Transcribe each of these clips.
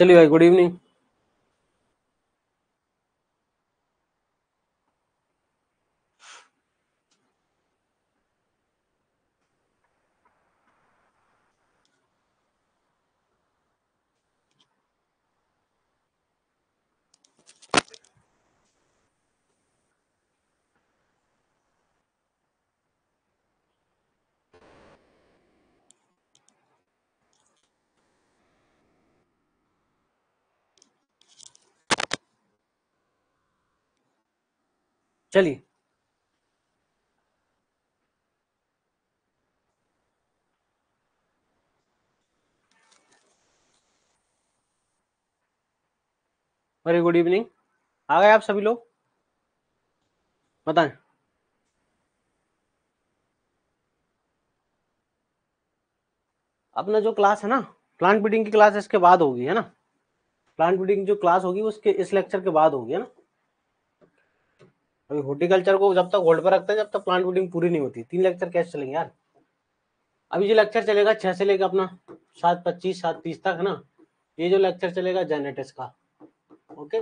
चलिए भाई good evening चलिए वेरी गुड इवनिंग आ गए आप सभी लोग बताएं अपना जो क्लास है ना प्लांट ब्रीडिंग की क्लास इसके बाद होगी है ना प्लांट ब्रीडिंग जो क्लास होगी उसके इस लेक्चर के बाद होगी है ना अभी हॉर्टिकल्चर को जब तक होल्ड पर रखते हैं जब तक प्लांट ब्रीडिंग पूरी नहीं होती तीन लेक्चर कैसे चलेंगे यार अभी जो लेक्चर चलेगा छह से लेकर अपना सात पच्चीस सात तीस तक है ना ये जो लेक्चर चलेगा जेनेटिक्स का ओके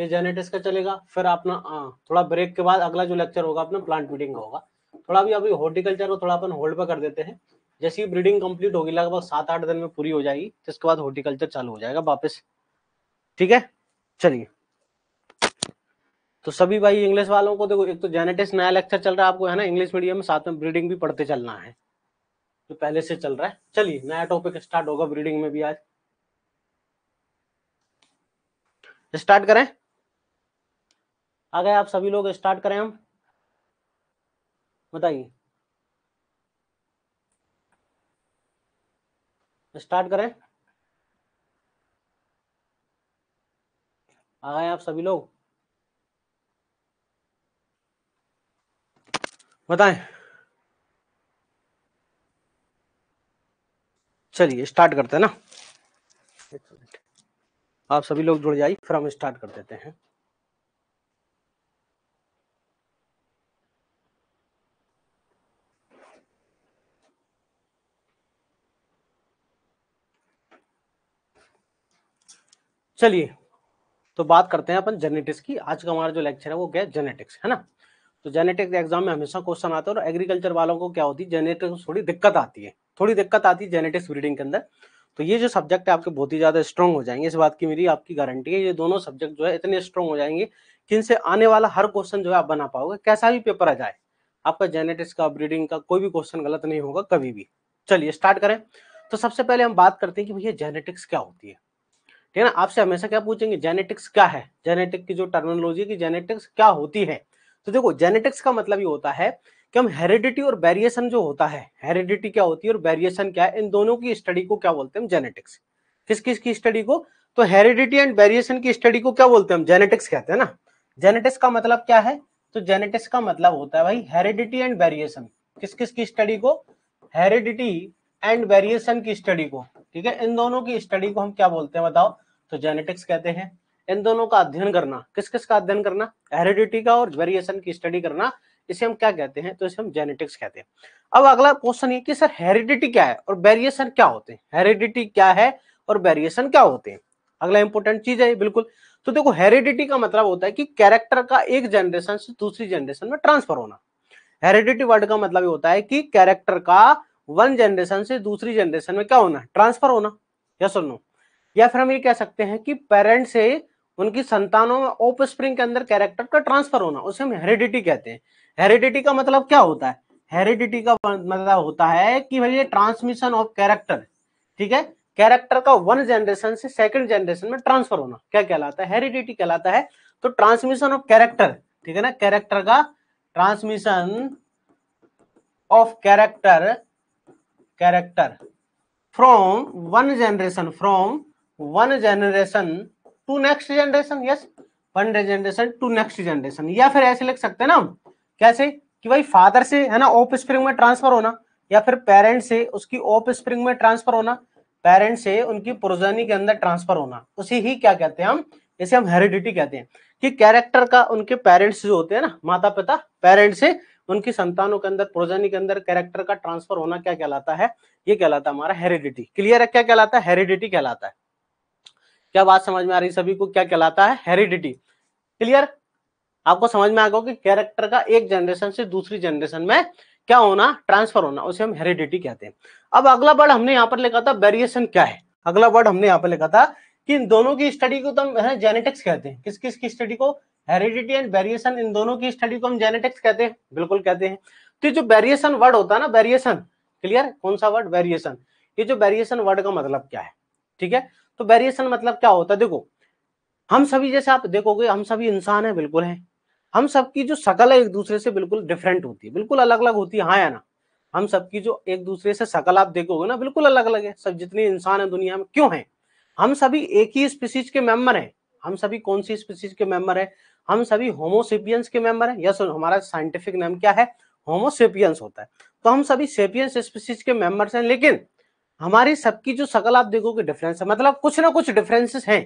ये जेनेटिक्स का चलेगा फिर अपना हाँ, थोड़ा ब्रेक के बाद अगला जो लेक्चर होगा अपना प्लांट ब्रीडिंग का होगा थोड़ा भी अभी हॉर्टिकल्चर को थोड़ा अपन होल्ड पर कर देते हैं जैसे ही ब्रीडिंग कंप्लीट होगी लगभग सात आठ दिन में पूरी हो जाएगी जिसके बाद हॉर्टिकल्चर चालू हो जाएगा वापस ठीक है चलिए तो सभी भाई इंग्लिश वालों को देखो एक तो जेनेटिक्स नया लेक्चर चल रहा है आपको है ना इंग्लिश मीडियम में साथ में ब्रीडिंग भी पढ़ते चलना है जो तो पहले से चल रहा है चलिए नया टॉपिक स्टार्ट होगा ब्रीडिंग में भी आज स्टार्ट करें आ गए आप सभी लोग स्टार्ट करें हम बताइए स्टार्ट करें आ गए आप सभी लोग बताएं चलिए स्टार्ट करते हैं ना आप सभी लोग जुड़ जाइए फिर हम स्टार्ट कर देते हैं चलिए तो बात करते हैं अपन जेनेटिक्स की आज का हमारा जो लेक्चर है वो क्या है जेनेटिक्स है ना तो जेनेटिक एग्जाम में हमेशा क्वेश्चन आता है और एग्रीकल्चर वालों को क्या होती है जेनेटिक्स थोड़ी दिक्कत आती है थोड़ी दिक्कत आती है जेनेटिक्स ब्रीडिंग के अंदर तो ये जो सब्जेक्ट है आपके बहुत ही ज्यादा स्ट्रॉन्ग हो जाएंगे इस बात की मेरी आपकी गारंटी है ये दोनों सब्जेक्ट जो है इतने स्ट्रॉन्ग हो जाएंगे कि इनसे आने वाला हर क्वेश्चन जो है आप बना पाओगे कैसा भी पेपर आ जाए आपका जेनेटिक्स का ब्रीडिंग का कोई भी क्वेश्चन गलत नहीं होगा कभी भी चलिए स्टार्ट करें तो सबसे पहले हम बात करते हैं कि भैया जेनेटिक्स क्या होती है ठीक है ना आपसे हमेशा क्या पूछेंगे जेनेटिक्स क्या है जेनेटिक की जो टर्मिनोलॉजी की जेनेटिक्स क्या होती है तो देखो जेनेटिक्स का मतलब ये होता है कि हम हेरिडिटी और वेरिएशन जो होता है हेरिडिटी क्या होती है और वेरिएशन क्या है इन दोनों की स्टडी को क्या बोलते हैं हम जेनेटिक्स किस किस की स्टडी को तो हेरिडिटी एंड वेरिएशन की स्टडी को क्या बोलते हैं हम जेनेटिक्स कहते हैं ना जेनेटिक्स का मतलब क्या है तो जेनेटिक्स का मतलब होता है भाई हेरिडिटी एंड वेरिएशन किस किस की स्टडी को हेरिडिटी एंड वेरिएशन की स्टडी को ठीक है इन दोनों की स्टडी को हम क्या बोलते हैं बताओ तो जेनेटिक्स कहते हैं इन दोनों का अध्ययन करना किस किस का अध्ययन करना हेरिडिटी का और वेरिएशन की स्टडी करना इसे हम क्या कहते हैं तो इसे हम जेनेटिक्स कहते हैं अब अगला क्वेश्चन ये कि सर हेरिडिटी क्या है और वेरिएशन क्या होते हैं हेरिडिटी क्या है और वेरिएशन क्या होते हैं अगला इंपॉर्टेंट चीज है बिल्कुल तो देखो हेरिडिटी का मतलब होता है कि कैरेक्टर का एक जनरेशन से दूसरी जनरेशन में ट्रांसफर होना हेरिडिटी वर्ड का मतलब ये होता है कि कैरेक्टर का वन जनरेशन से दूसरी जनरेशन में क्या होना ट्रांसफर होना या सुनो या फिर हम ये कह सकते हैं कि पेरेंट से उनकी संतानों में ओप स्प्रिंग के अंदर कैरेक्टर का ट्रांसफर होना उसे हम हेरिडिटी कहते हैं हेरिडिटी का मतलब क्या होता है हेरिडिटी का मतलब होता है कि भाई ये ट्रांसमिशन ऑफ कैरेक्टर ठीक है कैरेक्टर का वन जनरेशन से सेकंड जनरेशन में ट्रांसफर होना क्या कहलाता है हेरिडिटी कहलाता है तो ट्रांसमिशन ऑफ कैरेक्टर ठीक है ना कैरेक्टर का transmission of character character from one generation from one generation to next generation yes one generation to next generation या फिर ऐसे लिख सकते हैं ना हम कैसे कि भाई फादर से है ना ओप स्प्रिंग में ट्रांसफर होना या फिर पेरेंट से उसकी ओप स्प्रिंग में ट्रांसफर होना पेरेंट से उनकी प्रोजनी के अंदर ट्रांसफर होना उसे ही क्या कहते हैं हम इसे हम हेरिडिटी कहते हैं कि कैरेक्टर का उनके पेरेंट्स जो होते हैं ना माता पिता पेरेंट से उनकी संतानों के अंदर प्रोजनी के अंदर कैरेक्टर का ट्रांसफर होना क्या कहलाता है ये कहलाता है हमारा हेरिडिटी क्लियर है क्या कहलाता है हेरिडिटी कहलाता है क्या बात समझ में आ रही सभी को क्या कहलाता है हेरिडिटी क्लियर आपको समझ में आ गया कि कैरेक्टर का एक जनरेशन से दूसरी जनरेशन में क्या होना ट्रांसफर होना उसे हम हेरिडिटी कहते हैं अब अगला वर्ड हमने यहाँ पर लिखा था वेरिएशन क्या है अगला वर्ड हमने यहाँ पर लिखा था कि इन दोनों की स्टडी को तो हम जेनेटिक्स कहते हैं किस किस की स्टडी को हेरिडिटी एंड वेरिएशन इन दोनों की स्टडी को हम जेनेटिक्स कहते हैं बिल्कुल कहते हैं तो जो वेरिएशन वर्ड होता है ना वेरिएशन क्लियर कौन सा वर्ड वेरिएशन ये जो वेरिएशन वर्ड का मतलब क्या है ठीक है तो वेरिएशन मतलब क्या होता है देखो हम सभी जैसे आप देखोगे हम सभी इंसान है बिल्कुल है हम सबकी जो शकल है एक दूसरे से बिल्कुल डिफरेंट होती है बिल्कुल अलग अलग होती है हाँ या ना हम सबकी जो एक दूसरे से शकल आप देखोगे ना बिल्कुल अलग अलग है सब जितने इंसान है दुनिया में क्यों है हम सभी एक ही स्पीसीज के मेंबर हैं हम सभी कौन सी स्पीसीज के मेंबर है हम सभी होमोसेपियंस के मेंबर हैं यस हमारा साइंटिफिक नेम क्या है होमोसेपियंस होता है तो हम सभी सेपियंस स्पीसीज के मेंबर्स हैं लेकिन हमारी सबकी जो शकल आप देखोगे डिफरेंस है मतलब कुछ ना कुछ डिफरेंसेस हैं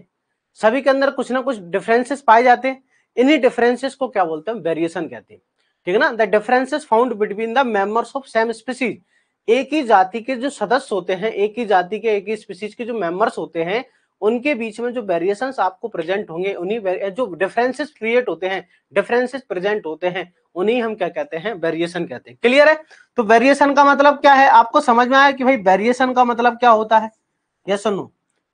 सभी के अंदर कुछ ना कुछ डिफरेंसेस पाए जाते हैं इन्हीं डिफरेंसेस को क्या बोलते हैं वेरिएशन कहते हैं ठीक है ना the differences found between the members of same species एक ही जाति के जो सदस्य होते हैं एक ही जाति के एक ही स्पीसीज के जो मेंबर्स होते हैं उनके बीच में जो वेरिएशन आपको प्रेजेंट होंगे उन्हीं जो डिफरेंसेस क्रिएट होते हैं डिफरेंसेस प्रेजेंट होते हैं उन्हीं हम क्या कहते हैं वेरिएशन कहते हैं क्लियर है तो वेरिएशन का मतलब क्या है आपको समझ में आया कि भाई वेरिएशन का मतलब क्या होता है यस सुनो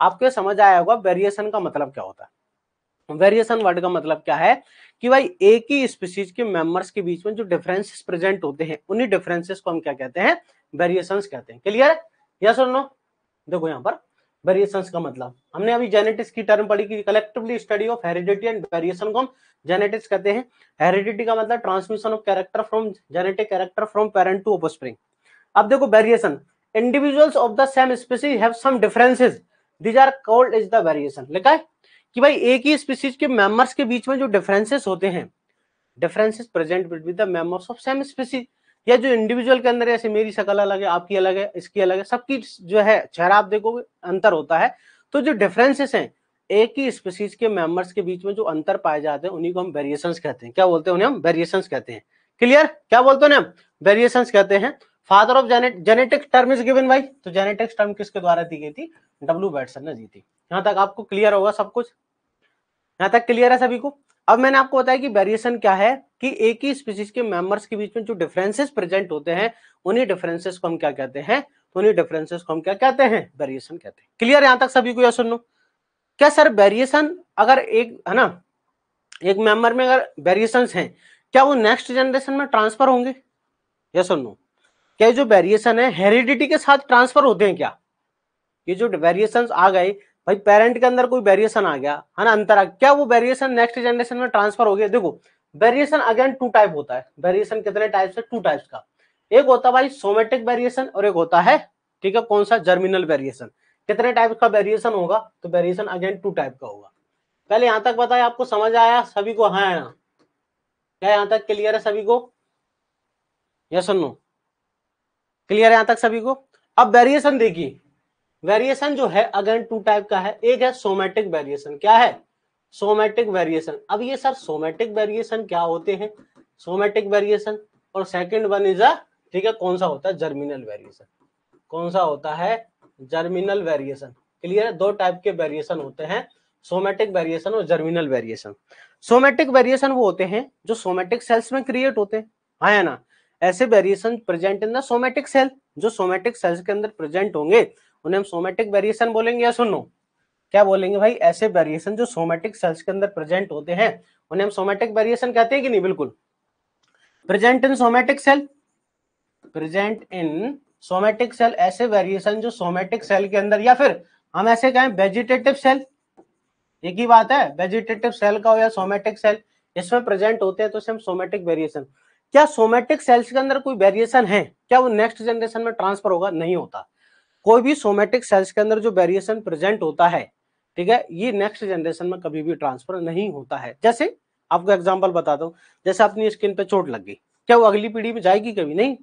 आपको समझ आया होगा वेरिएशन का मतलब क्या होता है वेरिएशन वर्ड का मतलब क्या है कि भाई एक ही स्पीसीज के मेंबर्स के बीच में जो डिफरेंसेस प्रेजेंट होते हैं उन्हीं डिफरेंसेस को हम क्या कहते हैं वेरिएशंस कहते हैं क्लियर है यस सुनो देखो यहाँ पर वेरिएशन का मतलब हमने अभी जेनेटिक्स की टर्म पढ़ी कि collectively study of heredity and variation को हम जेनेटिक्स कहते हैं हेरिडिटी का मतलब transmission of character from genetic character from parent to offspring अब देखो variation individuals of the same species have some differences these are called is the variation लिखा है कि भाई एक ही स्पीसीज के मेंबर्स के बीच में जो डिफरेंसेस होते हैं differences present between the members of same species या जो इंडिविजुअल के अंदर ऐसे मेरी शकल अलग है आपकी अलग है इसकी अलग है सबकी जो है चेहरा आप देखोगे अंतर होता है तो जो डिफरेंसेस हैं एक ही स्पीसीज के मेंबर्स के बीच में जो अंतर पाए जाते हैं उन्हीं को हम वेरिएशन कहते हैं क्या बोलते हैं उन्हें हम वेरिएशन कहते हैं क्लियर क्या बोलते हैं हम वेरिएशन कहते हैं father of genetics term is given भाई तो जेनेटिक्स टर्म किसके द्वारा दी गई थी डब्ल्यू बैटसन ने दी थी यहाँ तक आपको क्लियर होगा सब कुछ यहाँ तक क्लियर है सभी को अब मैंने आपको बताया कि वेरिएशन क्या है कि एक ही स्पीसीज के मेंबर्स के बीच में जो डिफरेंसेस प्रेजेंट होते हैं उन्हीं डिफरेंसेस को हम क्या कहते हैं उन्हीं डिफरेंसेस को हम क्या कहते हैं वेरिएशन कहते हैं क्लियर यहां तक सभी को यह सुन लो क्या सर वेरिएशन अगर एक है ना एक मेंबर में अगर वेरिएशन है क्या वो नेक्स्ट जनरेशन में ट्रांसफर होंगे यस और नो क्या जो वेरिएशन है हेरिडिटी के साथ ट्रांसफर होते हैं क्या ये जो वेरिएशन आ गए भाई पेरेंट के अंदर कोई वेरिएशन आ गया है ना अंतर आ क्या वो वेरिएशन नेक्स्ट जनरेशन में ट्रांसफर हो गया देखो वेरिएशन अगेन टू टाइप होता है वेरिएशन कितने टाइप्स है टू टाइप्स का एक होता है भाई सोमेटिक वेरिएशन और एक होता है ठीक है कौन सा जर्मिनल वेरिएशन कितने टाइप का वेरिएशन होगा तो वेरिएशन अगेन टू टाइप का होगा पहले यहां तक बताया आपको समझ आया सभी को हाँ ना हाँ। क्या यहां तक क्लियर है सभी को यस नो क्लियर है यहां तक सभी को अब वेरिएशन देखिए वेरिएशन जो है अगेन टू टाइप का है एक है सोमेटिक वेरिएशन क्या है सोमेटिक वेरिएशन अब ये सर सोमेटिक वेरिएशन क्या होते हैं सोमेटिक वेरिएशन और सेकंड वन इज अ ठीक है कौन सा होता है जर्मिनल वेरिएशन कौन सा होता है जर्मिनल वेरिएशन क्लियर है दो टाइप के वेरिएशन होते हैं सोमेटिक वेरिएशन और जर्मिनल वेरिएशन सोमेटिक वेरिएशन वो होते हैं जो सोमेटिक सेल्स में क्रिएट होते हैं हाँ है ना ऐसे variation present in the somatic cell जो सोमेटिक सेल्स के अंदर प्रेजेंट होंगे उन्हें हम सोमेटिक वेरिएशन बोलेंगे या सुनो क्या बोलेंगे भाई ऐसे वेरिएशन जो सोमेटिक सेल्स के अंदर प्रेजेंट होते हैं उन्हें हम सोमेटिक वेरिएशन कहते हैं कि नहीं बिल्कुल present in somatic cell present in somatic cell ऐसे वेरिएशन जो सोमेटिक सेल के अंदर या फिर हम ऐसे कहें वेजिटेटिव सेल एक ही बात है वेजिटेटिव सेल का हो या सोमेटिक सेल इसमें प्रेजेंट होते हैं तो हम सोमेटिक वेरिएशन क्या सोमेटिक सेल्स के अंदर कोई वेरिएशन है क्या वो नेक्स्ट जनरेशन में ट्रांसफर होगा नहीं होता कोई भी सोमेटिक सेल्स के अंदर जो वेरिएशन प्रेजेंट होता है ठीक है ये नेक्स्ट जनरेशन में कभी भी ट्रांसफर नहीं होता है जैसे आपको एग्जाम्पल बता दो जैसे अपनी स्किन पे चोट लग गई क्या वो अगली पीढ़ी में जाएगी कभी नहीं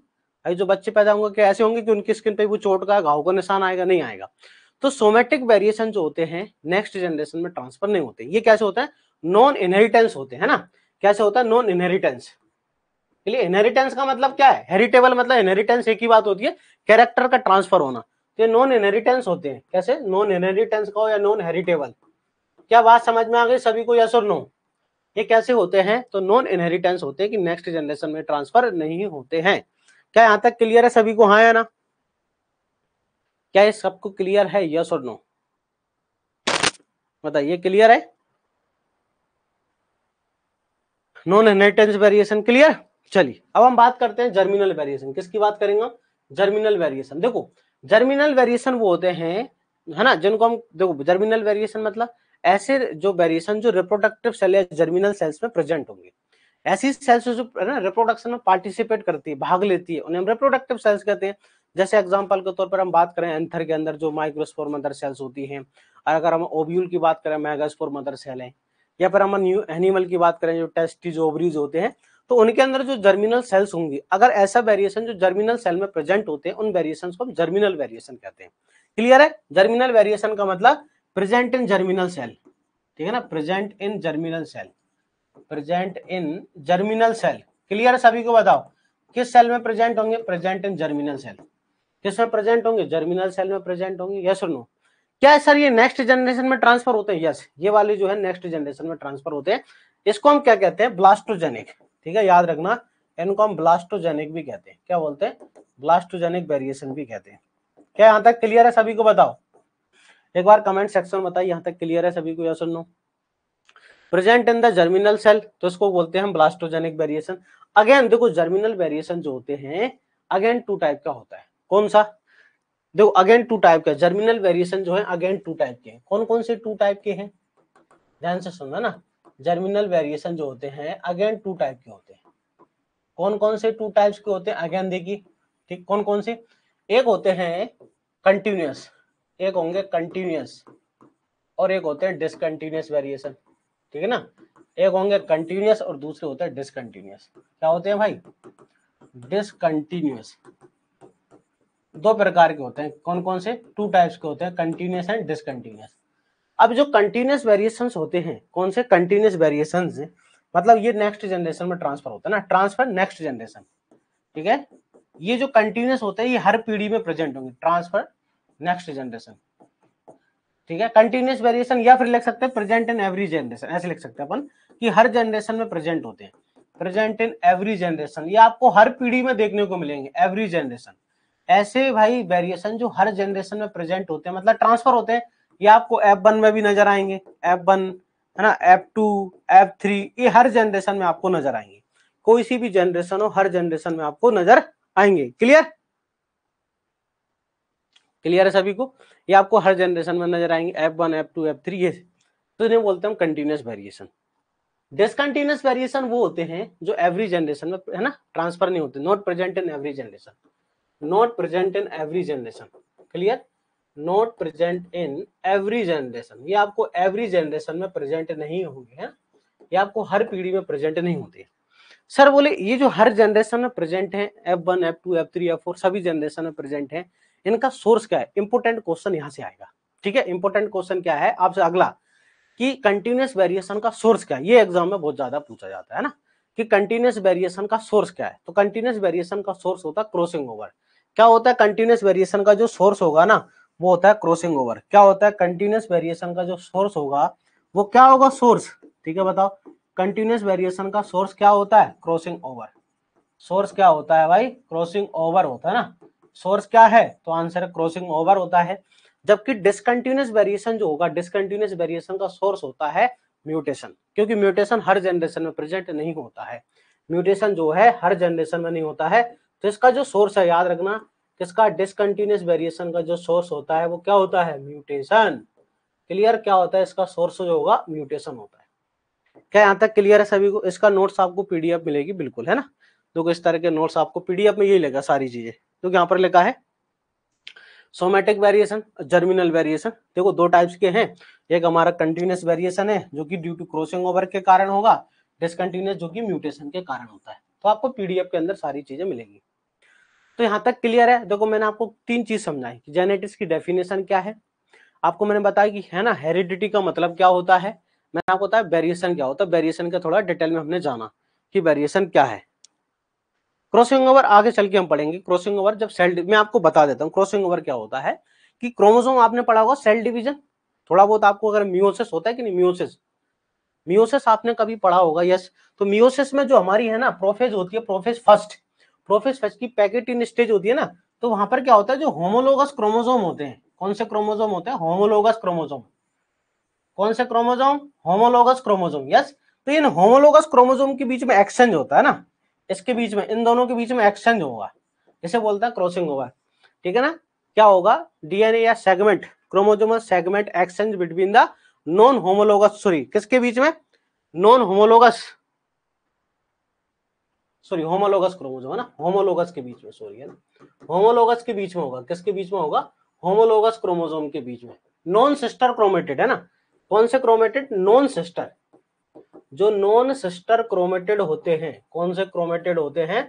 भाई जो बच्चे पैदा होंगे क्या ऐसे होंगे कि उनकी स्किन पे वो चोट का घाव का निशान आएगा नहीं आएगा तो सोमेटिक वेरिएशन जो होते हैं नेक्स्ट जनरेशन में ट्रांसफर नहीं होते ये कैसे होता है नॉन इनहेरिटेंस होते हैं ना कैसे होता है नॉन इनहेरिटेंस इनहेरिटेंस का मतलब क्या है हेरिटेबल मतलब इनहेरिटेंस एक ही बात होती है कैरेक्टर का ट्रांसफर होना तो नॉन इनहेरिटेंस होते हैं कैसे नॉन इनहेरिटेंस का हो या नॉन हेरिटेबल क्या बात समझ में आ गई सभी को यस और नो ये कैसे होते हैं तो नॉन इनहेरिटेंस होते हैं कि नेक्स्ट जनरेशन में ट्रांसफर नहीं होते हैं क्या यहां तक क्लियर है सभी को हाँ या ना क्या ये सबको क्लियर है यस और नो बताइए क्लियर है नॉन इनहेरिटेंस वेरिएशन क्लियर चलिए अब हम बात करते हैं जर्मिनल वेरिएशन किसकी बात करेंगे जर्मिनल वेरिएशन देखो जर्मिनल वेरिएशन वो होते हैं है ना जिनको हम देखो जर्मिनल वेरिएशन मतलब ऐसे जो वेरिएशन जो रिप्रोडक्टिव सेल या जर्मिनल सेल्स में प्रेजेंट होंगे ऐसी सेल्स जो है ना रिप्रोडक्शन में पार्टिसिपेट करती है भाग लेती है उन्हें हम रिप्रोडक्टिव सेल्स कहते हैं जैसे एग्जाम्पल के तौर पर हम बात करें एंथर के अंदर जो माइक्रोस्पोर मदर सेल्स होती हैं और अगर हम ओब्यूल की बात करें मैगास्पोर मदर सेल है या फिर हम न्यू एनिमल की बात करें जो टेस्टिज ओवरीज होते हैं तो उनके अंदर जो जर्मिनल सेल्स होंगी अगर ऐसा वेरिएशन जो जर्मिनल सेल में प्रेजेंट होते हैं उन वेरिएशन को हम जर्मिनल वेरिएशन कहते हैं क्लियर है जर्मिनल वेरिएशन का मतलब प्रेजेंट इन जर्मिनल सेल ठीक है ना present in germinal cell present in germinal cell clear है सभी को बताओ किस सेल में प्रेजेंट होंगे प्रेजेंट इन जर्मिनल सेल किस में प्रेजेंट होंगे जर्मिनल सेल में प्रेजेंट होंगे यस और नो क्या सर ये नेक्स्ट जनरेशन में ट्रांसफर होते हैं यस ये वाले जो है नेक्स्ट जनरेशन में ट्रांसफर होते हैं इसको हम क्या कहते हैं ब्लास्टोजेनिक ठीक है याद रखना एनकॉम ब्लास्टोजेनिक भी कहते हैं क्या बोलते हैं ब्लास्टोजेनिक वेरिएशन भी कहते हैं क्या यहाँ तक क्लियर है सभी को बताओ एक बार कमेंट सेक्शन में बताइए यहाँ तक क्लियर है सभी को यह सुनो present in the germinal cell तो इसको बोलते हैं हम ब्लास्टोजेनिक वेरिएशन अगेन देखो जर्मिनल वेरिएशन जो होते हैं अगेन टू टाइप का होता है कौन सा देखो अगेन टू टाइप का जर्मिनल वेरिएशन जो है अगेन टू टाइप के कौन कौन से टू टाइप के हैं ध्यान से सुनना ना जर्मिनल वेरिएशन जो होते हैं अगेन टू टाइप के होते हैं कौन कौन से टू टाइप्स के होते हैं अगेन देखिए ठीक कौन कौन से एक होते हैं कंटिन्यूस एक होंगे कंटिन्यूस और एक होते हैं डिसकंटिन्यूस वेरिएशन ठीक है ना एक होंगे कंटिन्यूस और दूसरे होते हैं डिसकंटिन्यूस क्या होते हैं भाई डिसकंटिन्यूस दो प्रकार के होते हैं कौन कौन से टू टाइप्स के होते हैं कंटिन्यूस एंड डिसकंटिन्यूस अब जो कंटिन्यूस वेरिएशन होते हैं कौन से कंटिन्यूस वेरिएशन मतलब ये नेक्स्ट जनरेशन में ट्रांसफर होता है ना ट्रांसफर नेक्स्ट जनरेशन ठीक है ये जो कंटिन्यूस होते हैं ये हर पीढ़ी में प्रेजेंट होंगे ट्रांसफर नेक्स्ट जनरेशन ठीक है कंटिन्यूस वेरिएशन या फिर लिख सकते हैं प्रेजेंट इन एवरी जनरेशन ऐसे लिख सकते हैं अपन कि हर जनरेशन में प्रेजेंट होते हैं प्रेजेंट इन एवरी जनरेशन ये आपको हर पीढ़ी में देखने को मिलेंगे एवरी जनरेशन ऐसे भाई वेरिएशन जो हर जनरेशन में प्रेजेंट होते हैं मतलब ट्रांसफर होते हैं ये आपको F1 वन में भी नजर आएंगे F1 है ना F2 F3 ये हर जनरेशन में आपको नजर आएंगे कोई सी भी जनरेशन हो हर जनरेशन में आपको नजर आएंगे क्लियर क्लियर है सभी को ये आपको हर जनरेशन में नजर आएंगे F one F two F three ये तो इन्हें बोलते हैं कंटिन्यूस वेरिएशन डिसकंटिन्यूस वेरिएशन वो होते हैं जो एवरी जनरेशन में है ना ट्रांसफर नहीं होते not present in every generation not present in every generation clear not present in every generation ये आपको एवरी जनरेशन में प्रेजेंट नहीं होंगे हैं हाँ? ये आपको हर पीढ़ी में प्रेजेंट नहीं होते सर बोले ये जो हर जनरेशन में प्रेजेंट है F one F two F three F four सभी जनरेशन में प्रेजेंट है इनका सोर्स क्या है इंपोर्टेंट क्वेश्चन यहाँ से आएगा ठीक है इंपोर्टेंट क्वेश्चन क्या है आपसे अगला कि कंटिन्यूस वेरिएशन का सोर्स क्या है ये एग्जाम में बहुत ज्यादा पूछा जाता है ना कि कंटिन्यूस वेरिएशन का सोर्स क्या है तो कंटिन्यूस वेरिएशन का सोर्स होता है क्रॉसिंग ओवर क्या होता है कंटिन्यूस वेरिएशन का जो सोर्स होगा ना वो होता है क्रॉसिंग ओवर क्या होता है कंटिन्यूस वेरिएशन का जो सोर्स होगा वो क्या होगा सोर्स ठीक है बताओ कंटिन्यूस वेरिएशन का सोर्स क्या होता है क्रॉसिंग ओवर सोर्स क्या होता है भाई क्रॉसिंग ओवर होता है ना सोर्स क्या है तो आंसर है क्रॉसिंग ओवर होता है जबकि डिसकंटिन्यूस वेरिएशन जो होगा डिसकंटिन्यूस वेरिएशन का सोर्स होता है म्यूटेशन क्योंकि म्यूटेशन हर जनरेशन में प्रेजेंट नहीं होता है म्यूटेशन जो है हर जनरेशन में नहीं होता है तो इसका जो सोर्स है याद रखना किसका डिसकंटिन्यूस वेरिएशन का जो सोर्स होता है वो क्या होता है म्यूटेशन क्लियर क्या होता है इसका सोर्स जो होगा म्यूटेशन होता है क्या यहाँ तक क्लियर है सभी को इसका नोट्स आपको पीडीएफ मिलेगी बिल्कुल है ना देखो तो इस तरह के नोट्स आपको पीडीएफ में यही लेगा सारी चीजें तो यहाँ पर लिखा है सोमेटिक वेरिएशन जर्मिनल वेरिएशन देखो दो टाइप्स के हैं एक हमारा कंटिन्यूस वेरिएशन है जो कि ड्यू टू क्रॉसिंग ओवर के कारण होगा डिसकंटिन्यूस जो कि म्यूटेशन के कारण होता है तो आपको पीडीएफ के अंदर सारी चीजें मिलेंगी तो यहाँ तक क्लियर है देखो मैंने आपको तीन चीज समझाई कि जेनेटिक्स की डेफिनेशन क्या है आपको मैंने बताया कि है ना हेरिडिटी का मतलब क्या होता है मैंने आपको बताया वेरिएशन क्या होता है वेरिएशन का थोड़ा डिटेल में हमने जाना कि वेरिएशन क्या है क्रॉसिंग ओवर आगे चल के हम पढ़ेंगे क्रॉसिंग ओवर जब सेल मैं आपको बता देता हूँ क्रॉसिंग ओवर क्या होता है कि क्रोमोसोम आपने पढ़ा होगा सेल डिवीजन थोड़ा बहुत आपको अगर म्योसिस होता है कि नहीं म्योसिस मियोसिस आपने कभी पढ़ा होगा यस तो मियोसिस में जो हमारी है ना प्रोफेज होती है प्रोफेज फर्स्ट प्रोफेस की पैकेट इन स्टेज होती है ना तो वहां पर क्या होता है जो होमोलोगस क्रोमोजोम होते हैं कौन से क्रोमोजोम होते हैं होमोलोगस क्रोमोजोम कौन से क्रोमोजोम होमोलोगस क्रोमोजोम यस तो इन होमोलोगस क्रोमोजोम के बीच में एक्सचेंज होता है ना इसके बीच में इन दोनों के बीच में एक्सचेंज होगा इसे बोलता है क्रॉसिंग होगा ठीक है ना क्या होगा डीएनए या segment chromosome segment exchange between the non homologous sorry किसके बीच में non homologous sorry homologous chromosome है ना होमोलोगस के बीच में सॉरी है ना होमोलोगस के बीच में होगा किसके बीच में होगा होमोलोगस क्रोमोजोम के बीच में नॉन सिस्टर क्रोमेटेड है ना कौन से क्रोमेटेड नॉन सिस्टर जो नॉन सिस्टर क्रोमेटेड होते हैं कौन से क्रोमेटेड होते हैं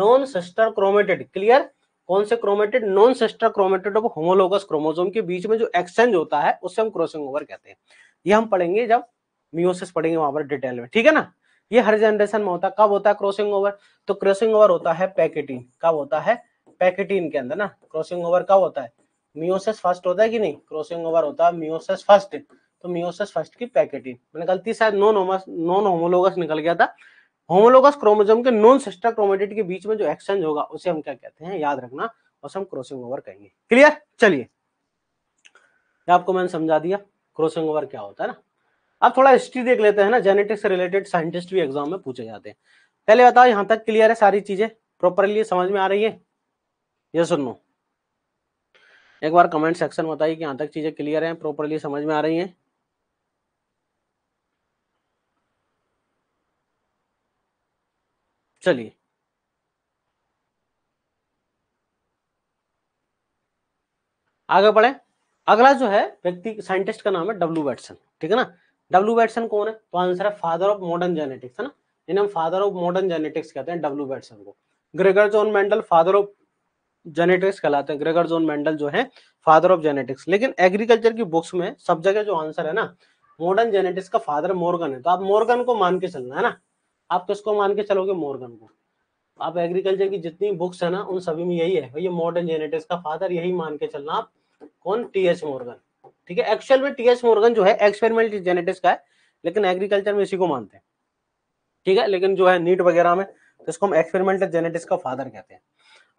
नॉन सिस्टर क्रोमेटेड क्लियर कौन से chromatid non sister chromatid of homologous chromosome के बीच में जो एक्सचेंज होता है उसे हम क्रोसिंग ओवर कहते हैं ये हम पढ़ेंगे जब मियोसिस पढ़ेंगे वहां पर डिटेल में ठीक है ना ये हर जनरेशन में होता है कब होता है क्रॉसिंग ओवर तो क्रॉसिंग ओवर होता है पैकेटिन कब होता है पैकेटिन के अंदर ना क्रॉसिंग ओवर कब होता है मियोसिस फर्स्ट होता है कि नहीं क्रॉसिंग ओवर होता है मियोसिस फर्स्ट तो मियोसिस फर्स्ट की पैकेटिन मैंने गलती से नॉन नॉन होमोलोगस निकल गया था होमोलोगस क्रोमोजोम के नॉन सिस्टर क्रोमेटिड के बीच में जो एक्सचेंज होगा उसे हम क्या कहते हैं याद रखना उसे हम क्रॉसिंग ओवर कहेंगे क्लियर चलिए आपको मैंने समझा दिया क्रॉसिंग ओवर क्या होता है ना अब थोड़ा हिस्ट्री देख लेते हैं ना जेनेटिक्स से रिलेटेड साइंटिस्ट भी एग्जाम में पूछे जाते हैं पहले बताओ यहाँ तक क्लियर है सारी चीजें प्रॉपरली समझ में आ रही है ये सुनो एक बार कमेंट सेक्शन में बताइए कि यहाँ तक चीजें क्लियर है प्रॉपरली समझ में आ रही है चलिए आगे बढ़े अगला जो है व्यक्ति साइंटिस्ट का नाम है डब्ल्यू बैटसन ठीक है ना डब्ल्यू बैटसन कौन है तो आंसर है फादर ऑफ मॉडर्न जेनेटिक्स है ना इन्हें हम फादर ऑफ मॉडर्न जेनेटिक्स कहते हैं डब्ल्यू बैटसन को Gregor zone Mendel father of genetics कहलाते हैं ग्रेगर जोन मेंडल जो है फादर ऑफ जेनेटिक्स लेकिन एग्रीकल्चर की बुक्स में सब जगह जो आंसर है ना मॉडर्न जेनेटिक्स का फादर मोर्गन है तो आप मोर्गन को मान के चलना है ना आप किसको मान के चलोगे मोर्गन को आप एग्रीकल्चर की जितनी बुक्स है ना उन सभी में यही है भैया मॉडर्न जेनेटिक्स का फादर यही मान के चलना आप कौन टी एच मोर्गन ठीक है एक्चुअल में टीएस मोर्गन जो है एक्सपेरिमेंट जेनेटिक्स का है लेकिन एग्रीकल्चर में इसी को मानते हैं ठीक है लेकिन जो है नीट वगैरह में तो इसको हम एक्सपेरिमेंटल जेनेटिक्स का फादर कहते हैं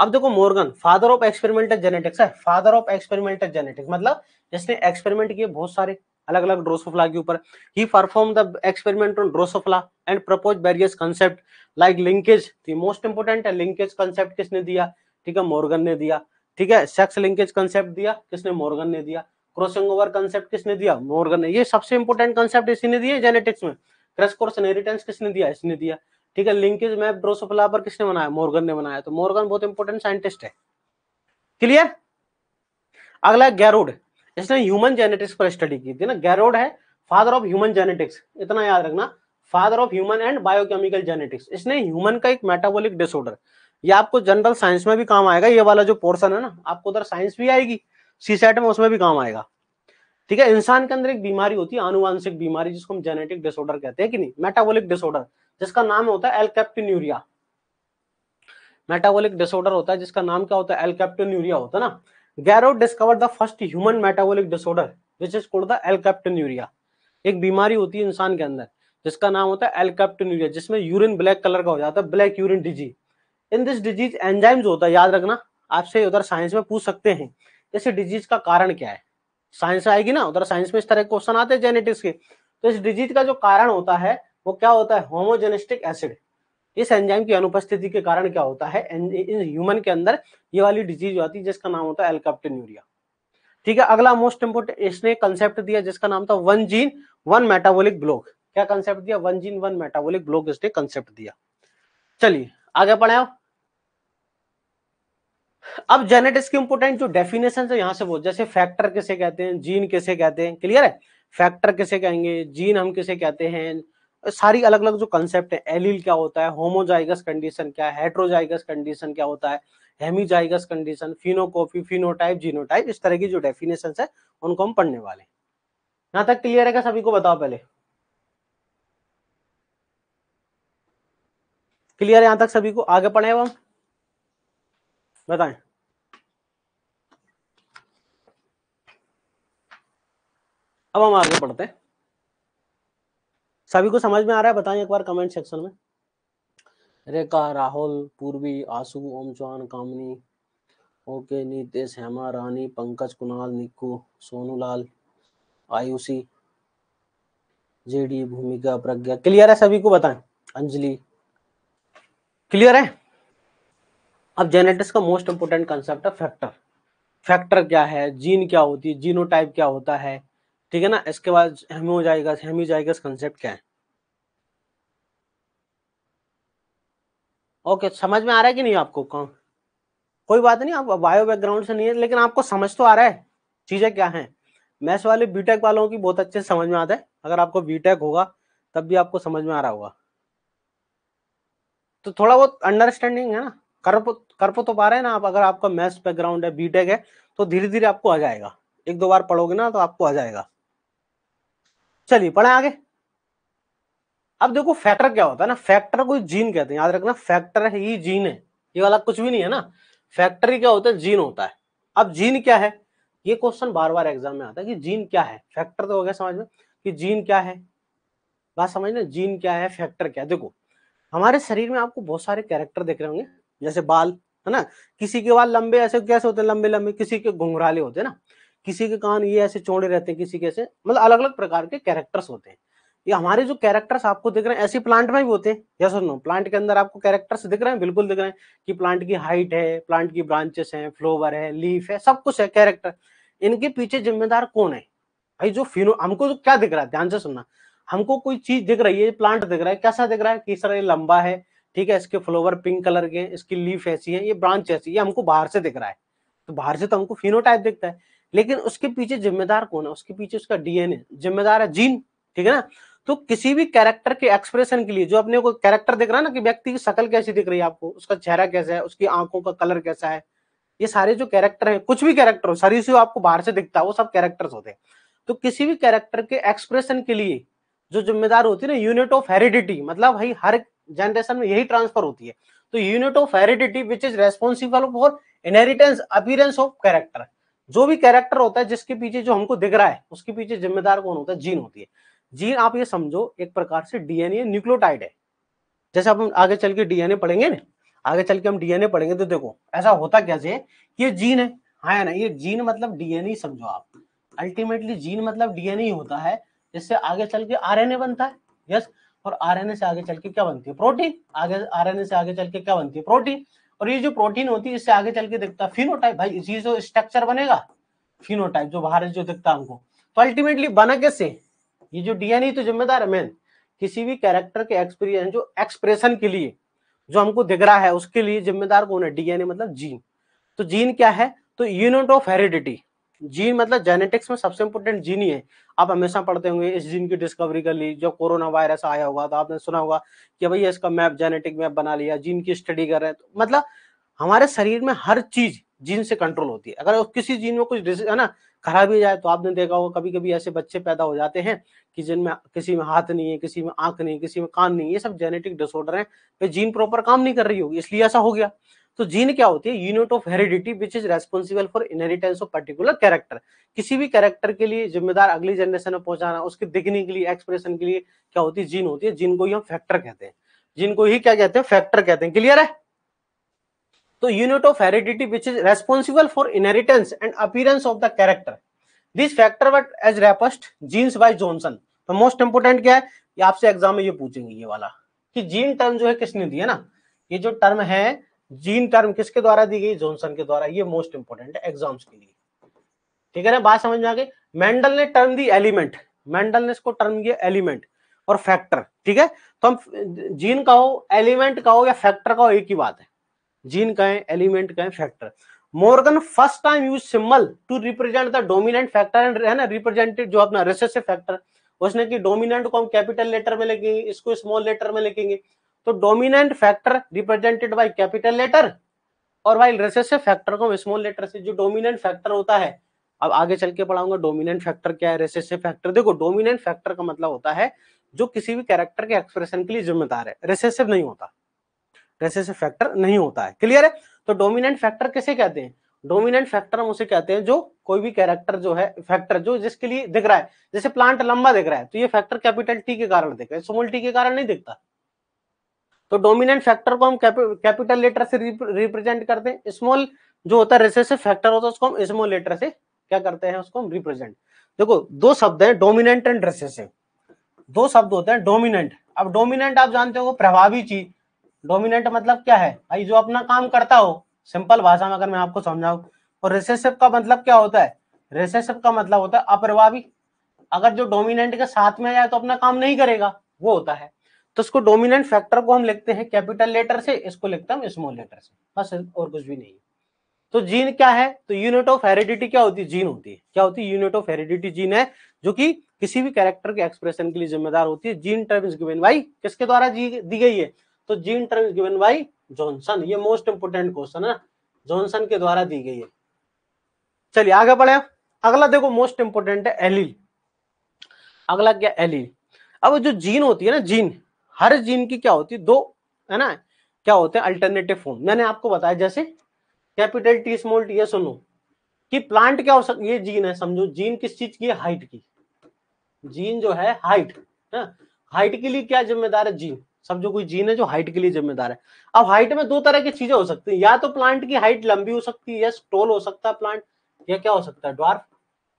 अब देखो Morgan father of experimental genetics है फादर ऑफ एक्सपेरिमेंटल जेनेटिक्स मतलब जिसने एक्सपेरिमेंट किए बहुत सारे अलग अलग ड्रोसोफला के ऊपर ही perform the experiment on drosophila and propose various concept like linkage most important है लिंकेज कंसेप्ट किसने दिया ठीक है मोर्गन ने दिया ठीक है सेक्स लिंकेज कंसेप्ट दिया किसने मोर्गन ने दिया क्रॉसिंग ओवर कंसेप्ट किसने दिया मोर्गन ने ये सबसे इंपोर्टेंट कंसेप्ट इसी दिया जेनेटिक्स में क्रश कोर्स इनहेरिटेंस किसने दिया इसने दिया ठीक है लिंकेज मैप ड्रोसोफिला पर किसने बनाया मोर्गन ने बनाया तो मोर्गन बहुत इंपॉर्टेंट साइंटिस्ट है क्लियर अगला गैरोड इसने ह्यूमन जेनेटिक्स पर स्टडी की थी ना गैरोड है फादर ऑफ ह्यूमन जेनेटिक्स इतना याद रखना father of human and biochemical genetics इसने ह्यूमन का एक मेटाबॉलिक डिसऑर्डर ये आपको जनरल साइंस में भी काम आएगा ये वाला जो पोर्सन है ना आपको उधर साइंस भी आएगी सी सेट में उसमें भी काम आएगा ठीक है इंसान के अंदर एक बीमारी होती है आनुवांशिक बीमारी जिसको हम जेनेटिक डिसऑर्डर कहते हैं कि नहीं मेटाबोलिक डिसऑर्डर जिसका नाम होता है एलकैप्टिन्यूरिया मेटाबॉलिक डिसऑर्डर होता है जिसका नाम क्या होता है एलकैप्टिन्यूरिया होता है ना Garrod discover the first human metabolic disorder which is called the alkaptonuria एक बीमारी होती है इंसान के अंदर जिसका नाम होता है एलकैप्टिन्यूरिया जिसमें यूरिन ब्लैक कलर का हो जाता है black urine disease in this disease enzymes होता है याद रखना आपसे उधर साइंस में पूछ सकते हैं इस डिजीज का कारण क्या है साइंस आएगी ना उधर साइंस में इस तरह के क्वेश्चन आते हैं जेनेटिक्स के तो इस डिजीज का जो कारण होता है वो क्या होता है होमोजेनेस्टिक एसिड इस एंजाइम की अनुपस्थिति के कारण क्या होता है इन ह्यूमन के अंदर ये वाली डिजीज आती है जिसका नाम होता है यूरिया ठीक है अगला मोस्ट इंपोर्टेंट इसने कंसेप्ट दिया जिसका नाम था one gene one metabolic block क्या कंसेप्ट दिया one gene one metabolic block इसने कंसेप्ट दिया चलिए आगे पढ़े आप अब जेनेटिक्स की इंपोर्टेंट जो डेफिनेशन है यहां से वो जैसे फैक्टर किसे कहते हैं जीन किसे कहते हैं क्लियर है फैक्टर किसे कहेंगे जीन हम किसे कहते हैं सारी अलग अलग जो कंसेप्ट है एलील क्या होता है होमोजाइगस कंडीशन क्या है हेट्रोजाइगस कंडीशन क्या होता है hemizygous condition phenocopy phenotype genotype इस तरह की जो डेफिनेशन है उनको हम पढ़ने वाले हैं यहाँ तक क्लियर है क्या सभी को बताओ पहले क्लियर है यहाँ तक सभी को आगे पढ़े हम बताएं अब हम आगे पढ़ते हैं सभी को समझ में आ रहा है बताएं एक बार कमेंट सेक्शन में Rekha Rahul Purvi Ashu Om Chauhan Kamini okay Nitesh Hema Rani Pankaj Kunal Niku Sonu Lal Ayushi JD Bhumika Pragya clear है सभी को बताएं अंजलि क्लियर है अब जेनेटिक्स का मोस्ट इंपोर्टेंट कंसेप्ट है फैक्टर फैक्टर क्या है जीन क्या होती है जीनो क्या होता है ठीक है ना इसके बाद जाएगा हेमी जाएगा कंसेप्ट क्या है ओके समझ में आ रहा है कि नहीं आपको कौन कोई बात नहीं आप बायो बैकग्राउंड से नहीं है लेकिन आपको समझ तो आ रहा है चीजें क्या हैं मैथ्स वाले बीटेक वालों की बहुत अच्छे समझ में आता है अगर आपको बीटेक होगा तब भी आपको समझ में आ रहा होगा तो थोड़ा बहुत अंडरस्टैंडिंग है ना कर कर तो पा रहे हैं ना आप अगर आपका मैथ्स बैकग्राउंड है बीटेक है तो धीरे धीरे आपको आ जाएगा एक दो बार पढ़ोगे ना तो आपको आ जाएगा चलिए पढ़े आगे अब देखो फैक्टर क्या होता है ना फैक्टर को जीन कहते हैं याद रखना फैक्टर है ही जीन है ये वाला कुछ भी नहीं है ना फैक्टरी क्या होता है जीन होता है अब जीन क्या है ये क्वेश्चन बार बार एग्जाम में आता है कि जीन क्या है फैक्टर तो हो गया समझ में कि जीन क्या है बात समझ ना जीन क्या है फैक्टर क्या है देखो हमारे शरीर में आपको बहुत सारे कैरेक्टर देख रहे होंगे जैसे बाल है ना किसी के बाल लंबे ऐसे कैसे होते हैं लंबे लंबे किसी के घुंघराले होते हैं ना किसी के कान ये ऐसे चौड़े रहते हैं किसी के ऐसे मतलब अलग अलग प्रकार के कैरेक्टर्स होते हैं ये हमारे जो कैरेक्टर्स आपको दिख रहे हैं ऐसे प्लांट में भी होते हैं या सुनो प्लांट के अंदर आपको कैरेक्टर्स दिख रहे हैं बिल्कुल दिख रहे हैं कि प्लांट की हाइट है प्लांट की ब्रांचेस हैं फ्लोवर है लीफ है सब कुछ है कैरेक्टर इनके पीछे जिम्मेदार कौन है भाई जो फिनो हमको जो तो क्या दिख रहा है ध्यान से सुनना हमको कोई चीज दिख रही है प्लांट दिख रहा है कैसा दिख रहा है किस तरह ये लंबा है ठीक है इसके फ्लोवर पिंक कलर के इसकी लीफ ऐसी है ये ब्रांच ऐसी ये हमको बाहर से दिख रहा है तो बाहर से तो हमको फिनो दिखता है लेकिन उसके पीछे जिम्मेदार कौन है उसके पीछे उसका डीएनए जिम्मेदार है जीन ठीक है ना तो किसी भी कैरेक्टर के एक्सप्रेशन के लिए जो अपने को कैरेक्टर दिख रहा है ना कि व्यक्ति की शकल कैसी दिख रही है आपको उसका चेहरा कैसा है उसकी आंखों का कलर कैसा है ये सारे जो कैरेक्टर है कुछ भी कैरेक्टर हो शरीर से आपको बाहर से दिखता है वो सब कैरेक्टर्स होते हैं तो किसी भी कैरेक्टर के एक्सप्रेशन के लिए जो जिम्मेदार होती है ना यूनिट ऑफ हेरिडिटी मतलब भाई हर जनरेशन में यही ट्रांसफर होती है तो unit of heredity which is responsible for inheritance appearance of character जो भी कैरेक्टर होता है जिसके पीछे जो हमको दिख रहा है उसके पीछे जिम्मेदार कौन होता है जीन होती है जीन आप ये समझो एक प्रकार से डीएनए न्यूक्लियोटाइड है जैसे हम आगे चल के डीएनए पढ़ेंगे ना आगे चल के हम डीएनए पढ़ेंगे तो देखो ऐसा होता कैसे कि ये जीन है हाँ या ना ये जीन मतलब डीएनए समझो आप अल्टीमेटली जीन मतलब डीएनए होता है जिससे आगे चल के आरएनए बनता है यस yes? और आरएनए से आगे चल के क्या बनती है प्रोटीन आगे आरएनए से आगे चल के क्या बनती है प्रोटीन और ये जो प्रोटीन होती है इससे आगे चल के दिखता है फिनोटाइप भाई इसी जो स्ट्रक्चर बनेगा फिनोटाइप जो बाहर जो दिखता है हमको तो अल्टीमेटली बना कैसे ये जो डीएनए तो जिम्मेदार है मेन किसी भी कैरेक्टर के एक्सपीरियंस जो एक्सप्रेशन के लिए जो हमको दिख रहा है उसके लिए जिम्मेदार कौन है डीएनए मतलब जीन तो जीन क्या है तो यूनिट ऑफ हेरिडिटी जीन मतलब जेनेटिक्स में सबसे इंपोर्टेंट जीन ही है आप हमेशा पढ़ते होंगे इस जीन की डिस्कवरी कर ली जब कोरोना वायरस आया होगा तो आपने सुना होगा कि भैया इसका मैप जेनेटिक मैप बना लिया जीन की स्टडी कर रहे हैं तो मतलब हमारे शरीर में हर चीज जीन से कंट्रोल होती है अगर किसी जीन में कुछ है ना खराबी जाए तो आपने देखा होगा कभी कभी ऐसे बच्चे पैदा हो जाते हैं कि जिनमें किसी में हाथ नहीं है किसी में आंख नहीं है किसी में कान नहीं ये सब जेनेटिक डिसऑर्डर है जीन प्रॉपर काम नहीं कर रही होगी इसलिए ऐसा हो गया तो जीन क्या होती है unit of heredity which is responsible for inheritance of particular character किसी भी कैरेक्टर के लिए जिम्मेदार अगली जनरेशन में पहुंचाना उसके दिखने के लिए एक्सप्रेशन के लिए क्या होती है जीन होती है जिनको ही हम फैक्टर कहते हैं जिनको ही क्या कहते हैं फैक्टर कहते हैं क्लियर है तो unit of heredity which is responsible for inheritance and appearance of the character this factor what as repast genes by Johnson तो मोस्ट इंपोर्टेंट क्या है आपसे एग्जाम में ये पूछेंगे ये वाला कि जीन टर्म जो है किसने दिया ना ये जो टर्म है जीन टर्म किसके द्वारा दी गई जॉनसन के द्वारा ये मोस्ट इंपोर्टेंट है एग्जाम्स के लिए ठीक है ना बात समझ में आ गई मेंडल ने टर्म दी एलिमेंट मेंडल ने इसको टर्म दिया एलिमेंट और फैक्टर ठीक है तो हम जीन का हो एलिमेंट का हो या फैक्टर का हो एक ही बात है जीन कहें एलिमेंट कहें factor Morgan first time use symbol to represent the dominant factor and है ना रिप्रेजेंटेड जो अपना रेसेसिव फैक्टर उसने की डोमिनेंट को हम कैपिटल लेटर में लिखेंगे इसको स्मॉल लेटर में लिखेंगे तो dominant factor represented by capital letter और वाइल रेसेसिव फैक्टर को स्मॉल लेटर से जो डोमिनेंट फैक्टर होता है अब आगे चल के पढ़ाऊंगा डोमिनेंट फैक्टर क्या है रेसेसिव फैक्टर देखो डोमिनेंट फैक्टर का मतलब होता है जो किसी भी कैरेक्टर के एक्सप्रेशन के लिए जिम्मेदार है रेसेसिव नहीं होता रेसेसिव फैक्टर नहीं होता है क्लियर है तो डोमिनेंट फैक्टर किसे कहते हैं डोमिनेंट फैक्टर हम उसे कहते हैं जो कोई भी कैरेक्टर जो है फैक्टर जो जिसके लिए दिख रहा है जैसे प्लांट लंबा दिख रहा है तो ये फैक्टर कैपिटल टी के कारण दिख रहा है स्मॉल टी के कारण नहीं दिखता तो डोमिनेंट फैक्टर को हम कैपिटल लेटर से रिप्रेजेंट करते हैं स्मॉल जो होता है रेसेसिव फैक्टर होता है उसको हम स्मॉल लेटर से क्या करते हैं उसको हम रिप्रेजेंट देखो दो शब्द हैं डोमिनेंट एंड रेसेसिव दो शब्द होते हैं डोमिनेंट अब डोमिनेंट आप जानते हो प्रभावी चीज डोमिनेंट मतलब क्या है भाई जो अपना काम करता हो सिंपल भाषा में अगर मैं आपको समझाऊं और रेसेसिव का मतलब क्या होता है रेसेसिव का मतलब होता है अप्रभावी अगर जो डोमिनेंट के साथ में आ जाए तो अपना काम नहीं करेगा वो होता है तो इसको डोमिनेंट फैक्टर को हम लिखते हैं कैपिटल लेटर से इसको लिखते हैं स्मॉल लेटर से बस और कुछ भी नहीं तो जीन क्या है तो यूनिट ऑफ हेरिडिटी क्या होती है जीन होती है क्या होती है यूनिट ऑफ हेरिडिटी जीन है जो कि किसी भी कैरेक्टर के एक्सप्रेशन के लिए जिम्मेदार होती है gene term is given by किसके द्वारा दी गई है तो gene term is given by Johnson ये मोस्ट इंपोर्टेंट क्वेश्चन है जॉनसन के द्वारा दी गई है चलिए आगे बढ़े अगला देखो मोस्ट इंपोर्टेंट है एलिल अगला क्या एलिल अब जो जीन होती है ना जीन हर जीन की क्या होती है दो है ना क्या होते हैं अल्टरनेटिव फॉर्म मैंने आपको बताया जैसे कैपिटल टी स्मॉल टी सुनो कि प्लांट क्या हो सकता ये जीन है समझो जीन किस चीज की है हाइट की जीन जो है हाइट है हाइट के लिए क्या जिम्मेदार है जीन समझो कोई जीन है जो हाइट के लिए जिम्मेदार है अब हाइट में दो तरह की चीजें हो सकती है या तो प्लांट की हाइट लंबी हो सकती है या टोल हो सकता है प्लांट या क्या हो सकता है ड्वार्फ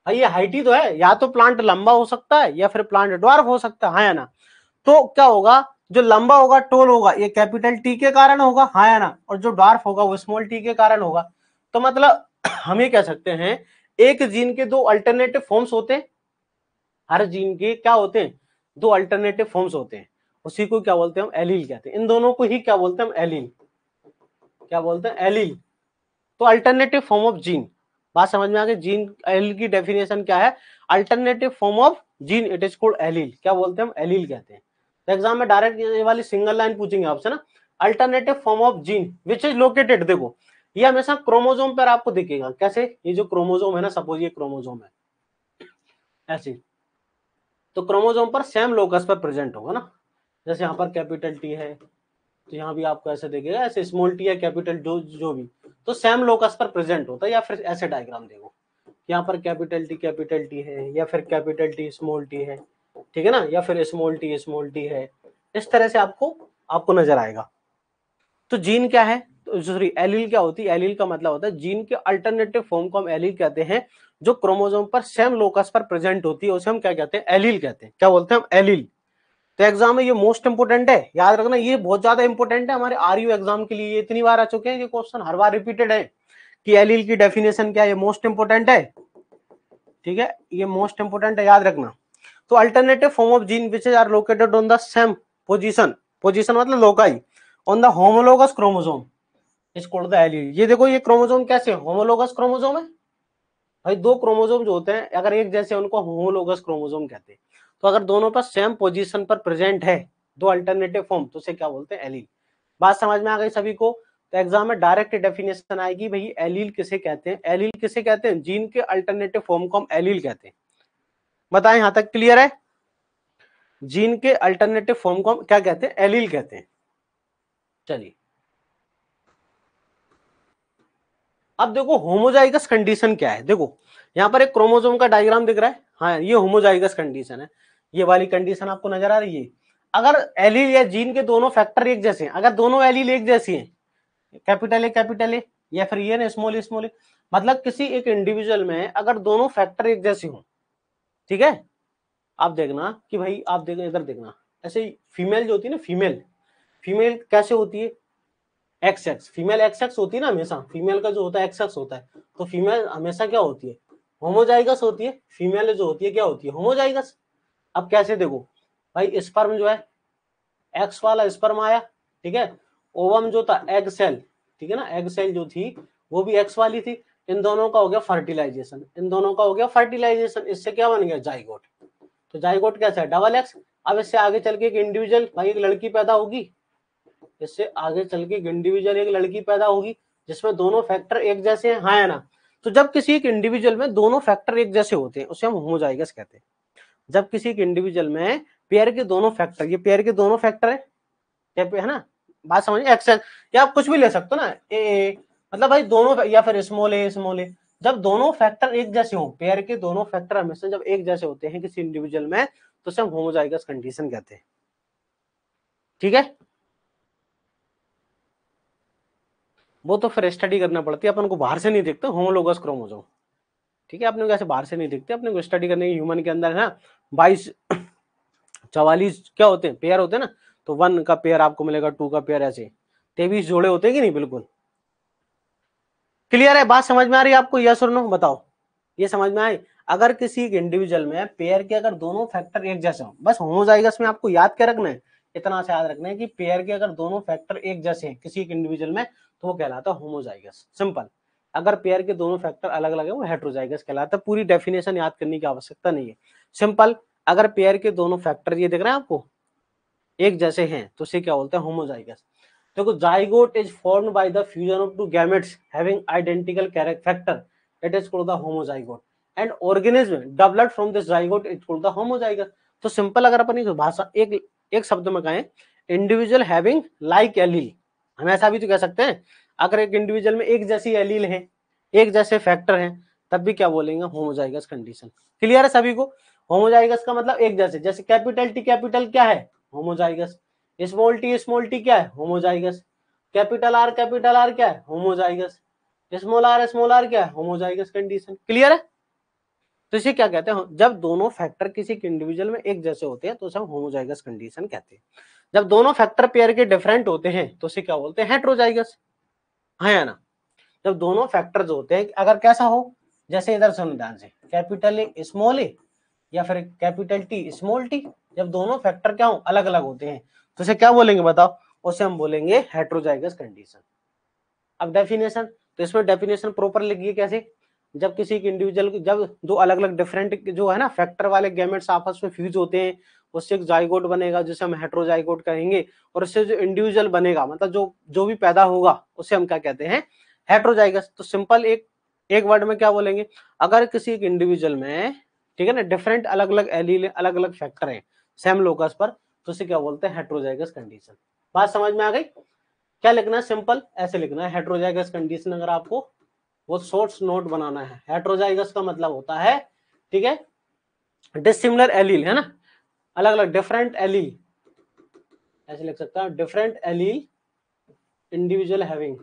भाई ये हाइट ही तो है या तो प्लांट लंबा हो सकता है या फिर प्लांट ड्वार्फ हो सकता है हाँ या ना तो क्या होगा जो लंबा होगा टोल होगा ये कैपिटल टी के कारण होगा हाँ या ना और जो डार्फ होगा वो स्मॉल टी के कारण होगा तो मतलब हम ये कह सकते हैं एक जीन के दो अल्टरनेटिव फॉर्म्स होते हैं हर जीन के क्या होते हैं दो अल्टरनेटिव फॉर्म्स होते हैं उसी को क्या बोलते हैं हम एलील कहते हैं इन दोनों को ही क्या बोलते हैं हम एलील क्या बोलते हैं एलील तो अल्टरनेटिव फॉर्म ऑफ जीन बात समझ में आ गई जीन एलील की डेफिनेशन क्या है alternative form of gene it is called allele क्या बोलते हैं हम एलील कहते हैं तो एग्जाम में डायरेक्ट ये वाली सिंगल लाइन पूछेंगे आपसे ना alternative form of gene which is located देखो ये हमेशा क्रोमोजोम पर आपको दिखेगा कैसे ये जो क्रोमोजोम है ना सपोज ये क्रोमोजोम है ऐसे तो क्रोमोजोम पर सेम लोकस पर प्रेजेंट होगा ना जैसे यहाँ पर कैपिटल टी है तो यहाँ भी आपको ऐसे देखेगा ऐसे स्मॉल टी है कैपिटल जो जो भी तो सेम लोकस पर प्रेजेंट होता है या फिर ऐसे डायग्राम देखो यहाँ पर कैपिटल टी कैपिटल टी है या फिर कैपिटल टी स्मॉल टी है ठीक है ना या फिर स्मॉल टी स्मॉल टी है इस तरह से आपको आपको नजर आएगा तो जीन क्या है सॉरी तो एलिल क्या होती है एलिल का मतलब होता है जीन के अल्टरनेटिव फॉर्म को हम एलिल कहते हैं जो क्रोमोजोम पर सेम लोकस पर प्रेजेंट होती है उसे हम क्या कहते हैं एलिल कहते हैं क्या बोलते हैं हम एलिल तो एग्जाम में ये मोस्ट इंपोर्टेंट है याद रखना ये बहुत ज्यादा इंपोर्टेंट है हमारे आर एग्जाम के लिए इतनी बार आ चुके हैं ये क्वेश्चन हर बार रिपीटेड है कि एलिल की डेफिनेशन क्या है मोस्ट इंपोर्टेंट है ठीक है ये मोस्ट इंपोर्टेंट है याद रखना तो alternative form of gene which is are located on the same position position मतलब loci on the homologous chromosome इसको ये देखो ये क्रोमोजोम कैसे होमोलोगस क्रोमोजोम है भाई दो क्रोमोजोम जो होते हैं अगर एक जैसे उनको होमोलोगस क्रोमोजोम कहते हैं तो अगर दोनों पर सेम पोजीशन पर प्रेजेंट है दो अल्टरनेटिव फॉर्म तो उसे क्या बोलते हैं एलील बात समझ में आ गई सभी को तो एग्जाम में डायरेक्ट डेफिनेशन आएगी भाई एलील किसे कहते हैं एलील किसे कहते हैं जीन के अल्टरनेटिव फॉर्म को हम एलील कहते हैं बताएं यहां तक क्लियर है जीन के अल्टरनेटिव फॉर्म को हम क्या कहते हैं एलील कहते हैं चलिए अब देखो होमोजाइगस कंडीशन क्या है देखो यहां पर एक क्रोमोजोम का डायग्राम दिख रहा है हाँ ये होमोजाइगस कंडीशन है ये वाली कंडीशन आपको नजर आ रही है अगर एलील या जीन के दोनों फैक्टर एक जैसे हैं अगर दोनों एलील एक जैसी हैं कैपिटल ए कैपिटल ए या फिर ये ना स्मॉल स्मॉल मतलब किसी एक इंडिविजुअल में अगर दोनों फैक्टर एक जैसे हों ठीक है आप देखना कि भाई आप देखना इधर देखना ऐसे फीमेल जो होती है ना फीमेल फीमेल कैसे होती है X X female X X होती है ना हमेशा फीमेल का जो होता है एक्स एक्स होता है तो फीमेल हमेशा क्या होती है होमोजाइगस होती है फीमेल जो होती है क्या होती है होमोजाइगस अब कैसे देखो भाई स्पर्म जो है एक्स वाला स्पर्म आया ठीक है ओवम जो था एग सेल ठीक है ना एग सेल जो थी वो भी एक्स वाली थी इन दोनों का हो गया फर्टिलाइजेशन इन दोनों का हो गया फर्टिलाइजेशन इससे क्या बन गया जाइगोट तो जाइगोट कैसा है डबल एक्स अब इससे आगे चल के एक इंडिविजुअल भाई एक लड़की पैदा होगी इससे आगे चल के एक इंडिविजुअल एक लड़की पैदा होगी जिसमें दोनों फैक्टर एक जैसे हैं हाँ है ना तो जब किसी एक इंडिविजुअल में दोनों फैक्टर एक जैसे होते हैं उसे हम होमोजाइगस कहते हैं जब किसी एक इंडिविजुअल में पेयर के दोनों फैक्टर ये पेयर के दोनों फैक्टर है है ना बात समझिए एक्सेस या आप कुछ भी ले सकते हो ना ए मतलब भाई दोनों या फिर स्मॉल ए स्मॉल ए जब दोनों फैक्टर एक जैसे हो पेयर के दोनों फैक्टर हमेशा जब एक जैसे होते हैं किसी इंडिविजुअल में तो उसे हम होमोजाइगस कंडीशन कहते हैं ठीक है वो तो फिर स्टडी करना पड़ती है अपन को बाहर से नहीं देखते होमोलोगस क्रोमोजोम ठीक है अपने को ऐसे बाहर से नहीं देखते अपने को स्टडी करने की ह्यूमन के अंदर है ना बाईस चवालीस क्या होते हैं पेयर होते हैं ना तो वन का पेयर आपको मिलेगा टू का पेयर ऐसे तेईस जोड़े होते हैं कि नहीं बिल्कुल क्लियर है बात समझ में आ रही है आपको यस और नो बताओ ये समझ में आई अगर किसी इंडिविजुअल में पेयर के अगर दोनों फैक्टर एक जैसे हो बस होमोजाइगस में आपको याद क्या रखना है इतना याद रखना है कि पेयर के अगर दोनों फैक्टर एक जैसे हैं किसी एक इंडिविजुअल में तो वो कहलाता है होमोजाइगस सिंपल अगर पेयर के दोनों फैक्टर अलग अलग है वो हेट्रोजाइगस कहलाता है पूरी डेफिनेशन याद करने की आवश्यकता नहीं है सिंपल अगर पेयर के दोनों फैक्टर ये देख रहे हैं आपको एक जैसे हैं तो उसे क्या बोलते हैं होमोजाइगस देखो zygote is form by the fusion of two gametes having identical factor it is called the homozygote and organism developed from this zygote is called the homozygous तो सिंपल अगर अपन एक भाषा एक एक शब्द में कहें इंडिविजुअल हैविंग लाइक एलील हम ऐसा भी तो कह सकते हैं अगर एक इंडिविजुअल में एक जैसी एलील है एक जैसे फैक्टर है तब भी क्या बोलेंगे होमोजाइगस कंडीशन क्लियर है सभी को होमोजाइगस का मतलब एक जैसे जैसे कैपिटल टी कैपिटल क्या है homozygous small T small T क्या है homozygous capital R capital R क्या है homozygous small R small R क्या है होमोजाइगस कंडीशन क्लियर है तो इसे क्या कहते हैं जब दोनों फैक्टर किसी इंडिविजुअल में एक जैसे होते हैं तो उसे हम होमोजाइगस कंडीशन कहते हैं जब दोनों फैक्टर पेयर के डिफरेंट होते हैं तो उसे क्या बोलते हैं हेट्रोजाइगस है या ना जब दोनों फैक्टर होते हैं अगर कैसा हो जैसे इधर सुन ध्यान से कैपिटल ए स्मॉल ए या फिर कैपिटल टी स्मॉल टी जब दोनों फैक्टर क्या हो अलग अलग होते हैं तो उसे क्या बोलेंगे बताओ उसे हम बोलेंगे हेट्रोजाइगस कंडीशन अब डेफिनेशन तो इसमें डेफिनेशन प्रॉपर लिखिए कैसे जब किसी एक इंडिविजुअल जब दो अलग अलग डिफरेंट जो है ना फैक्टर वाले गैमेट्स आपस में फ्यूज होते हैं उससे एक जाइगोट बनेगा जिसे हम हेट्रोजाइगोट कहेंगे और उससे जो इंडिविजुअल बनेगा मतलब जो जो भी पैदा होगा उसे हम क्या कहते हैं हेट्रोजाइगस तो सिंपल एक एक वर्ड में क्या बोलेंगे अगर किसी एक इंडिविजुअल में ठीक है ना डिफरेंट अलग अलग एलील अलग अलग फैक्टर है सेम लोकस पर तो उसे क्या बोलते हैं हेट्रोजाइगस कंडीशन बात समझ में आ गई क्या लिखना है सिंपल ऐसे लिखना है हेट्रोजाइगस कंडीशन अगर आपको वो सोर्स नोट बनाना है हेट्रोजाइगस का मतलब होता है ठीक है डिसिमिलर एलील है ना अलग अलग डिफरेंट एलील ऐसे लिख सकता है different allele individual having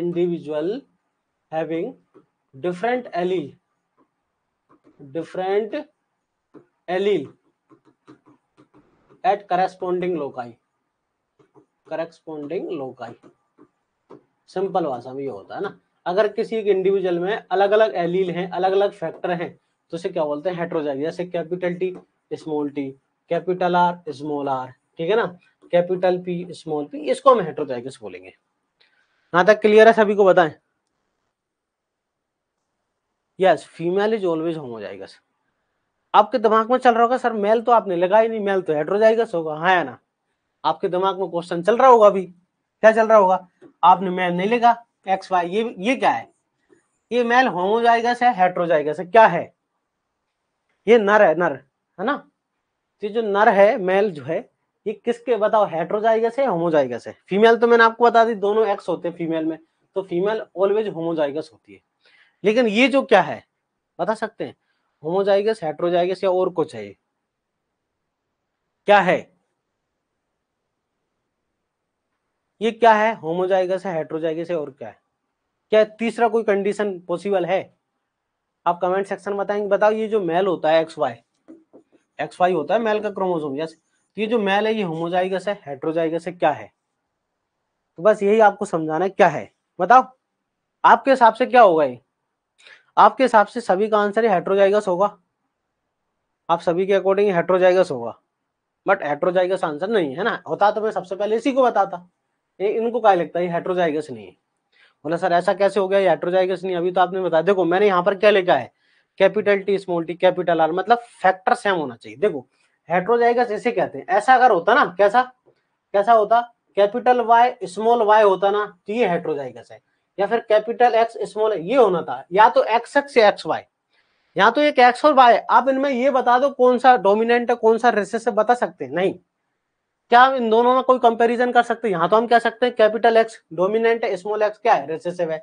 individual having different allele different allele at corresponding loci corresponding loci simple भाषा में ये होता है ना अगर किसी एक इंडिविजुअल में अलग अलग एलील हैं अलग अलग फैक्टर हैं तो उसे क्या बोलते हैं हेट्रोजाइट जैसे capital T small T capital R small R ठीक है ना कैपिटल पी स्मॉल पी इसको हम हेट्रोजाइगस बोलेंगे यहां तक क्लियर है सभी को बताएं yes female is always homozygous आपके दिमाग में चल रहा होगा सर मेल तो आपने लगा ही नहीं मेल तो हेड्रोजाइगस होगा हाँ या ना आपके दिमाग में क्वेश्चन चल रहा होगा अभी क्या चल रहा होगा आपने मेल नहीं लगा एक्स वाई ये ये क्या है ये मेल होमोजाइगस है हेट्रोजाइगस है क्या है ये नर है नर है ना ये जो नर है मेल जो है ये किसके बताओ हेट्रोजाइगस है होमोजाइगस है फीमेल तो मैंने आपको बता दी दोनों एक्स होते हैं फीमेल में तो फीमेल ऑलवेज होमोजाइगस होती है लेकिन ये जो क्या है बता सकते हैं होमोजाइगस हेट्रोजाइगस या और कुछ है क्या है ये क्या है होमोजाइगस है हेट्रोजाइगस है और क्या है क्या तीसरा कोई कंडीशन पॉसिबल है आप कमेंट सेक्शन बताएंगे बताओ ये जो मेल होता है एक्स वाई एक्स वाई होता है मेल का क्रोमोसोम तो यस ये जो मेल है ये होमोजाइगस है हेट्रोजाइगस है क्या है तो बस यही आपको समझाना है क्या है बताओ आपके हिसाब से क्या होगा ये आपके हिसाब से सभी का आंसर हेट्रोजाइगस होगा आप सभी के अकॉर्डिंग हेट्रोजाइगस होगा बट हेट्रोजाइगस आंसर नहीं है ना होता तो मैं सबसे पहले इसी को बताता इनको क्या लगता है हेट्रोजाइगस नहीं है बोला सर ऐसा कैसे हो गया हेट्रोजाइगस नहीं अभी तो आपने बताया देखो मैंने यहाँ पर क्या लिखा है capital T small T capital R मतलब फैक्टर सेम होना चाहिए देखो हेट्रोजाइगस इसे कहते हैं ऐसा अगर होता ना कैसा कैसा होता कैपिटल वाई स्मॉल वाई होता ना तो ये हेट्रोजाइगस है या फिर कैपिटल एक्स स्मॉल ये होना था या तो एक्स एक्स या एक्स वाई या तो एक एक्स और वाई आप इनमें ये बता दो कौन सा डोमिनेंट है कौन सा रिसेसिव बता सकते हैं नहीं क्या इन दोनों में कोई कंपैरिजन कर सकते हैं यहाँ तो हम कह सकते हैं कैपिटल एक्स डोमिनेंट है स्मॉल एक्स क्या है रिसेसिव है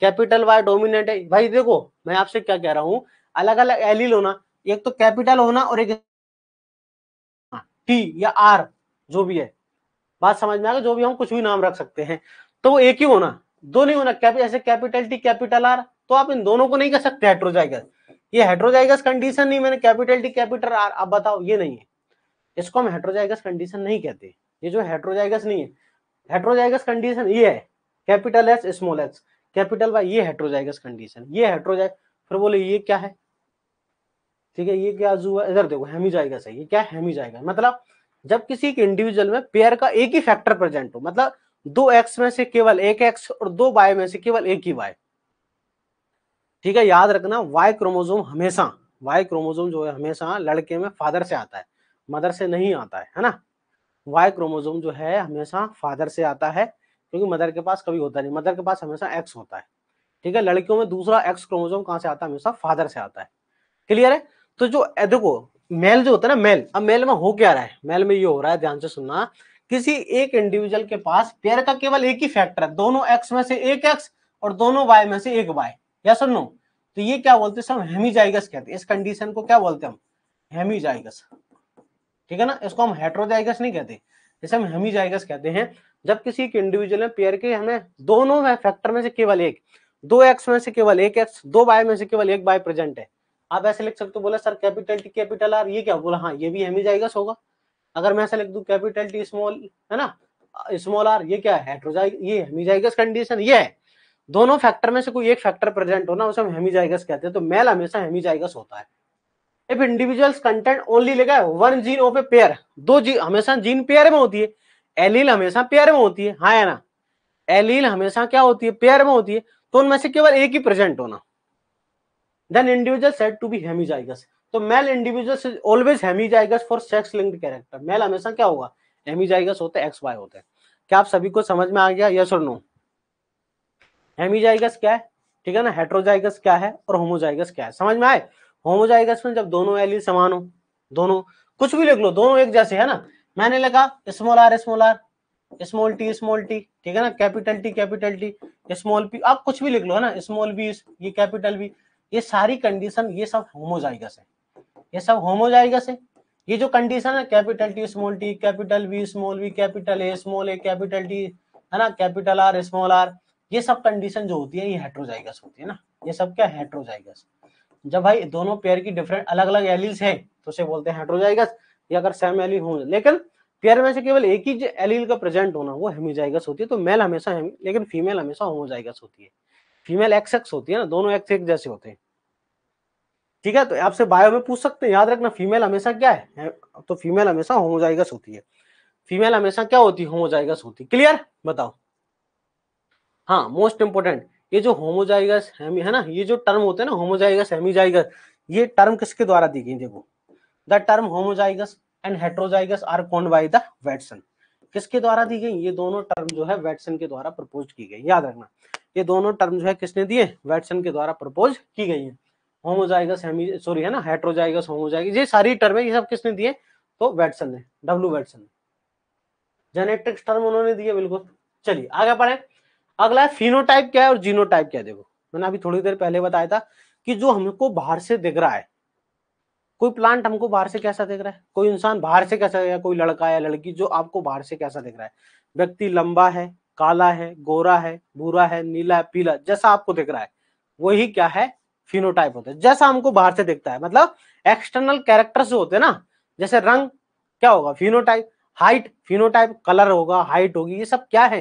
कैपिटल वाई डोमिनेंट है भाई देखो मैं आपसे क्या कह रहा हूँ अलग अलग एलिल होना एक तो कैपिटल होना और एक टी या आर जो भी है बात समझ में आ गई जो भी हम कुछ भी नाम रख सकते हैं तो वो एक ही होना दो नहीं होना कैपिटल ऐसे कैपिटल टी कैपिटल आर तो आप इन दोनों को नहीं कर सकते हेट्रोजाइगस ये हेट्रोजाइगस कंडीशन नहीं मैंने कैपिटल टी कैपिटल आर आप बताओ ये नहीं है इसको हम हेट्रोजाइगस कंडीशन नहीं कहते ये जो हेट्रोजाइगस नहीं है हेट्रोजाइगस कंडीशन ये है capital S small S capital Y ये हेट्रोजाइगस कंडीशन ये हेट्रोजाइग फिर बोले ये क्या है ठीक है ये क्या है इधर देखो हेमीजाइगस है ये क्या हेमीजाइगस मतलब जब किसी एक इंडिविजुअल में पेयर का एक ही फैक्टर प्रेजेंट हो मतलब दो एक्स में से केवल एक एक्स और दो वाई में से केवल एक ही वाई ठीक है याद रखना वाई क्रोमोजोम हमेशा वाई क्रोमोजोम जो है हमेशा लड़के में फादर से आता है मदर से नहीं आता है है ना वाई क्रोमोजोम जो है हमेशा फादर से आता है क्योंकि मदर के पास कभी होता नहीं मदर के पास हमेशा एक्स होता है ठीक है लड़कियों में दूसरा एक्स क्रोमोजोम कहां से आता है हमेशा फादर से आता है क्लियर है तो जो देखो मेल जो होता है ना मेल अब मेल में हो क्या रहा है मेल में ये हो रहा है ध्यान से सुनना किसी एक इंडिविजुअल के पास पेयर का केवल एक ही फैक्टर है दोनों एक्स में से एक एक्स और दोनों वाई में से एक वाई या सर नो तो ये क्या बोलते हैं सर हेमीजाइगस कहते हैं इस कंडीशन को क्या बोलते हैं हम हेमीजाइगस ठीक है ना इसको हम हेट्रोजाइगस नहीं कहते इसे हम हेमीजाइगस कहते हैं जब किसी एक इंडिविजुअल में पेयर के हमें दोनों फैक्टर में से केवल एक दो एक्स में से केवल एक एक्स दो बाय में से केवल एक बाय प्रेजेंट है आप ऐसे लिख सकते हो बोला sir capital T capital R ये क्या बोला हाँ ये भी हेमीजाइगस होगा अगर मैं ऐसा लिख दू कैपिटल टी स्मॉल है ना स्मॉल आर ये क्या है ये हेमीजाइगस कंडीशन ये है दोनों फैक्टर में से कोई एक फैक्टर प्रेजेंट हो ना उसे हम हेमीजाइगस कहते हैं तो मेल हमेशा हेमीजाइगस होता है इफ इंडिविजुअल्स कंटेंट ओनली लिखा है one gene of a pair दो जीन हमेशा जीन पेयर में होती है एलील हमेशा पेयर में होती है हाँ है ना एलील हमेशा क्या होती है पेयर में होती है तो उनमें से केवल एक ही प्रेजेंट होना then individual set to be hemizygous तो male individual always hemizygous for sex linked character male हमेशा क्या होगा हेमीजाइगस होते हैं एक्स वाई होते हैं क्या आप सभी को समझ में आ गया यस और नो हेमीजाइगस क्या है ठीक है ना हेट्रोजाइगस क्या है और होमोजाइगस क्या है समझ में आए होमोजाइगस में जब दोनों एली समान हो दोनों कुछ भी लिख लो दोनों एक जैसे है ना मैंने लगा small R small R small T small T ठीक है ना capital T capital T small P आप कुछ भी लिख लो है ना स्मॉल बी ये कैपिटल बी ये सारी कंडीशन ये सब होमोजाइगस है ये सब होम हो जाएगा से ये जो कंडीशन है capital T small T capital V small V capital A small A capital T है ना कैपिटल आर स्मॉल आर ये सब कंडीशन जो होती है ये हेट्रोजाइगस होती है ना ये सब क्या हेट्रोजाइगस जब भाई दोनों पेयर की डिफरेंट अलग अलग एलिल्स है तो उसे बोलते हैं हेट्रोजाइगस या अगर सेम एलिल हो लेकिन पेयर में से केवल एक ही एलिल का प्रेजेंट होना वो हेमीजाइगस होती है तो मेल हमेशा लेकिन फीमेल हमेशा होमोजाइगस होती है फीमेल एक्स एक्स होती है ना दोनों एक्स एक जैसे होते हैं ठीक है तो आपसे बायो में पूछ सकते हैं याद रखना फीमेल हमेशा क्या है तो फीमेल हमेशा होमोजाइगस होती है फीमेल हमेशा क्या होती है होमोजाइगस होती है क्लियर बताओ हाँ मोस्ट इंपोर्टेंट ये जो होमोजाइगस है ना ये जो टर्म होते हैं ना होमोजाइगस हेमीजाइगस ये टर्म किसके द्वारा दी गई देखो the term homozygous and heterozygous are coined by the Bateson किसके द्वारा दी गई ये दोनों टर्म जो है वेटसन के द्वारा प्रपोज की गई याद रखना ये दोनों टर्म जो है किसने दिए वेटसन के द्वारा प्रपोज की गई है होमोजाइगस सॉरी है ना हेट्रोजाइगस होमोजाइगस ये सारी टर्म है ये सब किसने दिए तो वेटसन ने डब्ल्यू वेटसन ने जेनेटिक्स टर्म उन्होंने दिए बिल्कुल चलिए आगे पढ़े अगला है फिनोटाइप क्या है और जीनोटाइप क्या है देखो मैंने अभी थोड़ी देर पहले बताया था कि जो हमको बाहर से दिख रहा है कोई प्लांट हमको बाहर से कैसा दिख रहा है कोई इंसान बाहर से कैसा दिख रहा है कोई लड़का या लड़की जो आपको बाहर से कैसा दिख रहा है व्यक्ति लंबा है काला है गोरा है भूरा है नीला है पीला जैसा आपको दिख रहा है वही क्या है फिनोटाइप होते हैं जैसा हमको बाहर से दिखता है मतलब एक्सटर्नल कैरेक्टर से होते हैं ना जैसे रंग क्या होगा फिनोटाइप हाइट फिनोटाइप कलर होगा हाइट होगी ये सब क्या है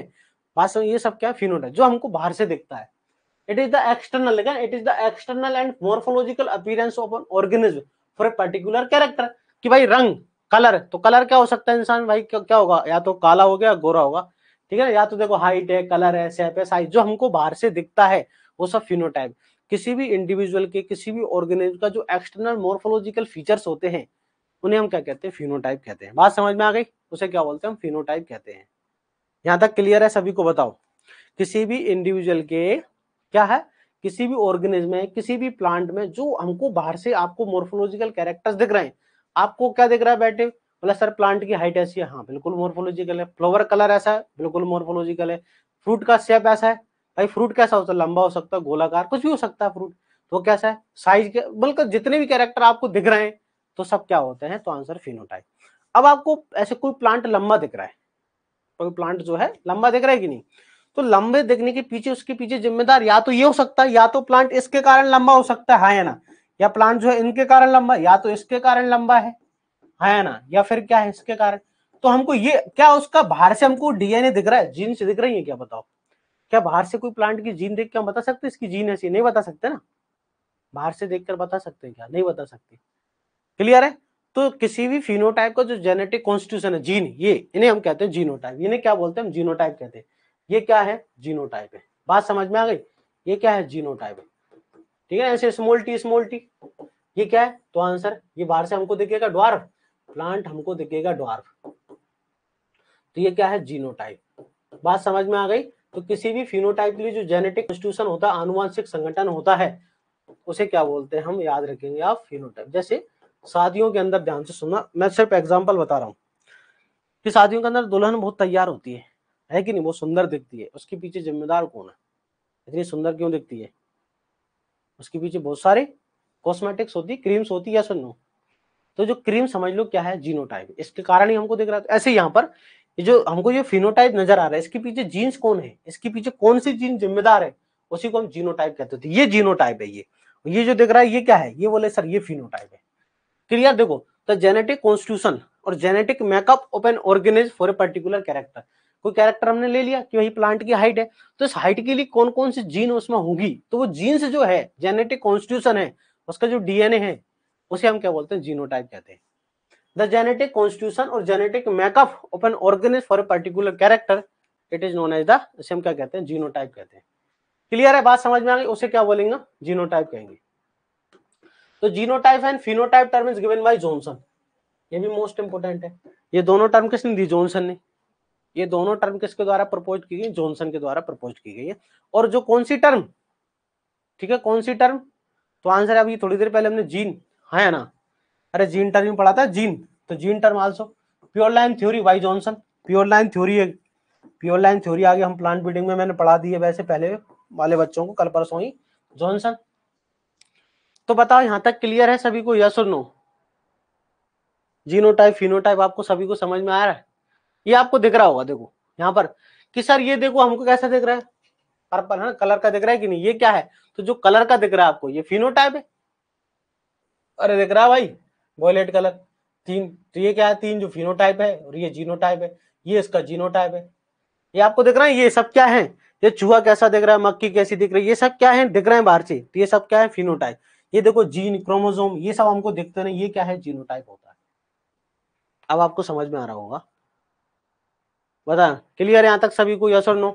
वास्तव ये सब क्या फिनोटाइप जो हमको बाहर से दिखता है it is the external it is the external and morphological appearance of an organism for a particular character कि भाई रंग कलर तो कलर क्या हो सकता है इंसान भाई क्या, क्या होगा या तो काला हो गया या गोरा होगा ठीक है या तो देखो हाइट है कलर है सेप है साइज जो हमको बाहर से दिखता है वो सब फिनोटाइप किसी भी इंडिविजुअल के किसी भी ऑर्गेनिज्म का जो एक्सटर्नल मोर्फोलॉजिकल फीचर्स होते हैं उन्हें हम क्या कहते हैं फिनोटाइप कहते हैं बात समझ में आ गई उसे क्या बोलते हैं हम फिनोटाइप कहते हैं यहाँ तक क्लियर है सभी को बताओ किसी भी इंडिविजुअल के क्या है किसी भी ऑर्गेनिज्म में किसी भी प्लांट में जो हमको बाहर से आपको मोर्फोलॉजिकल कैरेक्टर्स दिख रहे हैं आपको क्या दिख रहा है बैठे बोला सर प्लांट की हाइट ऐसी है हाँ बिल्कुल मोर्फोलॉजिकल है फ्लोवर कलर ऐसा है बिल्कुल मोर्फोलॉजिकल है फ्रूट का शेप ऐसा है भाई फ्रूट कैसा होता है लंबा हो सकता है गोलाकार कुछ भी हो सकता है फ्रूट तो कैसा है साइज के बल्कि जितने भी कैरेक्टर आपको दिख रहे हैं तो सब क्या होते हैं तो आंसर फिनोटाइप अब आपको ऐसे कोई प्लांट लंबा दिख रहा है कोई प्लांट जो है लंबा दिख रहा है कि नहीं तो लंबे दिखने के पीछे उसके पीछे जिम्मेदार या तो ये हो सकता है या तो प्लांट इसके कारण लंबा हो सकता है हाँ या ना या प्लांट जो है इनके कारण लंबा या तो इसके कारण लंबा है हा या ना या फिर क्या है इसके कारण तो हमको ये क्या उसका बाहर से हमको डीएनए दिख रहा है जीन्स दिख रही है क्या बताओ क्या बाहर से कोई प्लांट की जीन देख के हम बता सकते हैं इसकी जीन ऐसी नहीं बता सकते ना बाहर से कर बता सकते हैं क्या नहीं बता सकते क्लियर है तो किसी भी फिनोटाइप का जो जेनेटिक कॉन्स्टिट्यूशन है जीन ये इन्हें हम कहते हैं जीनोटाइप इन्हें क्या बोलते हैं हम जीनोटाइप कहते हैं ये क्या है जीनोटाइप है बात समझ में आ गई ये क्या है जीनोटाइप है ठीक है ऐसे स्मॉल टी स्मॉल टी ये क्या है तो आंसर ये बाहर से हमको दिखेगा ड्वार्फ प्लांट हमको दिखेगा ड्वार्फ तो ये क्या है जीनोटाइप बात समझ में आ गई तो किसी भी फिनोटाइप के लिए जो जेनेटिक इंस्टीट्यूशन होता है आनुवंशिक संगठन होता है उसे क्या बोलते हैं हम याद रखेंगे आप फिनोटाइप जैसे शादियों के अंदर ध्यान से सुनना मैं सिर्फ एग्जाम्पल बता रहा हूँ कि शादियों के अंदर दुल्हन बहुत तैयार होती है है कि नहीं वो सुंदर दिखती है उसके पीछे जिम्मेदार कौन है इतनी सुंदर क्यों दिखती है उसके पीछे बहुत सारे कॉस्मेटिक्स होती है क्रीम्स होती है या सुनो तो जो क्रीम समझ लो क्या है जीनोटाइप इसके कारण ही हमको दिख रहा है ऐसे यहाँ पर ये जो हमको ये फिनोटाइप नजर आ रहा है इसके पीछे जीन्स कौन है इसके पीछे कौन सी जीन जिम्मेदार है उसी को हम जीनोटाइप कहते थे तो ये जीनोटाइप है ये ये जो देख रहा है ये क्या है ये बोले सर ये फिनोटाइप है क्लियर देखो तो जेनेटिक कॉन्स्टिट्यूशन और genetic makeup of an organism for a particular character कोई कैरेक्टर हमने ले लिया कि वही प्लांट की हाइट है तो इस हाइट के लिए कौन कौन सी जीन उसमें होगी तो वो जीन्स जो है जेनेटिक कॉन्स्टिट्यूशन है उसका जो डीएनए है उसे हम क्या बोलते हैं जीनोटाइप कहते हैं द जेनेटिक कॉन्स्टिट्यूशन और genetic makeup of an organism for a particular character it is known as the उसे हम क्या कहते हैं जीनोटाइप कहते हैं क्लियर है बात समझ में आ गई उसे क्या बोलेंगे जीनोटाइप कहेंगे तो genotype and phenotype term is given by Johnson ये भी मोस्ट इंपोर्टेंट है ये दोनों टर्म किसने दी जॉनसन ने ये दोनों टर्म किसके द्वारा प्रपोज की गई जॉनसन के द्वारा प्रपोज की गई है और जो कौन सी टर्म ठीक है कौन सी टर्म तो आंसर है अभी थोड़ी देर पहले हमने जीन है ना अरे जीन टर्म पढ़ा था जीन तो gene term also pure line theory by Johnson pure line theory pure line theory आगे हम प्लांट ब्रीडिंग में मैंने पढ़ा दी है वैसे पहले वाले बच्चों को कल परसों ही जॉनसन तो बताओ यहां तक क्लियर है सभी को यस और नो जीनोटाइप फिनोटाइप आपको सभी को समझ में आ रहा है ये आपको दिख रहा होगा देखो यहाँ पर कि सर ये देखो हमको कैसा दिख रहा है पर्पल है हाँ, कलर का दिख रहा है कि नहीं ये क्या है तो जो कलर का दिख रहा है आपको ये फिनोटाइप है अरे दिख रहा है भाई वॉयलेट कलर तीन तो ये क्या है तीन जो फिनोटाइप है और ये जीनोटाइप है ये इसका जीनोटाइप है ये आपको देख रहा है ये सब क्या है ये चूहा कैसा दिख रहा है मक्की कैसी दिख रही है ये सब क्या है दिख रहा है बाहर से तो ये सब क्या है फिनोटाइप ये देखो जीन क्रोमोजोम ये सब हमको देखते नहीं ये क्या है जीनोटाइप होता है अब आपको समझ में आ रहा होगा बता क्लियर यहां तक सभी को यस और नो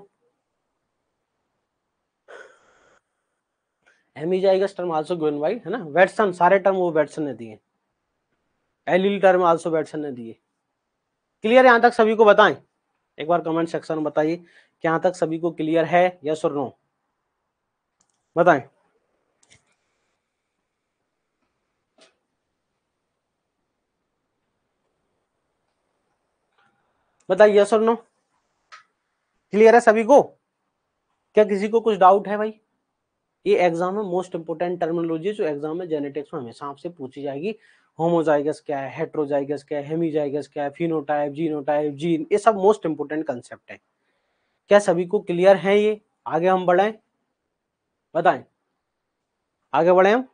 एम जाएगा टर्म आल्सो गिवन बाय है ना वेटसन सारे टर्म वो वेटसन ने दिए एलिल टर्म आल्सो बैट्सन ने दिए क्लियर यहां तक सभी को बताएं एक बार कमेंट सेक्शन में बताइए कि यहां तक सभी को क्लियर है या सुर नो बताएं बताइए यस और नो क्लियर है सभी को क्या किसी को कुछ डाउट है भाई ये एग्जाम में मोस्ट इंपोर्टेंट टर्मिनोलॉजी जो एग्जाम में जेनेटिक्स में हमेशा आपसे पूछी जाएगी होमोजाइगस क्या है हेट्रोजाइगस क्या है हेमीजाइगस क्या है फिनोटाइप जीनोटाइप जीन ये सब मोस्ट इंपोर्टेंट कंसेप्ट है क्या सभी को क्लियर है ये आगे हम बढ़ाए बताएं आगे बढ़े हम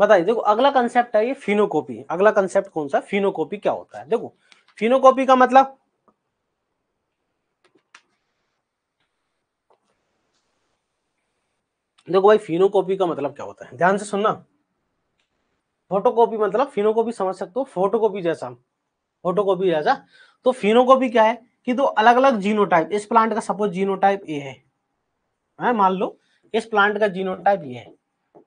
बताइए देखो अगला कंसेप्ट है ये फिनोकॉपी अगला कंसेप्ट कौन सा फिनोकॉपी क्या होता है देखो फिनोकॉपी का मतलब देखो भाई फिनोकॉपी का मतलब क्या होता है ध्यान से सुनना फोटोकॉपी मतलब फिनोकॉपी समझ सकते हो फोटोकॉपी जैसा फोटोकॉपी जैसा तो फिनोकॉपी क्या है कि दो अलग अलग जीनोटाइप इस प्लांट का सपोज जीनोटाइप ए है, मान लो इस प्लांट का जीनोटाइप ये है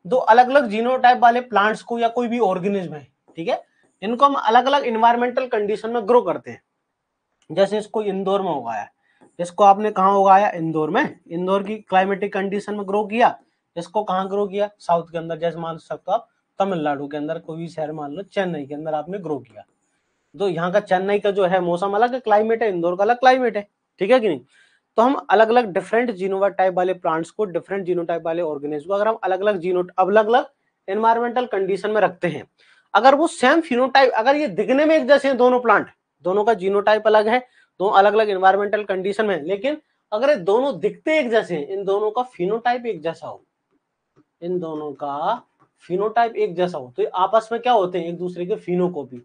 दो अलग अलग जीनोटाइप वाले प्लांट्स को या कोई भी ऑर्गेनिज्म है ठीक है इनको हम अलग अलग इन्वायरमेंटल कंडीशन में ग्रो करते हैं जैसे इसको इंदौर में उगाया है इसको आपने कहाँ उगाया इंदौर में इंदौर की क्लाइमेटिक कंडीशन में ग्रो किया इसको कहाँ ग्रो किया साउथ के अंदर जैसे मान सकते हो आप तमिलनाडु के अंदर कोई भी शहर मान लो चेन्नई के अंदर आपने ग्रो किया तो यहाँ का चेन्नई का जो है मौसम अलग है क्लाइमेट है इंदौर का अलग क्लाइमेट है ठीक है कि नहीं तो हम अलग अलग डिफरेंट जीनोवा टाइप वाले प्लांट्स को डिफरेंट जीनो टाइप वाले ऑर्गेनिज को अगर हम अलग अलग जीनो अलग अलग एनवायरमेंटल कंडीशन में रखते हैं अगर वो सेम फिनोटाइप अगर ये दिखने में एक जैसे हैं दोनों प्लांट दोनों का जीनोटाइप अलग है दो अलग अलग इन्वायरमेंटल कंडीशन में लेकिन अगर ये दोनों दिखते एक जैसे इन दोनों का फिनोटाइप एक जैसा हो इन दोनों का फिनोटाइप एक जैसा हो तो ये आपस में क्या होते हैं एक दूसरे के फिनोकॉपी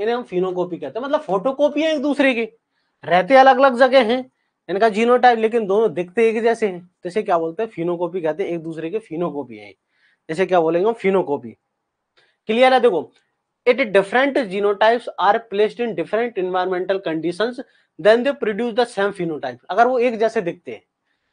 इन्हें हम फिनोकॉपी कहते हैं मतलब फोटोकॉपी है एक दूसरे की रहते अलग अलग जगह हैं इनका जीनोटाइप लेकिन दोनों दिखते एक जैसे हैं जैसे तो क्या बोलते हैं फिनोकॉपी कहते हैं एक दूसरे के फिनोकॉपी है जैसे क्या बोलेंगे हम फिनोकॉपी क्लियर है देखो it different genotypes are placed in different environmental condition then they produce the same phenotype अगर वो एक जैसे दिखते हैं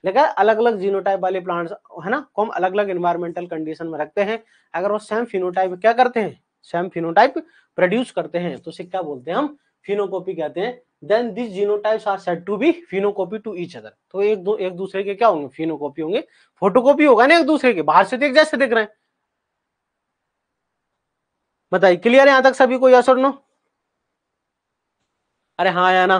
लेकिन अलग अलग जीनोटाइप वाले प्लांट्स है ना को हम अलग अलग इन्वायरमेंटल कंडीशन में रखते हैं अगर वो सेम फिनोटाइप क्या करते हैं सेम फिनोटाइप प्रोड्यूस करते हैं तो उसे क्या बोलते हैं हम फिनोकॉपी कहते हैं then this genotypes are said to be phenocopy to each other तो एक दो एक दूसरे के क्या होंगे फिनोकॉपी होंगे फोटोकॉपी होगा ना एक दूसरे के बाहर से तो एक जैसे दिख रहे हैं बताइए क्लियर है यहां तक सभी को यस और नो अरे हाँ या ना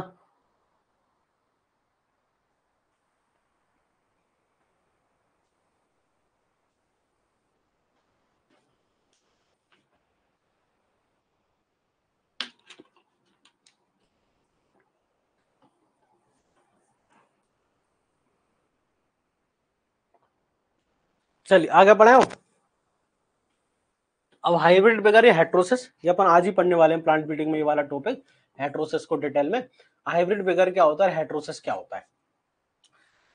चलिए आगे बढ़ाओ अब हाइब्रिड बेगर या हेट्रोसिस ये अपन आज ही पढ़ने वाले हैं प्लांट ब्रीडिंग में ये वाला टॉपिक हेट्रोसिस को डिटेल में हाइब्रिड बेगर क्या होता है हेट्रोसिस क्या होता है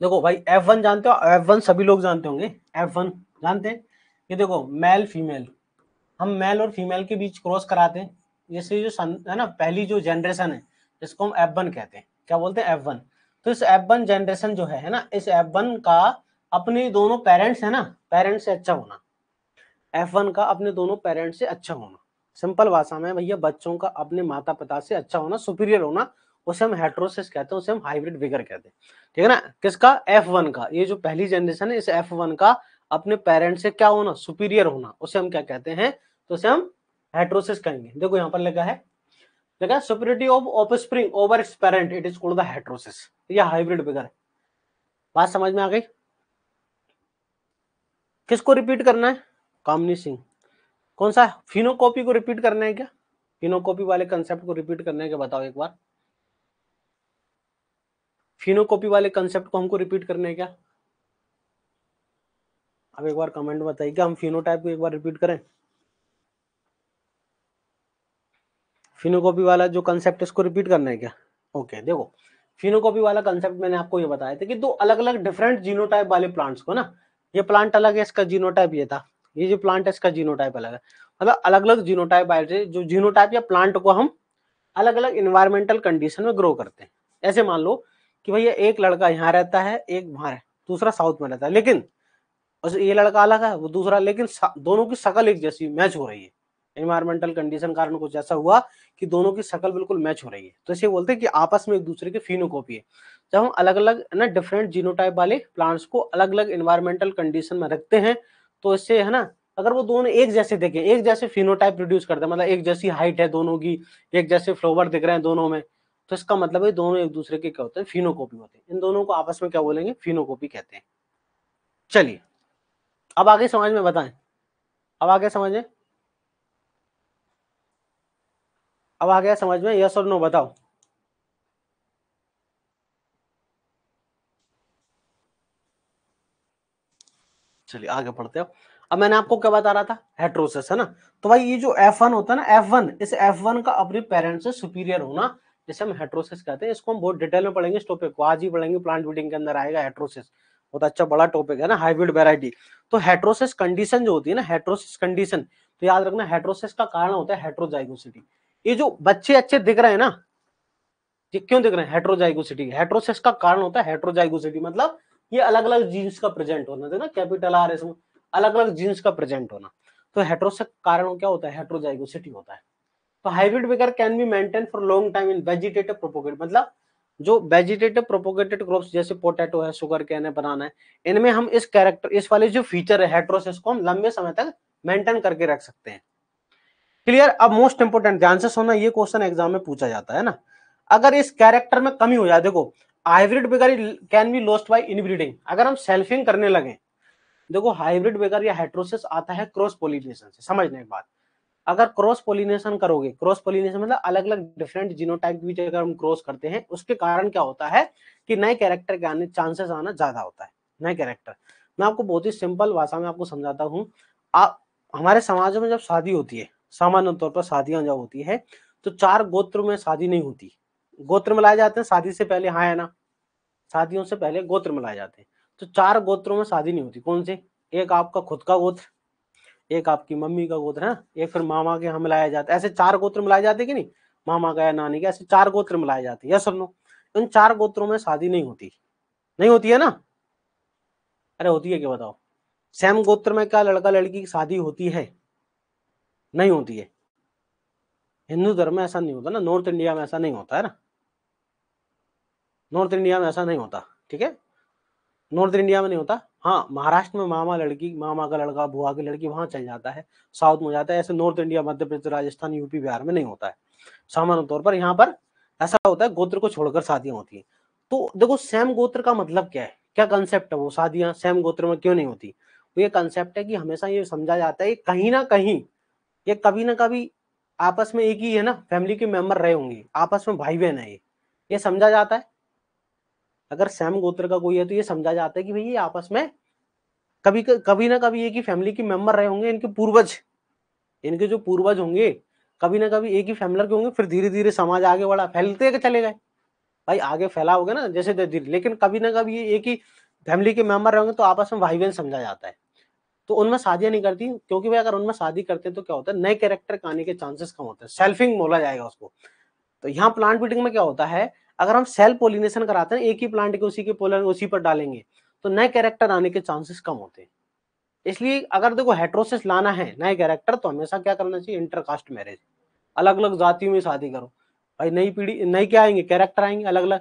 देखो भाई F1 जानते हो F1 सभी लोग जानते होंगे F1 जानते हैं ये देखो मेल फीमेल हम मेल और फीमेल के बीच क्रॉस कराते हैं जैसे जो है ना पहली जो जनरेशन है इसको हम एफ वन कहते हैं क्या बोलते हैं एफ वन तो इस एफ वन जनरेशन जो है ना इस एफ वन का अपने दोनों पेरेंट्स है ना पेरेंट्स से अच्छा होना एफ वन का अपने दोनों पेरेंट से अच्छा होना सिंपल भाषा में भैया बच्चों का अपने माता पिता से अच्छा होना सुपीरियर होना उसे हम हेट्रोसिस कहते हैं उसे हम हाइब्रिड विगर कहते हैं ठीक है ना किसका एफ वन का ये जो पहली जनरेशन है इस एफ वन का अपने पेरेंट से क्या होना सुपीरियर होना उसे हम क्या कहते हैं तो उसे हम हेट्रोसिस कहेंगे देखो यहाँ पर लगा है लगा superiority of offspring over its parent it is called the heterosis यह हाइब्रिड विगर बात समझ में आ गई किसको रिपीट करना है कामनी सिंह कौन सा फिनोकॉपी को रिपीट करना है क्या फिनोकॉपी वाले कंसेप्ट को रिपीट करना है क्या बताओ एक बार फिनोकॉपी वाले कंसेप्ट को हमको रिपीट करना है क्या अब एक बार कमेंट बताइए क्या हम फिनोटाइप को एक बार रिपीट करें फिनोकॉपी वाला जो कंसेप्ट है उसको रिपीट करना है क्या ओके देखो फिनोकॉपी वाला कंसेप्ट मैंने आपको ये बताया था कि दो अलग अलग डिफरेंट जीनोटाइप वाले प्लांट्स को ना ये प्लांट अलग है इसका जीनोटाइप ये था ये जो प्लांट है इसका जीनोटाइप अलग है मतलब अलग अलग जीनोटाइप आए जो जीनोटाइप या प्लांट को हम अलग अलग इन्वायरमेंटल कंडीशन में ग्रो करते हैं ऐसे मान लो कि भैया एक लड़का यहाँ रहता है एक वहां है दूसरा साउथ में रहता है लेकिन ये लड़का अलग है वो दूसरा लेकिन दोनों की शकल एक जैसी मैच हो रही है इन्वायरमेंटल कंडीशन कारण कुछ ऐसा हुआ कि दोनों की शकल बिल्कुल मैच हो रही है तो इसे बोलते हैं कि आपस में एक दूसरे की फिनोकॉपी है जब हम अलग अलग ना डिफरेंट जीनोटाइप वाले प्लांट्स को अलग अलग इन्वायरमेंटल कंडीशन में रखते हैं तो इससे है ना अगर वो दोनों एक जैसे देखे एक जैसे फिनोटाइप प्रोड्यूस करते हैं मतलब एक जैसी हाइट है दोनों की एक जैसे फ्लोवर दिख रहे हैं दोनों में तो इसका मतलब है दोनों एक दूसरे के क्या होते हैं फिनोकॉपी होते हैं इन दोनों को आपस में क्या बोलेंगे फिनोकॉपी कहते हैं चलिए अब आगे समझ में बताएं अब आगे समझ में अब आ गया समझ में यस और नो बताओ चलिए आगे पढ़ते हो अब मैंने आपको क्या बता रहा था हेट्रोसेस है ना तो भाई ये जो एफ वन होता है ना एफ वन इस एफ वन का अपने पेरेंट से सुपीरियर होना जिसे हम हेट्रोसिस कहते हैं इसको हम बहुत डिटेल में पढ़ेंगे इस टॉपिक को आज ही पढ़ेंगे प्लांट ब्रीडिंग के अंदर आएगा हेट्रोसिस बहुत अच्छा बड़ा टॉपिक है ना हाइब्रिड वेराइटी तो हेट्रोसिस कंडीशन जो होती है ना हेट्रोसिस कंडीशन तो याद रखना हेट्रोसिस का कारण होता है हेट्रोजाइगोसिटी ये जो बच्चे अच्छे दिख रहे हैं ना ये क्यों दिख रहे हैं हेट्रोजाइगोसिटी हेट्रोसिस का कारण होता है हेट्रोजाइगोसिटी मतलब ये अलग अलग जीन्स का प्रेजेंट होना देखना कैपिटल आर एस अलग अलग जीन्स का प्रेजेंट होना तो हेट्रोस कारण क्या होता है हेट्रोजाइगोसिटी होता है तो hybrid vigour can be maintain for long time in vegetative propagate मतलब जो वेजिटेटिव प्रोपोगेटेड क्रॉप्स जैसे पोटैटो है शुगर कैन है बनाना है इनमें हम इस कैरेक्टर इस वाले जो फीचर है हेट्रोसिस को हम लंबे समय तक मेंटेन करके रख सकते हैं क्लियर अब मोस्ट इंपोर्टेंट ध्यान से सुनना ये क्वेश्चन एग्जाम में पूछा जाता है ना अगर इस कैरेक्टर में कमी हो जाए देखो hybrid vigour can be lost by inbreeding अगर हम सेल्फिंग करने लगे देखो हाइब्रिड बेकार या हाइड्रोसिस आता है क्रॉस पोलिनेशन से समझने के बाद अगर क्रॉस पोलिनेशन करोगे क्रॉस पोलिनेशन मतलब अलग अलग डिफरेंट जीनोटाइप भी अगर हम क्रॉस करते हैं उसके कारण क्या होता है कि नए कैरेक्टर के आने चांसेस आना ज्यादा होता है नए कैरेक्टर मैं आपको बहुत ही सिंपल भाषा में आपको समझाता हूँ आप हमारे समाज में जब शादी होती है सामान्य तौर पर शादियां जब होती है तो चार गोत्र में शादी नहीं होती गोत्र में लाए जाते हैं शादी से पहले हाँ है ना शादियों से पहले गोत्र मिलाए जाते हैं तो चार गोत्रों में शादी नहीं होती कौन से एक आपका खुद का गोत्र एक आपकी मम्मी का गोत्र है हाँ? एक फिर मामा के यहाँ मिलाया जाता है ऐसे चार गोत्र मिलाए जाते कि नहीं मामा का या नानी का ऐसे चार गोत्र मिलाए जाते हैं सुन लो इन चार गोत्रों में शादी नहीं होती नहीं होती है ना अरे होती है क्या बताओ सेम गोत्र में क्या लड़का लड़की की शादी होती है नहीं होती है हिंदू धर्म में ऐसा नहीं होता ना नॉर्थ इंडिया में ऐसा नहीं होता है ना नॉर्थ इंडिया में ऐसा नहीं होता ठीक है नॉर्थ इंडिया में नहीं होता हाँ महाराष्ट्र में मामा लड़की मामा का लड़का बुआ की लड़की वहां चल जाता है साउथ में जाता है ऐसे north India Madhya Pradesh Rajasthan UP Bihar में नहीं होता है सामान्य तौर पर यहाँ पर ऐसा होता है गोत्र को छोड़कर शादियां होती है तो देखो सेम गोत्र का मतलब क्या है क्या कंसेप्ट है वो शादियां सेम गोत्र में क्यों नहीं होती वो ये कंसेप्ट है कि हमेशा ये समझा जाता है कहीं ना कहीं ये कभी ना कभी आपस में एक ही है ना फैमिली के मेंबर रहे होंगे आपस में भाई बहन है ये समझा जाता है अगर सैम गोत्र का कोई है तो ये समझा जाता है कि भाई ये आपस में कभी कभी ना कभी एक ही फैमिली के मेंबर रहे होंगे इनके पूर्वज इनके जो पूर्वज होंगे कभी ना कभी एक ही फैमिलर के होंगे फिर धीरे धीरे समाज आगे बढ़ा फैलते चले गए भाई आगे फैला होगा ना जैसे धीरे लेकिन कभी ना कभी एक ही फैमिली के मेंबर रहेंगे तो आपस में भाई बहन समझा जाता है तो उनमें शादियां नहीं करती क्योंकि भाई अगर उनमें शादी करते हैं तो क्या होता है नए कैरेक्टर आने के चांसेस कम होते हैं सेल्फिंग बोला जाएगा उसको तो यहाँ प्लांट ब्रीडिंग में क्या होता है अगर हम सेल पोलिनेशन कराते हैं एक ही प्लांट के उसी के पोलन उसी पर डालेंगे तो नए कैरेक्टर आने के चांसेस कम होते हैं इसलिए अगर देखो हेट्रोसिस लाना है नए कैरेक्टर तो हमेशा क्या करना चाहिए इंटरकास्ट मैरिज अलग अलग जातियों में शादी करो भाई नई पीढ़ी नए क्या आएंगे कैरेक्टर आएंगे अलग अलग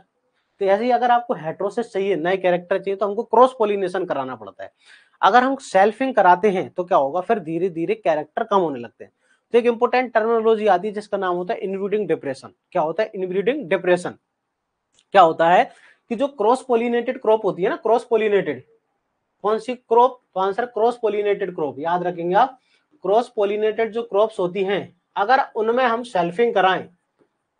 तो ऐसे ही अगर आपको हेट्रोसिस चाहिए नए कैरेक्टर चाहिए तो हमको क्रॉस पोलिनेशन कराना पड़ता है अगर हम सेल्फिंग कराते हैं तो क्या होगा फिर धीरे धीरे कैरेक्टर कम होने लगते हैं तो एक इंपॉर्टेंट टर्मिनोलॉजी आती है जिसका नाम होता है इनब्रीडिंग डिप्रेशन क्या होता है इनब्रीडिंग डिप्रेशन क्या होता है कि जो क्रॉस पोलिनेटेड क्रॉप होती है ना क्रॉस पोलिनेटेड कौन सी क्रॉप तो आंसर क्रॉस पोलिनेटेड क्रॉप याद रखेंगे आप क्रॉस पोलिनेटेड जो क्रॉप्स होती हैं अगर उनमें हम सेल्फिंग कराएं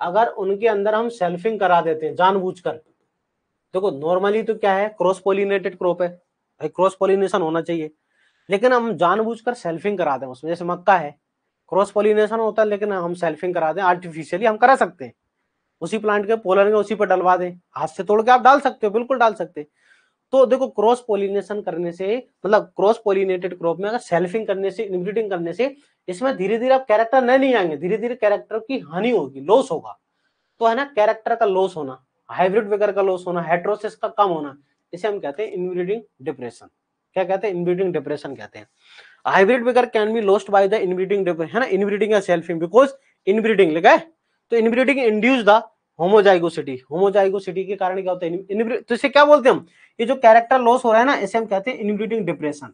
अगर उनके अंदर हम सेल्फिंग करा देते हैं जानबूझकर देखो तो नॉर्मली तो क्या है क्रॉस पोलिनेटेड क्रॉप है भाई क्रॉस पोलिनेशन होना चाहिए लेकिन हम जानबूझकर सेल्फिंग करा दें उसमें जैसे मक्का है क्रॉस पोलिनेशन होता है लेकिन हम सेल्फिंग करा दें आर्टिफिशियली हम करा सकते हैं उसी प्लांट के पोलन के उसी पर डलवा दें हाथ से तोड़ के आप डाल सकते हो बिल्कुल डाल सकते तो देखो क्रॉस पोलिनेशन करने से मतलब क्रॉस पोलिनेटेड क्रॉप में अगर सेल्फिंग करने से इनब्रीडिंग करने से इसमें धीरे धीरे आप कैरेक्टर नहीं, नहीं आएंगे धीरे धीरे कैरेक्टर की हानि होगी लॉस होगा तो है ना कैरेक्टर का लॉस होना हाइब्रिड वगैरह का लॉस होना हाइड्रोसिस का कम होना इसे हम कहते हैं इनब्रीडिंग डिप्रेशन क्या कहते हैं इनब्रीडिंग डिप्रेशन कहते हैं hybrid vigour can be lost by the inbreeding है ना इनब्रीडिंग या सेल्फिंग बिकॉज इनब्रीडिंग लगा है तो inbreeding induce the homozygosity homozygosity के कारण क्या होता है तो इसे क्या बोलते हैं हम ये जो कैरेक्टर लॉस हो रहा है ना इसे हम कहते हैं इनब्रीडिंग डिप्रेशन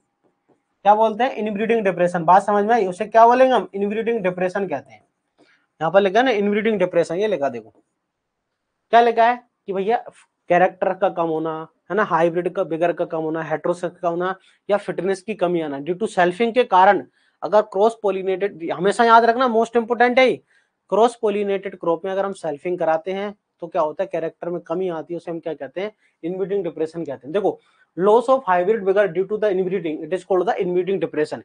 क्या बोलते हैं इनब्रीडिंग डिप्रेशन बात समझ में आई उसे क्या बोलेंगे हम इनब्रीडिंग डिप्रेशन कहते हैं यहाँ पर लिखा है ना इनब्रीडिंग डिप्रेशन ये लिखा देखो क्या लिखा है कि भैया कैरेक्टर का कम होना है ना हाइब्रिड का बिगर का कम होना हेट्रोसेक्स का होना या फिटनेस की कमी आना ड्यू टू सेल्फिंग के कारण अगर क्रॉस पोलिनेटेड हमेशा याद रखना मोस्ट इंपोर्टेंट है क्रॉस पोलिनेटेड क्रॉप में अगर हम सेल्फिंग कराते हैं तो क्या होता है कैरेक्टर में कमी आती है उसे हम क्या कहते हैं इनब्रीडिंग डिप्रेशन कहते हैं देखो loss of hybrid vigour due to the inbreeding it is called the inbreeding depression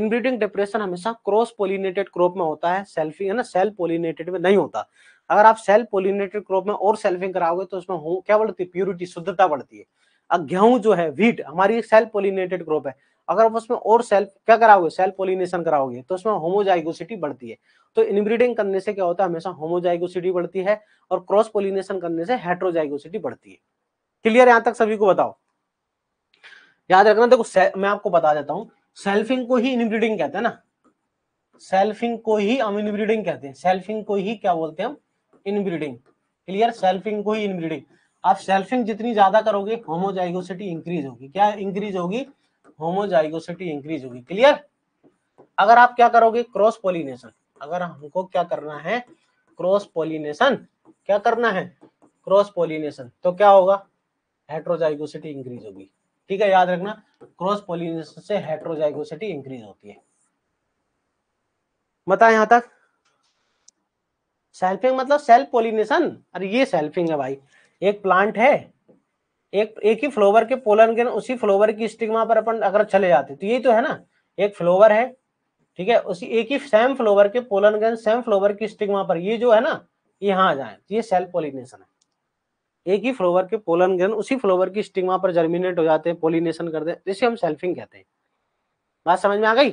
inbreeding depression हमेशा क्रॉस पोलिनेटेड क्रॉप में होता है सेल्फिंग है ना सेल्फ पोलिनेटेड में नहीं होता अगर आप सेल्फ पोलिनेटेड क्रॉप में और सेल्फिंग कराओगे तो उसमें क्या बढ़ती है प्योरिटी शुद्धता बढ़ती है गेहूं जो है व्हीट हमारी सेल्फ पोलिनेटेड क्रॉप है अगर आप उसमें और सेल्फ क्या कराओगे सेल्फ पोलिनेशन कराओगे तो उसमें होमोजाइगोसिटी बढ़ती है तो इनब्रीडिंग करने से क्या होता है हमेशा होमोजाइगोसिटी बढ़ती है और क्रॉस पोलिनेशन करने से हेट्रोजाइगोसिटी बढ़ती है क्लियर यहां तक सभी को बताओ याद रखना देखो मैं आपको बता देता हूँ सेल्फिंग को ही इनब्रीडिंग कहते हैं ना सेल्फिंग को ही हम इनब्रीडिंग कहते हैं सेल्फिंग को ही क्या बोलते हैं हम इनब्रीडिंग क्लियर सेल्फिंग को ही इनब्रीडिंग आप सेल्फिंग जितनी ज्यादा करोगे होमोजाइगोसिटी इंक्रीज होगी क्या इंक्रीज होगी होमोजाइगोसिटी इंक्रीज होगी क्लियर अगर आप क्या करोगे क्रॉस पोलिनेशन अगर हमको क्या करना है क्रॉस पोलिनेशन क्या करना है क्रॉस पोलिनेशन तो क्या होगा हेट्रोजाइगोसिटी इंक्रीज होगी ठीक है याद रखना क्रॉस पोलिनेशन से हेट्रोजाइगोसिटी इंक्रीज होती है बता यहां तक सेल्फिंग मतलब सेल्फ पोलिनेशन अरे ये सेल्फिंग है भाई एक प्लांट है एक एक ही फ्लोवर के पोलन के उसी फ्लोवर की स्टिग्मा पर अपन अगर चले जाते तो यही तो है ना एक फ्लोवर है ठीक है उसी एक ही सेम फ्लोवर के पोलन गन सेम फ्लोवर की स्टिग्मा पर ये जो है ना यहाँ आ जाए तो ये सेल्फ पोलिनेशन है एक ही फ्लोवर के पोलन गन उसी फ्लोवर की स्टिग्मा पर जर्मिनेट हो जाते हैं पोलिनेशन करते हैं जिसे हम सेल्फिंग कहते हैं बात समझ में आ गई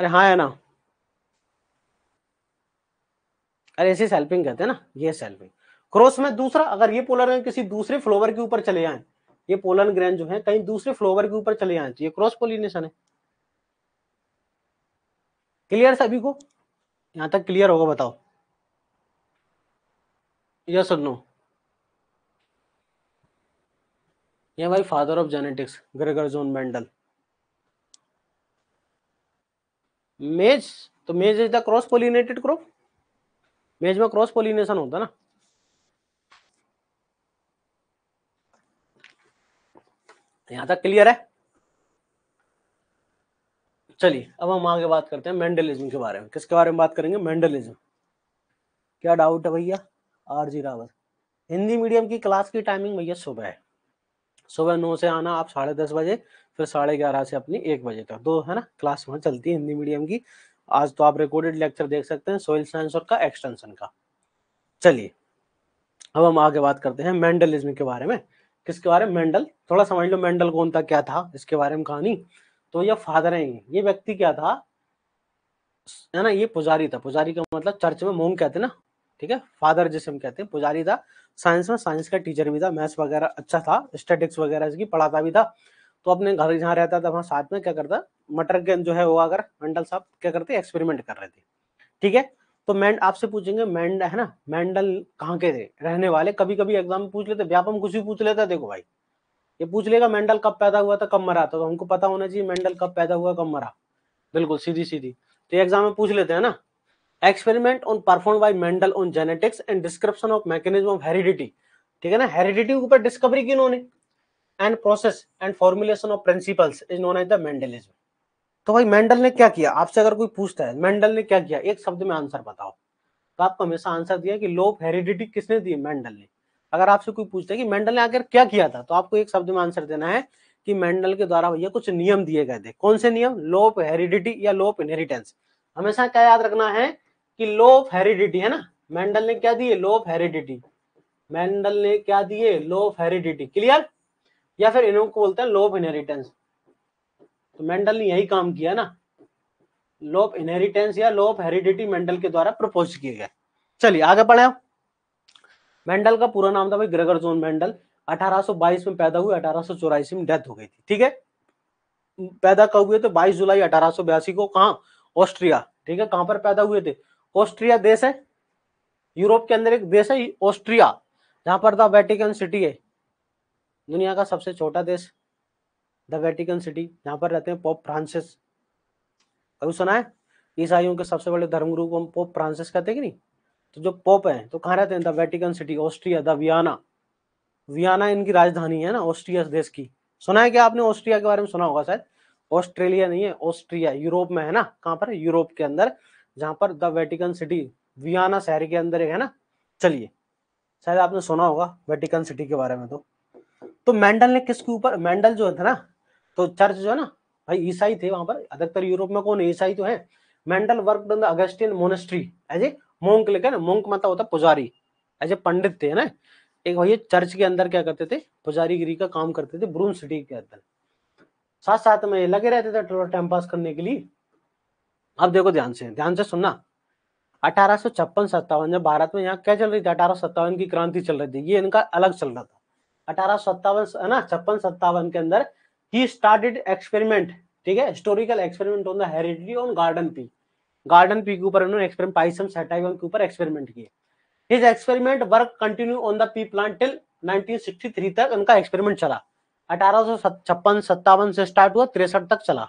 अरे हाँ है ना अरे ऐसे सेल्फिंग कहते हैं ना ये सेल्फिंग क्रॉस में दूसरा अगर ये पोलर ग्रेन किसी दूसरे फ्लोवर के ऊपर चले आए ये पोलन ग्रेन जो है कहीं दूसरे फ्लोवर के ऊपर चले आए तो ये क्रॉस पोलिनेशन है क्लियर सभी को यहां तक क्लियर होगा बताओ यस और नो ये भाई father of genetics Gregor zone Mendel maize तो maize is the cross pollinated crop maize में क्रॉस पोलिनेशन होता ना तो यहां तक क्लियर है चलिए अब हम आगे बात करते हैं मेंडलिज्म के बारे में किसके बारे में बात करेंगे मेंडलिज्म क्या डाउट है भैया R G Rawat Hindi medium की क्लास की टाइमिंग भैया सुबह है सुबह नौ से आना आप साढ़े दस बजे फिर साढ़े ग्यारह से अपनी एक बजे तक दो है ना क्लास वहां चलती है हिंदी मीडियम की आज तो आप रिकॉर्डेड लेक्चर देख सकते हैं सोयल साइंस और का एक्सटेंशन का चलिए अब हम आगे बात करते हैं मेंडलिज्म के बारे में किसके बारे में मेंडल थोड़ा समझ लो मेंडल कौन था क्या था इसके बारे में कहानी तो यह फादर है ये व्यक्ति क्या था है ना ये पुजारी था पुजारी का मतलब चर्च में मोंग कहते ना ठीक है फादर जिसे हम कहते हैं पुजारी था साइंस में साइंस का टीचर भी था मैथ्स वगैरह अच्छा था स्टेटिक्स वगैरह इसकी पढ़ाता भी था तो अपने घर जहाँ रहता था वहाँ साथ में क्या करता मटर के जो है वो अगर मंडल साहब क्या करते एक्सपेरिमेंट कर रहे थे ठीक है तो मैंड आपसे पूछेंगे मैंड है ना मैंडल कहाँ के थे रहने वाले कभी कभी एग्जाम पूछ लेते व्यापम कुछ भी पूछ लेता देखो भाई ये पूछ लेगा मैंडल कब पैदा हुआ था कब मरा था तो हमको पता होना चाहिए मैंडल कब पैदा हुआ कब मरा बिल्कुल सीधी सीधी तो एग्जाम में पूछ लेते हैं ना experiment on perform by Mendel on genetics and description of mechanism of heredity ठीक है ना हेरिडिटी ऊपर डिस्कवरी की इन्होंने and process and formulation of principles is known as the Mendelism तो भाई मेंडल ने क्या किया आपसे अगर कोई पूछता है मेंडल ने क्या किया एक शब्द में आंसर बताओ तो आपको हमेशा आंसर दिया कि लोप हेरिडिटी किसने दी मेंडल ने अगर आपसे कोई पूछता है कि मेंडल ने आखिर क्या किया था तो आपको एक शब्द में आंसर देना है कि मेंडल के द्वारा भैया कुछ नियम दिए गए थे कौन से नियम लोप हेरिडिटी या लोप इनहेरिटेंस हमेशा क्या याद रखना है कि लोप हेरिडिटी है ना मेंडल ने क्या दिए लोप हेरिडिटी मेंडल ने क्या दिए लोप हेरिडिटी क्लियर या फिर इनको बोलते हैं लोप इनहेरिटेंस तो मेंडल ने यही काम किया ना लोप इनहेरिटेंस या लोप हेरिडिटी मेंडल के द्वारा प्रपोज किया गया चलिए आगे बढ़े मेंडल का पूरा नाम था भाई ग्रेगर जोन मेंडल 1822 में पैदा हुए अठारह में डेथ हो गई थी ठीक है पैदा कब हुए थे तो 22 जुलाई अठारह को कहा ऑस्ट्रिया ठीक है कहां पर पैदा हुए थे ऑस्ट्रिया देश है यूरोप के अंदर एक देश है ऑस्ट्रिया जहां पर था वेटिकन सिटी है दुनिया का सबसे छोटा देश द वेटिकन सिटी यहाँ पर रहते हैं पोप फ्रांसिस कभी सुना है ईसाइयों के सबसे बड़े धर्मगुरु को हम पोप फ्रांसिस कहते हैं कि नहीं तो जो पोप है तो कहाँ रहते हैं the Vatican City Austria the Vienna Vienna इनकी राजधानी है ना ऑस्ट्रिया देश की सुना है क्या आपने ऑस्ट्रिया के बारे में सुना होगा शायद ऑस्ट्रेलिया नहीं है ऑस्ट्रिया यूरोप में है ना कहाँ पर यूरोप के अंदर जहाँ पर द वेटिकन सिटी वियाना शहर के अंदर है ना चलिए शायद आपने सुना होगा वेटिकन सिटी के बारे में तो तो मेंडल ने किसके ऊपर मेंडल जो था ना तो चर्च जो है ना भाई ईसाई थे वहां पर अधिकतर यूरोप में कौन ईसाई तो है Mendel work in the Augustine monastery as a monk लिखा ना मोंक मतलब होता पुजारी एज ए पंडित थे ना एक भैया चर्च के अंदर क्या करते थे पुजारीगिरी का काम करते थे ब्रून सिटी के अंदर साथ साथ में लगे रहते थे टाइम पास करने के लिए अब देखो ध्यान से ध्यान से सुनना अठारह सौ छप्पन सत्तावन जब भारत में यहाँ क्या चल रही थी अठारह सत्तावन की क्रांति चल रही थी ये इनका अलग चल रहा था अठारह सत्तावन है ना छप्पन सत्तावन के अंदर ही स्टार्टेड एक्सपेरिमेंट ठीक है historical experiment on the heredity on garden pea garden pea के ऊपर उन्होंने एक्सपेरिमेंट पाइसम सेटाइवन के ऊपर एक्सपेरिमेंट किए his experiment work continue on the pea plant till 1963 तक उनका एक्सपेरिमेंट चला अठारह सौ से स्टार्ट हुआ तिरसठ तक चला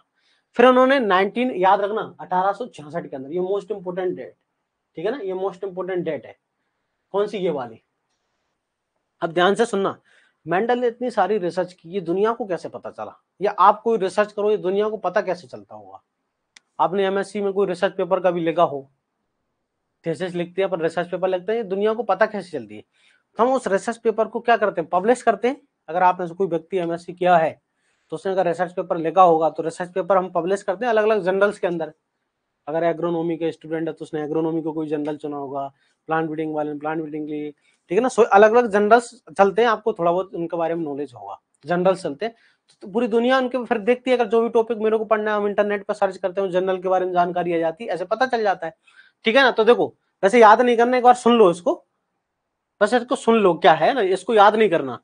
फिर उन्होंने 19 याद रखना अठारह के अंदर ये मोस्ट इंपोर्टेंट डेट ठीक है ना ये मोस्ट इंपोर्टेंट डेट है कौन सी ये वाली अब ध्यान से सुनना मेंडल ने इतनी सारी रिसर्च की ये दुनिया को कैसे पता चला या आप कोई रिसर्च करो ये दुनिया को पता कैसे चलता होगा आपने एमएससी में कोई रिसर्च पेपर का भी लिखा हो थीसिस लिखते हैं पर रिसर्च पेपर लिखते हैं दुनिया को पता कैसे चलती है तो हम उस रिसर्च पेपर को क्या करते हैं पब्लिश करते हैं अगर आपने कोई व्यक्ति एमएससी किया है तो उसने अगर रिसर्च पेपर लिखा होगा तो रिसर्च पेपर हम पब्लिश करते हैं अलग अलग जर्नल्स के अंदर अगर एग्रोनॉमी के स्टूडेंट है तो उसने एग्रोनॉमी को कोई जर्नल चुना होगा प्लांट ब्रीडिंग वाले प्लांट ब्रीडिंग के लिए ठीक है ना सो अलग अलग जनरल्स चलते हैं आपको थोड़ा बहुत उनके बारे में नॉलेज होगा जनरल चलते हैं तो, तो पूरी दुनिया उनके फिर देखती है अगर जो भी टॉपिक मेरे को पढ़ना है हम इंटरनेट पर सर्च करते हैं जनरल के बारे में जानकारी आ जाती है ऐसे पता चल जाता है ठीक है ना तो देखो वैसे याद नहीं करना एक बार सुन लो इसको बस इसको सुन लो क्या है ना इसको याद नहीं करना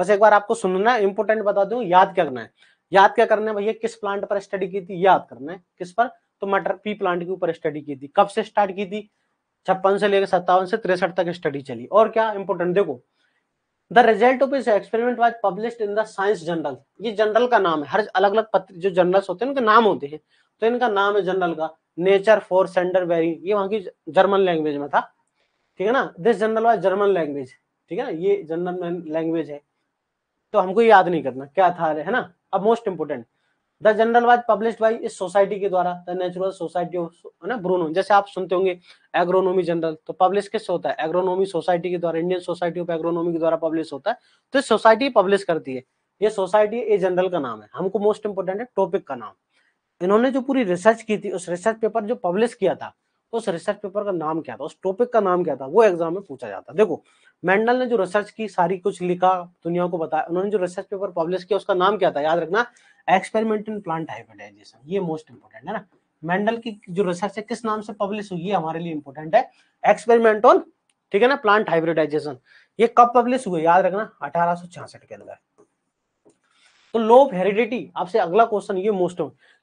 बस एक बार आपको सुनना है इंपोर्टेंट बता दू याद क्या करना है याद क्या करना है भैया किस प्लांट पर स्टडी की थी याद करना है किस पर तो मटर पी प्लांट के ऊपर स्टडी की थी कब से स्टार्ट की थी छप्पन से लेकर सत्तावन से तिरसठ तक स्टडी चली और क्या इंपोर्टेंट देखो द रिजल्ट ऑफ इस experiment was publish in the science journal ये जनरल का नाम है हर अलग अलग पत्र जो जर्नल्स होते हैं उनके नाम होते हैं तो इनका नाम है जनरल का नेचर फॉर सेंडर वेरी ये वहां की जर्मन लैंग्वेज में था ठीक है ना this journal was German language ठीक है ना ये जनरल लैंग्वेज है तो हमको याद नहीं करना क्या था है ना अब most important the journal was publish by इस सोसाइटी के द्वारा द नेचुरल सोसाइटी ऑफ है ना ब्रोनो जैसे आप सुनते होंगे एग्रोनॉमी जनरल तो पब्लिश किससे होता है एग्रोनॉमी सोसाइटी के द्वारा इंडियन सोसाइटी ऑफ एग्रोनॉमी के द्वारा पब्लिश होता है तो सोसाइटी पब्लिश करती है ये सोसाइटी ए जनरल का नाम है हमको मोस्ट इंपोर्टेंट है टॉपिक का नाम इन्होंने जो पूरी रिसर्च की थी उस रिसर्च पेपर जो पब्लिश किया था तो उस रिसर्च पेपर का नाम क्या था उस टॉपिक का नाम क्या था वो एग्जाम में पूछा जाता देखो मेंडल ने जो रिसर्च की सारी कुछ लिखा दुनिया को बताया उन्होंने जो रिसर्च पेपर पब्लिश किया उसका नाम क्या था याद रखना एक्सपेरिमेंट इन प्लांट हाइब्रिडाइजेशन ये मोस्ट इंपोर्टेंट है ना मेंडल की जो रिसर्च है किस नाम से पब्लिश हुई है हमारे लिए इंपोर्टेंट है एक्सपेरिमेंट ऑन ठीक है ना प्लांट हाइब्रिडाइजेशन ये कब पब्लिश हुए याद रखना अठारह के अंदर तो लो ऑफ हेरिडिटी आपसे अगला क्वेश्चन ये मोस्ट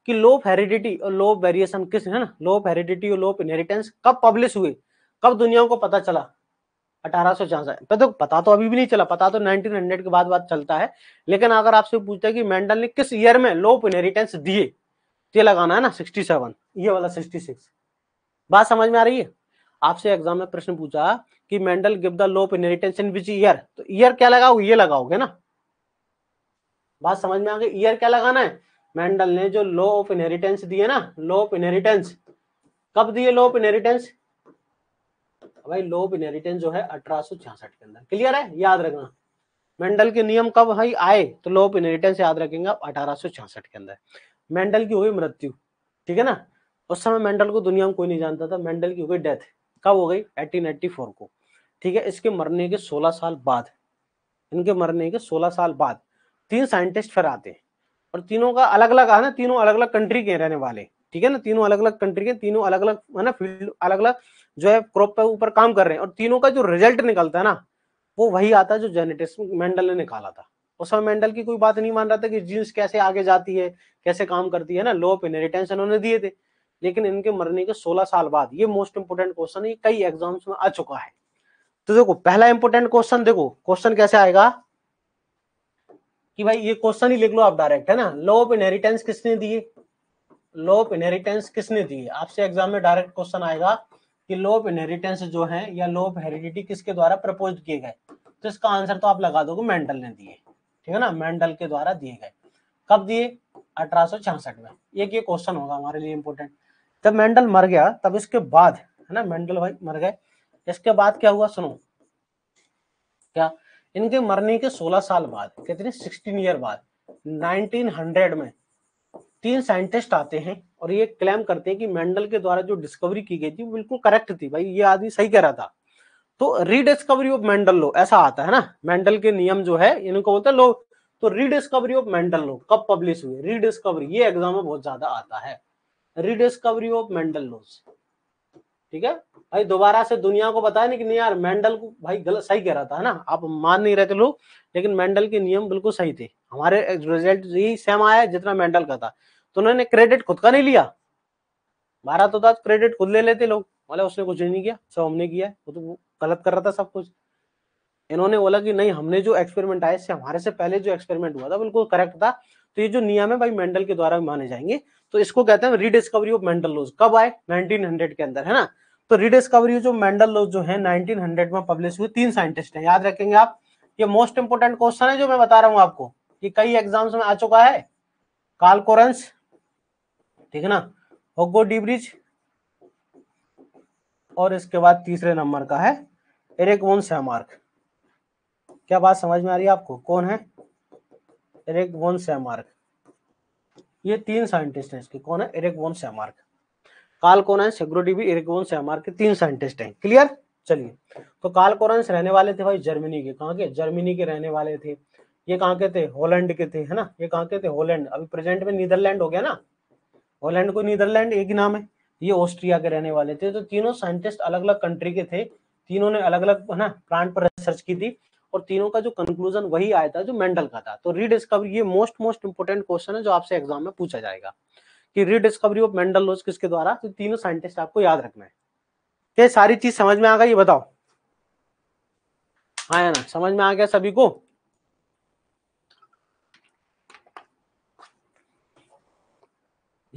कि लोप हेरिडिटी और लोप वेरिएशन किस है ना लोप हेरिडिटी और लोप इनहेरिटेंस कब पब्लिश हुए कब दुनिया को पता चला अठारह सौ तो, पता तो अभी भी नहीं चला पता तो 1900 के बाद बात चलता है लेकिन अगर आपसे पूछते है कि मेंडल ने किस ईयर में लोप इनहेरिटेंस दिए ये लगाना है ना 67 ये वाला 66 बात समझ में आ रही है आपसे एग्जाम में प्रश्न पूछा कि Mendel give the law of inheritance in which year तो ईयर क्या लगाओ ये लगाओगे ना बात समझ में आ गई ईयर क्या लगाना है मेंडल ने जो लॉ ऑफ इनहेरिटेंस दिए ना लॉ ऑफ इनहेरिटेंस कब दिए लॉ ऑफ इनहेरिटेंस भाई लॉ ऑफ इनहेरिटेंस जो है अठारह के अंदर क्लियर है याद रखना मेंडल के नियम कब भाई आए तो लॉ ऑफ इनहेरिटेंस याद रखेंगे आप अठारह के अंदर मेंडल की हुई मृत्यु ठीक है ना उस समय मेंडल को दुनिया में कोई नहीं जानता था मेंडल की हो गई डेथ कब हो गई 1884 को ठीक है इसके मरने के 16 साल बाद इनके मरने के 16 साल बाद तीन साइंटिस्ट फिर आते हैं और तीनों का अलग अलग है ना तीनों अलग अलग कंट्री के रहने वाले ठीक है ना तीनों अलग अलग कंट्री के तीनों अलग अलग है ना फील्ड अलग अलग जो है क्रॉप के ऊपर काम कर रहे हैं और तीनों का जो रिजल्ट निकलता है ना वो वही आता है जो जेनेटिक्स मेंडल ने निकाला था उस समय मेंडल की कोई बात नहीं मान रहा था कि जीन्स कैसे आगे जाती है कैसे काम करती है ना लो पे इनहेरिटेंस उन्होंने दिए थे लेकिन इनके मरने के 16 साल बाद ये मोस्ट इंपोर्टेंट क्वेश्चन है कई एग्जाम्स में आ चुका है तो देखो पहला इंपोर्टेंट क्वेश्चन देखो क्वेश्चन कैसे आएगा कि भाई ये क्वेश्चन ही लिख लो आप डायरेक्ट है ना लो ऑफ इनहेरिटेंस किसने दिए लो ऑफ इनहेरिटेंस किसने दिए आपसे एग्जाम में डायरेक्ट क्वेश्चन आएगा कि लो ऑफ इनहेरिटेंस जो है या लो ऑफ हेरिडिटी किसके द्वारा प्रपोज किए गए तो इसका आंसर तो आप लगा दोगे मेंडल ने दिए ठीक है ना मेंडल के द्वारा दिए गए कब दिए अठारह में एक ये क्वेश्चन होगा हमारे लिए इम्पोर्टेंट जब मेंडल मर गया तब इसके बाद है ना मेंडल भाई मर गए इसके बाद क्या हुआ सुनो क्या इनके मरने के 16 साल बाद कितने 16 ईयर बाद 1900 में तीन साइंटिस्ट आते हैं और ये क्लेम करते हैं कि मेंडल के द्वारा जो डिस्कवरी की गई थी वो बिल्कुल करेक्ट थी भाई ये आदमी सही कह रहा था तो रीडिस्कवरी ऑफ मेंडल लो ऐसा आता है ना मेंडल के नियम जो है इनको बोलते हैं लो तो रीडिस्कवरी ऑफ मेंडल लो कब पब्लिश हुई रीडिस्कवरी ये एग्जाम में बहुत ज्यादा आता है रीडिस्कवरी ऑफ मेंडल लॉज ठीक है भाई दोबारा से दुनिया को बताया नहीं कि नहीं यार मेंडल को भाई गलत सही कह रहा था ना आप मान नहीं रहे थे लोग लेकिन मेंडल के नियम बिल्कुल सही थे हमारे रिजल्ट यही सेम आया जितना मेंडल का था तो उन्होंने क्रेडिट खुद का नहीं लिया भारत तो क्रेडिट खुद ले लेते लोग बोले उसने कुछ नहीं किया सब हमने किया वो तो गलत कर रहा था सब कुछ इन्होंने बोला कि नहीं हमने जो एक्सपेरिमेंट आया इससे हमारे से पहले जो एक्सपेरिमेंट हुआ था बिल्कुल करेक्ट था तो ये जो नियम है भाई मेंडल के द्वारा माने जाएंगे तो इसको कहते हैं रीडिस्कवरी ऑफ मेंडल लॉज कब आए 1900 के अंदर है ना तो रीडिस्कवरी जो मेंडल लॉज जो है 1900 में पब्लिश हुई तीन साइंटिस्ट हैं याद रखेंगे आप ये मोस्ट इंपोर्टेंट क्वेश्चन है जो मैं बता रहा हूं आपको ये कई एग्जाम्स में आ चुका है कालकोरेंस ठीक है ना होगो डिब्रिज और इसके बाद तीसरे नंबर का है एरेक वोन सहमार्क क्या बात समझ में आ रही है आपको कौन है एरेक वोन सहमार्क ये तीन साइंटिस्ट हैं इसके कौन है एरिक वोन सेमार्क काल कोरेंस सेग्रोडी भी एरिक वोन सेमार्क के तीन साइंटिस्ट हैं क्लियर चलिए तो काल कोरेंस रहने वाले थे भाई जर्मनी के कहाँ के जर्मनी के रहने वाले थे ये कहाँ के थे हॉलैंड के थे है ना ये कहाँ के थे हॉलैंड अभी प्रेजेंट में नीदरलैंड हो गया ना हॉलैंड को नीदरलैंड एक ही नाम है ये ऑस्ट्रिया के रहने वाले थे तो तीनों साइंटिस्ट अलग अलग कंट्री के थे तीनों ने अलग अलग है ना प्लांट पर रिसर्च की थी और तीनों का जो कंक्लूजन वही आया था जो मेंडल का था तो रीडिस्कवरी ये मोस्ट मोस्ट इंपोर्टेंट क्वेश्चन है जो आपसे एग्जाम में पूछा जाएगा कि रीडिस्कवरी ऑफ मेंडल लॉज किसके द्वारा तो तीनों साइंटिस्ट आपको याद रखना है ये सारी चीज समझ में आ गई ये बताओ आया हाँ ना समझ में आ गया सभी को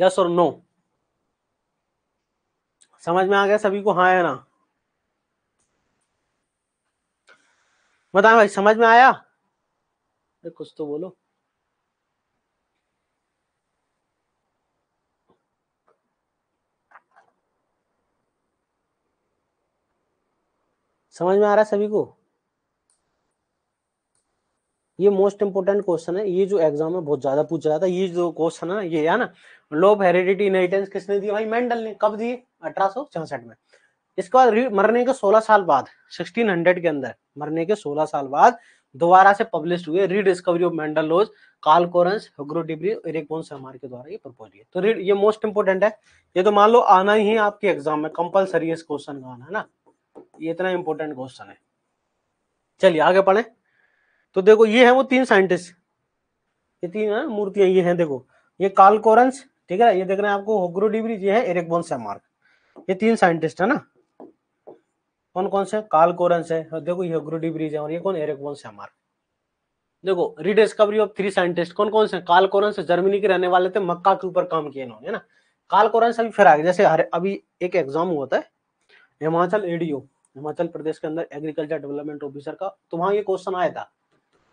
यस और नो समझ में आ गया सभी को हाँ है ना बताए भाई समझ में आया कुछ तो बोलो समझ में आ रहा है सभी को ये मोस्ट इंपोर्टेंट क्वेश्चन है ये जो एग्जाम में बहुत ज्यादा पूछ रहा था ये जो क्वेश्चन है ना ये है ना लोब हेरिडिटी इनहेरिटेंस किसने दिया भाई मेंडल ने कब दिए अठारह में इसके बाद मरने के 16 साल बाद 1600 के अंदर मरने के 16 साल बाद दोबारा से पब्लिश हुए rediscovery of Mendel's laws Carl Correns Hugo डिब्री और एक बोन सरमार के द्वारा ये प्रपोज किया तो ये मोस्ट इंपोर्टेंट है ये तो मान लो आना ही है आपके एग्जाम में कंपलसरी इस क्वेश्चन का आना है ना ये इतना इंपॉर्टेंट क्वेश्चन है चलिए आगे पढ़े तो देखो ये है वो तीन साइंटिस्ट ये तीन हाँ, मूर्तियां ये हैं देखो ये कार्ल कोरेंस ठीक है ये देख रहे हैं आपको होग्रो डिब्री ये है एरेक बोन सेमार्क ये तीन साइंटिस्ट है ना कौन कौन से काल कोरस है और देखो ये ग्रुडी ब्रिज है और ये कौन एरिक से हमारे देखो रिडिस्कवरी ऑफ थ्री साइंटिस्ट कौन कौन से काल से जर्मनी के रहने वाले थे मक्का के ऊपर काम किए इन्होंने ना काल से अभी फिर आगे जैसे हर अभी एक एग्जाम हुआ था हिमाचल एडीओ हिमाचल प्रदेश के अंदर एग्रीकल्चर डेवलपमेंट ऑफिसर का तो वहां ये क्वेश्चन आया था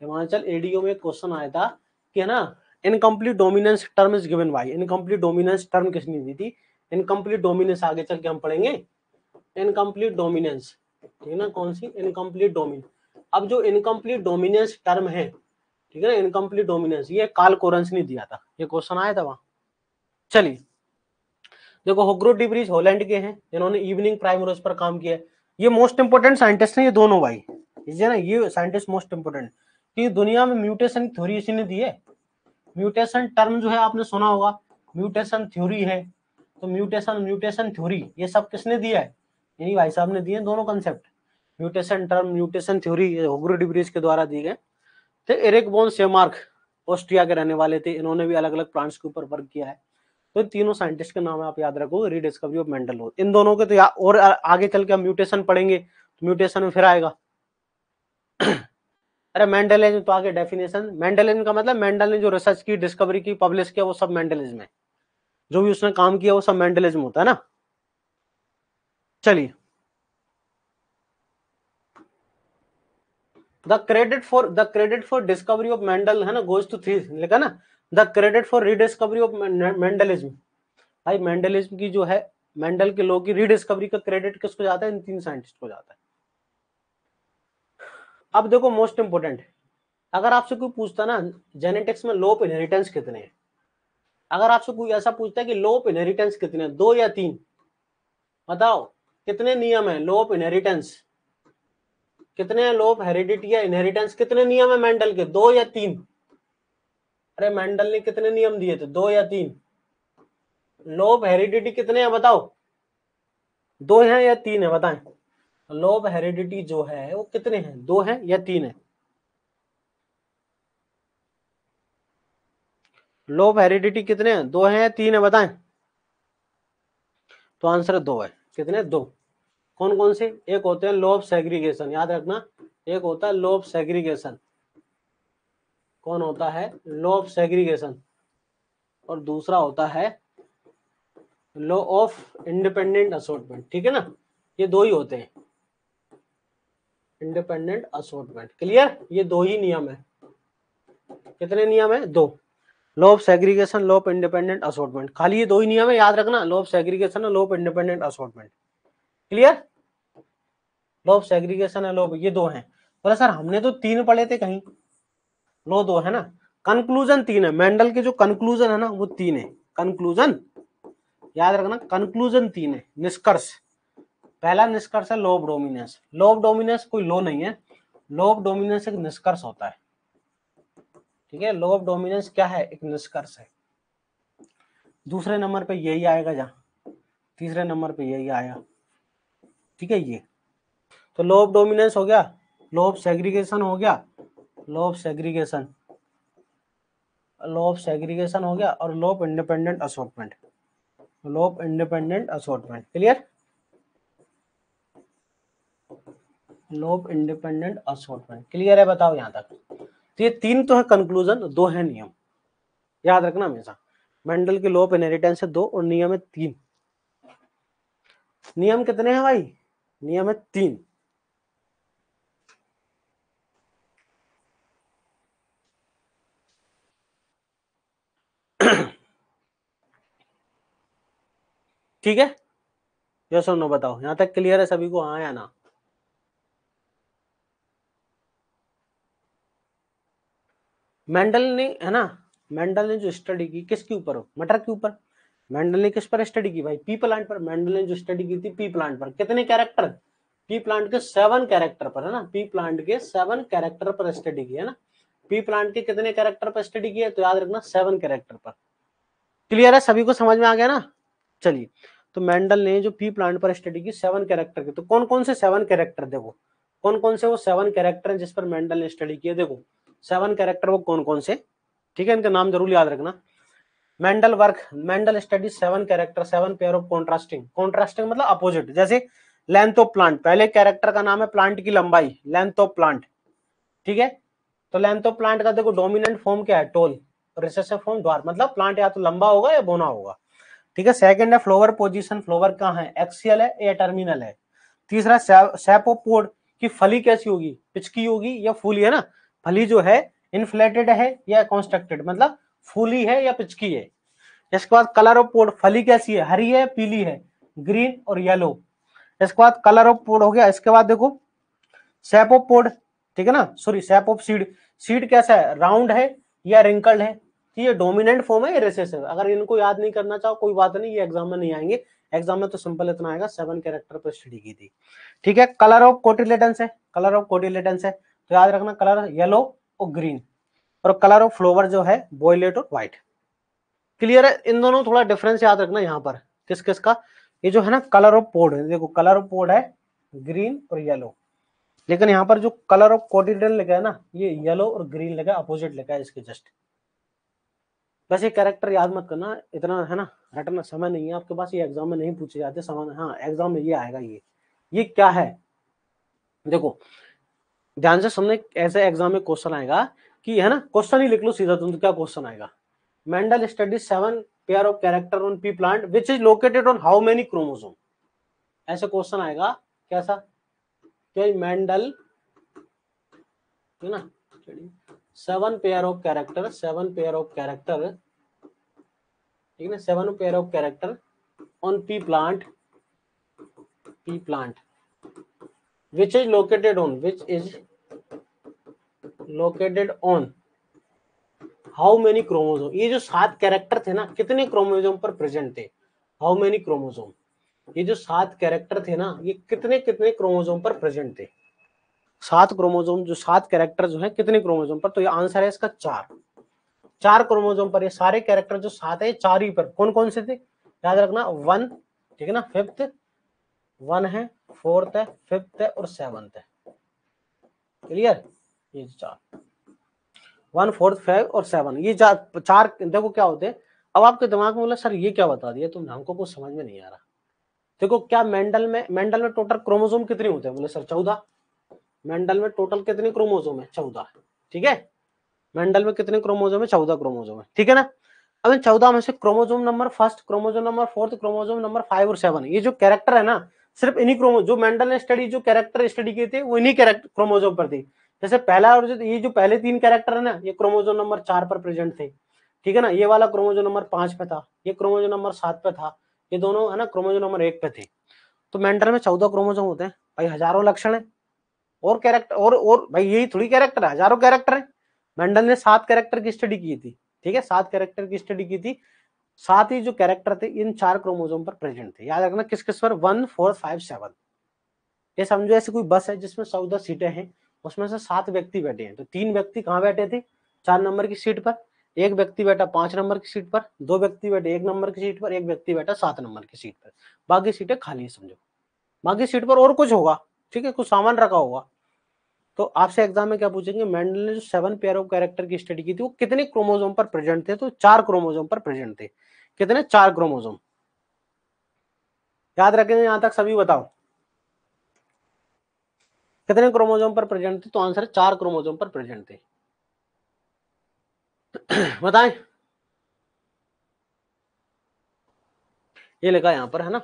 हिमाचल एडीओ में क्वेश्चन आया था कि है ना incomplete dominance term is given by incomplete dominance term किसने दी थी इनकम्प्लीट डोमिनेंस आगे चल के हम पढ़ेंगे इनकम्प्लीट डोमिनेंस ठीक है ना कौन सी इनकम्प्लीट डोमिन अब जो इनकम्प्लीट डोमिनेंस टर्म है ठीक है ना इनकम्प्लीट डोमिनेंस ये काल कोरेंस ने दिया था ये क्वेश्चन आया था वहां चलिए देखो होग्रो डिब्रिज होलैंड के हैं जिन्होंने इवनिंग प्राइमरोज पर काम किया ये मोस्ट इंपोर्टेंट साइंटिस्ट है ये दोनों भाई ना ये साइंटिस्ट मोस्ट इंपोर्टेंट कि दुनिया में म्यूटेशन थ्योरी इसी ने दी है म्यूटेशन टर्म जो है आपने सुना होगा म्यूटेशन थ्योरी है तो म्यूटेशन म्यूटेशन थ्योरी ये सब किसने दिया है यानी भाई साहब ने दिए दोनों concept mutation term mutation theory de Vries के द्वारा दी गए तो एरिक बोन सेमार्क ऑस्ट्रिया के रहने वाले थे इन्होंने भी अलग अलग प्लांट्स के ऊपर वर्क किया है तो तीनों साइंटिस्ट के नाम आप याद रखो रीडिस्कवरी ऑफ मेंडल हो इन दोनों के तो और आगे चल के हम म्यूटेशन पढ़ेंगे तो म्यूटेशन में फिर आएगा अरे मेंडलिज्म तो आगे डेफिनेशन मेंडलिज्म का मतलब मेंडल ने जो रिसर्च की डिस्कवरी की पब्लिश किया वो सब मेंडलिज्म है जो भी उसने काम किया वो सब मेंडलिज्म होता है ना चलिए the credit for the credit for discovery of Mendel है ना गोज टू थ्री लिखा ना the credit for rediscovery of Mendelism भाई मेंडलिज्म की जो है मेंडल के लोग की रीडिस्कवरी का क्रेडिट किसको जाता है इन तीन साइंटिस्ट को जाता है अब देखो मोस्ट इंपोर्टेंट अगर आपसे कोई पूछता ना जेनेटिक्स में लोप इनहेरिटेंस कितने हैं अगर आपसे कोई ऐसा पूछता है कि लोप इनहेरिटेंस कितने हैं दो या तीन बताओ कितने नियम है लो ऑफ इनहेरिटेंस कितने हैं लोप हेरिडिटी या इनहेरिटेंस कितने नियम है मेंडल के दो या तीन अरे मेंडल ने कितने नियम दिए थे दो या तीन लोप हेरिडिटी कितने हैं बताओ दो हैं या तीन है बताएं लोप हेरिडिटी जो है वो कितने हैं दो हैं या तीन है लोप हेरिडिटी कितने हैं दो हैं या तीन है बताएं तो आंसर दो है कितने दो कौन कौन से एक होते हैं लो ऑफ सेग्रीगेशन याद रखना एक होता है लो ऑफ सेग्रीगेशन कौन होता है लो ऑफ सेग्रीगेशन और दूसरा होता है लो ऑफ इंडिपेंडेंट असोटमेंट ठीक है ना ये दो ही होते हैं इंडिपेंडेंट असोटमेंट क्लियर ये दो ही नियम है कितने नियम है दो law of segregation law of independent assortment खाली ये दो ही नियम है याद रखना लो ऑफ सेग्रीगेशन और law of independent assortment clear law of segregation है लोब ये दो हैं बोले सर हमने तो तीन पढ़े थे कहीं लो दो है ना कंक्लूजन तीन है मेंडल के जो कंक्लूजन है ना वो तीन है कंक्लूजन याद रखना कंक्लूजन तीन है निष्कर्ष पहला निष्कर्ष है लोब डोमिनेंस लोब डोमिनेंस कोई लो नहीं है लोब डोमिनेंस एक निष्कर्ष होता है ठीक है लोब डोमिनेंस क्या है एक निष्कर्ष है दूसरे नंबर पे यही आएगा जहां तीसरे नंबर पे यही आया ठीक है ये तो लो ऑफ डोमिनेंस हो गया लो ऑफ सेग्रीगेशन हो गया law of segregation law of segregation हो गया और law of independent assortment law of independent assortment clear law of independent assortment clear है बताओ यहां तक तो ये तीन तो है कंक्लूजन दो है नियम याद रखना हमेशा मेंडल के लॉ ऑफ इनहेरिटेंस है दो और नियम है तीन नियम कितने हैं भाई नियम है तीन ठीक है यह सुनो बताओ यहां तक क्लियर है सभी को हाँ या ना मेंडल ने है ना मेंडल ने जो स्टडी की किसके ऊपर मटर के ऊपर मेंडल ने किस पर स्टडी की भाई पी प्लांट पर मेंडल ने जो स्टडी की थी पी प्लांट पर कितने कैरेक्टर पी प्लांट के सेवन कैरेक्टर पर है ना पी प्लांट के सेवन कैरेक्टर पर स्टडी की है ना पी प्लांट के कितने कैरेक्टर पर स्टडी की है तो याद रखना सेवन कैरेक्टर पर क्लियर है सभी को समझ में आ गया ना चलिए तो मेंडल ने जो पी प्लांट पर स्टडी की सेवन कैरेक्टर की तो कौन कौन से सेवन कैरेक्टर देखो कौन कौन से वो सेवन कैरेक्टर हैं जिस पर मेंडल ने स्टडी किया देखो सेवन कैरेक्टर वो कौन कौन से ठीक है इनका नाम जरूर याद रखना Mendel work Mendel study seven character seven pair of contrasting contrasting मतलब अपोजिट जैसे लेंथ ऑफ प्लांट पहले कैरेक्टर का नाम है प्लांट की लंबाई लेंथ ऑफ प्लांट ठीक है तो लेंथ ऑफ प्लांट का देखो डोमिनेंट फॉर्म क्या है टोल रिसेसिव फॉर्म द्वार मतलब प्लांट या तो लंबा होगा या बोना होगा ठीक है सेकंड है फ्लोवर पोजीशन फ्लोवर कहाँ है एक्सियल है या टर्मिनल है तीसरा सेपोपोड की फली कैसी होगी पिचकी होगी या फूली है ना फली जो है इनफ्लेटेड है या कॉन्स्ट्रक्टेड मतलब फूली है या पिचकी है इसके बाद कलर ऑफ पोड फली कैसी है हरी है पीली है ग्रीन और येलो इसके बाद कलर ऑफ पोड हो गया इसके बाद देखो सैप ऑफ पोड ठीक है ना sorry shape of seed seed कैसा है राउंड है या रिंकल्ड है तो ये डोमिनेंट फॉर्म है रेसेसिव अगर इनको याद नहीं करना चाहो कोई बात नहीं ये एग्जाम में नहीं आएंगे एग्जाम में तो सिंपल इतना आएगा सेवन कैरेक्टर पर स्टडी की थी ठीक है कलर ऑफ कोटिलेटेंस है कलर ऑफ कोटिलेटेंस है तो याद रखना कलर येलो और ग्रीन और कलर ऑफ फ्लोवर जो है बॉयलेट और व्हाइट क्लियर है इन दोनों थोड़ा डिफरेंस याद रखना यहाँ पर किस किस का ये जो है ना कलर ऑफ पोड देखो कलर ऑफ पोड है ग्रीन और येलो लेकिन यहाँ पर जो कलर ऑफ कोटिडल लिखा है ना ये येलो और ग्रीन लगा अपोजिट लिखा है इसके जस्ट बस ये कैरेक्टर याद मत करना इतना है ना रटना समय नहीं है आपके पास ये एग्जाम में नहीं पूछे जाते समय हाँ एग्जाम में ये आएगा ये ये क्या है देखो ध्यान से सामने ऐसे एग्जाम में क्वेश्चन आएगा कि है ना क्वेश्चन ही लिख लो सीधा तुम तो क्या क्वेश्चन आएगा Mendel study seven pair of character on pea plant which is located on how many chromosome ऐसे क्वेश्चन आएगा कैसा क्या मेंडल है ना seven pair of character seven pair of character ठीक है ना seven pair of character on pea plant pea plant which is located on which is located on how many chromosome ये जो सात कैरेक्टर थे ना कितने क्रोमोजोम पर प्रेजेंट थे हाउ मेनी क्रोमोजोम ये जो सात कैरेक्टर थे ना ये कितने कितने क्रोमोजोम पर प्रेजेंट थे सात क्रोमोजोम जो सात कैरेक्टर जो है कितने क्रोमोजोम पर तो ये आंसर है इसका चार चार क्रोमोजोम पर ये सारे कैरेक्टर जो सात है चार ही पर कौन कौन से थे याद रखना वन ठीक है ना फिफ्थ वन है फोर्थ है फिफ्थ है और सेवंथ है क्लियर ये चार वन फोर्थ फाइव और सेवन ये चार चार देखो क्या होते हैं अब आपके दिमाग में बोला सर ये क्या बता दिया तुम तो हमको कुछ समझ में नहीं आ रहा देखो क्या मेंडल में मेंडल में टोटल क्रोमोसोम कितने होते हैं बोले सर चौदह मेंडल में टोटल कितने क्रोमोसोम है चौदह ठीक है मेंडल में कितने क्रोमोजोम है चौदह क्रोमोजोम है ठीक है ना अब इन चौदह में से chromosome number first chromosome number fourth chromosome number five और सेवन ये जो कैरेक्टर है ना सिर्फ इन्हीं क्रोमो जो मेंडल ने स्टडी जो कैरेक्टर स्टडी किए थे वो इन्हीं कैरेक्टर क्रोमोजोम पर थी जैसे पहला और जो ये जो पहले तीन कैरेक्टर है ना ये क्रोमोजोन नंबर चार पर प्रेजेंट थे ठीक है ना ये वाला क्रोमोजोम नंबर पांच पे था ये क्रोमोजोम नंबर सात पे था ये दोनों है ना क्रोमोजोम नंबर एक पे थे तो मेंटल में चौदह क्रोमोजोम होते हैं भाई हजारों लक्षण है और कैरेक्टर और और भाई यही थोड़ी कैरेक्टर है हजारों कैरेक्टर है मेंडल ने सात कैरेक्टर की स्टडी की थी ठीक है सात कैरेक्टर की स्टडी की थी साथ ही जो कैरेक्टर थे इन चार क्रोमोजोम पर प्रेजेंट थे याद रखना किस किस पर वन फोर फाइव सेवन ये समझो ऐसी कोई बस है जिसमें चौदह सीटें हैं उसमें से सात व्यक्ति बैठे हैं तो तीन व्यक्ति कहाँ बैठे थे चार नंबर की सीट पर एक व्यक्ति बैठा पांच नंबर की सीट पर दो व्यक्ति बैठे एक नंबर की सीट पर एक व्यक्ति बैठा सात नंबर की सीट पर बाकी सीटें खाली है समझो बाकी सीट पर और कुछ होगा ठीक है कुछ सामान रखा होगा तो आपसे एग्जाम में क्या पूछेंगे मेंडल ने जो सेवन पेयर ऑफ कैरेक्टर की स्टडी की थी वो कितने क्रोमोजोम पर प्रेजेंट थे तो चार क्रोमोजोम पर प्रेजेंट थे कितने चार क्रोमोजोम याद रखेंगे यहां तक सभी बताओ कितने क्रोमोजोम पर प्रेजेंट थे तो आंसर है चार क्रोमोजोम पर प्रेजेंट थे बताएं ये लिखा यहां पर है ना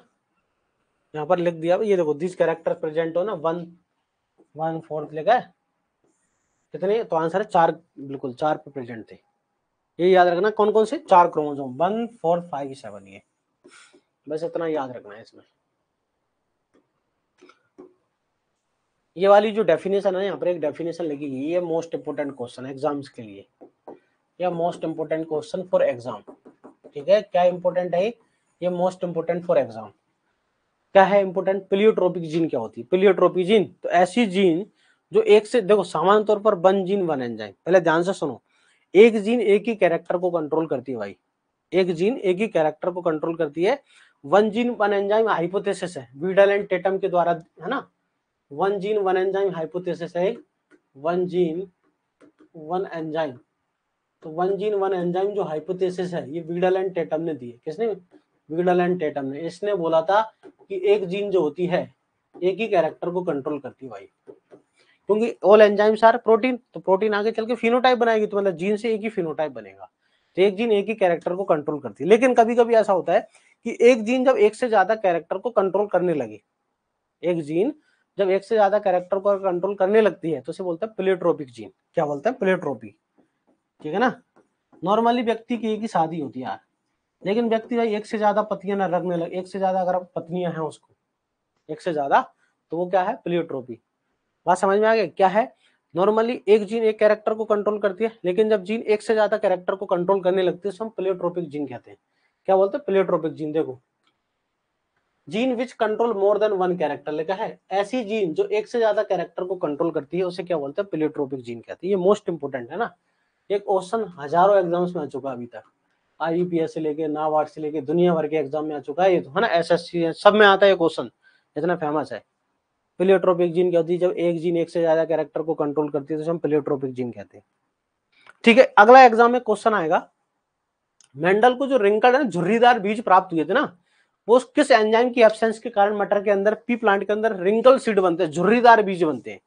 यहां पर लिख दिया ये देखो दिस कैरेक्टर प्रेजेंट हो ना वन वन फोर्थ लिखा है कितने तो आंसर है चार बिल्कुल चार पर प्रेजेंट थे ये याद रखना कौन कौन से चार chromosome one four five seven ये बस इतना याद रखना है इसमें ये वाली जो डेफिनेशन है यहाँ पर एक डेफिनेशन लगी हुई है मोस्ट इंपोर्टेंट क्वेश्चन एग्जाम्स के लिए या most important question for exam ठीक है क्या इंपोर्टेंट है ये मोस्ट इंपोर्टेंट फॉर एग्जाम क्या है इंपोर्टेंट पिलियोट्रोपिक जीन क्या होती है पिलियोट्रोपिक जीन तो ऐसी जीन जो एक से देखो सामान्य तौर पर वन जीन वन एंजाइम पहले ध्यान से सुनो एक जीन एक ही कैरेक्टर को कंट्रोल करती है भाई एक जीन एक ही कैरेक्टर को कंट्रोल करती है one gene one enzyme hypothesis है वीडल एंड टेटम के द्वारा है ना one gene one enzyme hypothesis है वन जीन वन एंजाइम तो वन जीन वन एंजाइम जो हाइपोथेसिस है ये विगडल एंड टेटम ने दिए किसने विगडल एंड टेटम ने इसने बोला था कि एक जीन जो होती है एक ही कैरेक्टर को कंट्रोल करती है भाई क्योंकि ऑल एंजाइम्स आर प्रोटीन तो प्रोटीन आगे चल के फिनोटाइप बनाएगी तो मतलब जीन से एक ही फिनोटाइप बनेगा तो एक जीन एक ही कैरेक्टर को कंट्रोल करती है लेकिन कभी कभी ऐसा होता है कि एक जीन जब एक से ज्यादा कैरेक्टर को कंट्रोल करने लगे एक जीन जब एक से ज्यादा कैरेक्टर को कंट्रोल करने लगती है तो उसे बोलते हैं प्लेट्रोपिक जीन क्या बोलते हैं प्लेट्रोपी ठीक है ना नॉर्मली व्यक्ति की एक ही शादी होती है लेकिन व्यक्ति भाई एक से ज्यादा पतियां ना रखने लगे एक से ज्यादा अगर पत्नियां हैं उसको एक से ज्यादा तो वो क्या है प्लियोट्रोपी बात समझ में आ गया क्या है नॉर्मली एक जीन एक कैरेक्टर को कंट्रोल करती है लेकिन जब जीन एक से ज्यादा कैरेक्टर को कंट्रोल करने लगती है तो हम प्लियोट्रोपिक जीन कहते हैं क्या बोलते हैं प्लियोट्रोपिक जीन देखो gene which control more than one character लिखा है ऐसी जीन जो एक से ज्यादा कैरेक्टर को कंट्रोल करती है उसे क्या बोलते हैं प्लेट्रोपिक जीन कहते हैं ये मोस्ट इंपोर्टेंट है ना एक क्वेश्चन हजारों एग्जाम्स में आ चुका है अभी तक आईपीएस से लेके नावार्ड से लेके दुनिया भर के एग्जाम में आ चुका है ये तो है ना एस एस सी सब में आता है क्वेश्चन इतना फेमस है प्लेट्रोपिक जीन क्या होती है जब एक जीन एक से ज्यादा कैरेक्टर को कंट्रोल करती है तो हम प्लेट्रोपिक जीन कहते हैं ठीक है अगला एग्जाम में क्वेश्चन आएगा मेंडल को जो रिंकल है ना झुर्रीदार बीज प्राप्त हुए थे ना वो किस एंजाइम की एब्सेंस के कारण मटर के अंदर पी प्लांट के अंदर रिंकल सीड बनते हैं झुर्रीदार बीज बनते हैं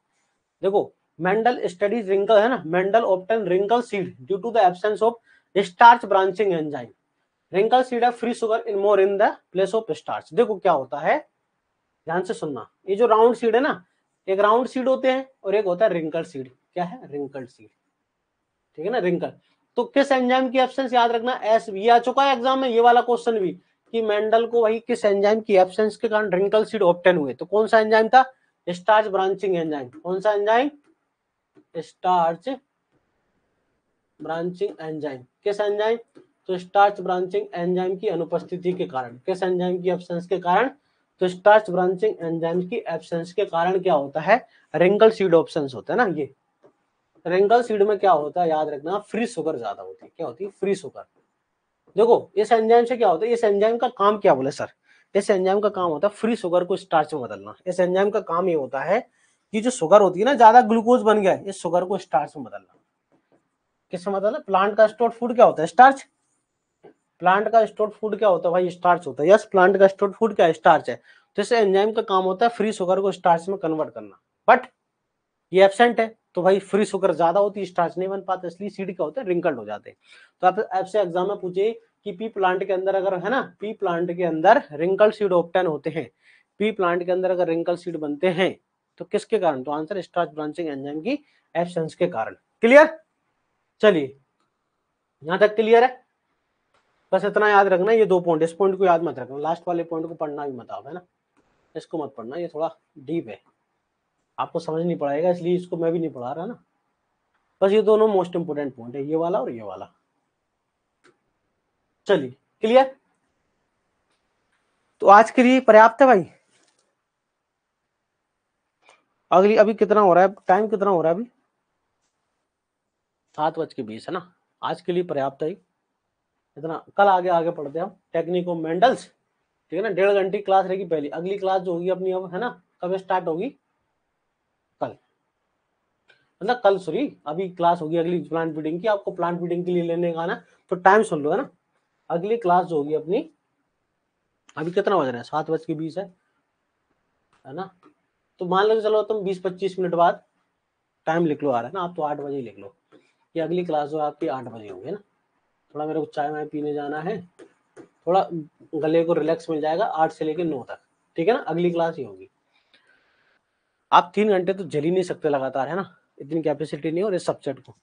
देखो मेंडल स्टडीज रिंकल है ना Mendel often wrinkle seed due to the absence of starch branching enzyme wrinkle seed है free sugar in more in the place of starch देखो क्या होता है ध्यान से सुनना ये जो राउंड सीड है ना एक राउंड सीड होते हैं और एक होता है रिंकल सीड क्या है रिंकल सीड ठीक है ना रिंकल तो किस एंजाइम की एब्सेंस याद रखना एस ये आ चुका है एग्जाम में ये वाला क्वेश्चन भी कि मेंडल को वही किस एंजाइम की एब्सेंस के कारण रिंकल सीड ऑप्टेन हुए तो कौन सा एंजाइम था स्टार्च ब्रांचिंग एंजाइम कौन सा एंजाइम स्टार्च ब्रांचिंग एंजाइम किस एंजाइम तो स्टार्च ब्रांचिंग एंजाइम की अनुपस्थिति के कारण किस एंजाइम की एब्सेंस के कारण तो स्टार्च ब्रांचिंग एंजाइम की एब्सेंस के कारण क्या होता है रिंकल सीड ऑप्शन होता है ना ये रिंकल सीड में क्या होता है याद रखना फ्री शुगर ज्यादा होती है क्या होती है फ्री शुगर देखो इस एंजाइम से क्या होता है इस एंजाइम का काम क्या बोले सर इस एंजाइम का काम होता है फ्री शुगर को स्टार्च में बदलना इस एंजाइम का काम ये होता है कि जो शुगर होती है ना ज्यादा ग्लूकोज बन गया इस शुगर को स्टार्च में बदलना किससे बदलना प्लांट का स्टोर फूड क्या होता है स्टार्च प्लांट का स्टोर फूड क्या होता है भाई स्टार्च होता है यस प्लांट का स्टोर फूड क्या स्टार्च है तो इस एंजाइम का काम होता है फ्री शुगर को स्टार्च में कन्वर्ट करना बट ये एबसेंट है तो भाई फ्री शुगर ज्यादा होती है स्टार्च नहीं बन पाता इसलिए सीड क्या होता है रिंकल्ड हो जाते हैं तो आप आपसे एग्जाम में पूछे कि पी प्लांट के अंदर अगर है ना पी प्लांट के अंदर रिंकल सीड ऑप्टन होते हैं पी प्लांट के अंदर अगर रिंकल सीड बनते हैं तो किसके कारण तो आंसर स्टार्च ब्रांचिंग एंजाइम की एबसेंस के कारण क्लियर चलिए यहां तक क्लियर है बस इतना याद रखना ये दो पॉइंट इस पॉइंट को याद मत रखना लास्ट वाले पॉइंट को पढ़ना भी मत आप है ना इसको मत पढ़ना ये थोड़ा डीप है आपको समझ नहीं पड़ाएगा इसलिए इसको मैं भी नहीं पढ़ा रहा ना बस ये दोनों मोस्ट इंपोर्टेंट पॉइंट है ये वाला और ये वाला चलिए क्लियर तो आज के लिए पर्याप्त है भाई अगली अभी कितना हो रहा है टाइम कितना हो रहा है अभी सात बज के बीस है ना आज के लिए पर्याप्त है इतना कल आगे आगे पढ़ते हैं हम टेक्निको मेंडल्स ठीक है ना डेढ़ घंटे क्लास रहेगी पहली अगली क्लास जो होगी अपनी अब है ना कब स्टार्ट होगी मतलब कल सॉरी अभी क्लास होगी अगली प्लांट फीडिंग की आपको प्लांट फीडिंग के लिए लेने का ना तो टाइम सुन लो है ना अगली क्लास जो होगी अपनी अभी कितना बज रहा है सात बज के बीस है है ना तो मान लो चलो तुम बीस पच्चीस मिनट बाद टाइम लिख लो आ रहा है ना आप तो आठ बजे लिख लो कि अगली क्लास जो आपकी आठ बजे होगी ना थोड़ा मेरे को चाय वाय पीने जाना है थोड़ा गले को रिलैक्स मिल जाएगा आठ से लेकर नौ तक ठीक है ना अगली क्लास ही होगी आप तीन घंटे तो झेल ही नहीं सकते लगातार है ना इतनी कैपेसिटी नहीं और इस सब्जेक्ट को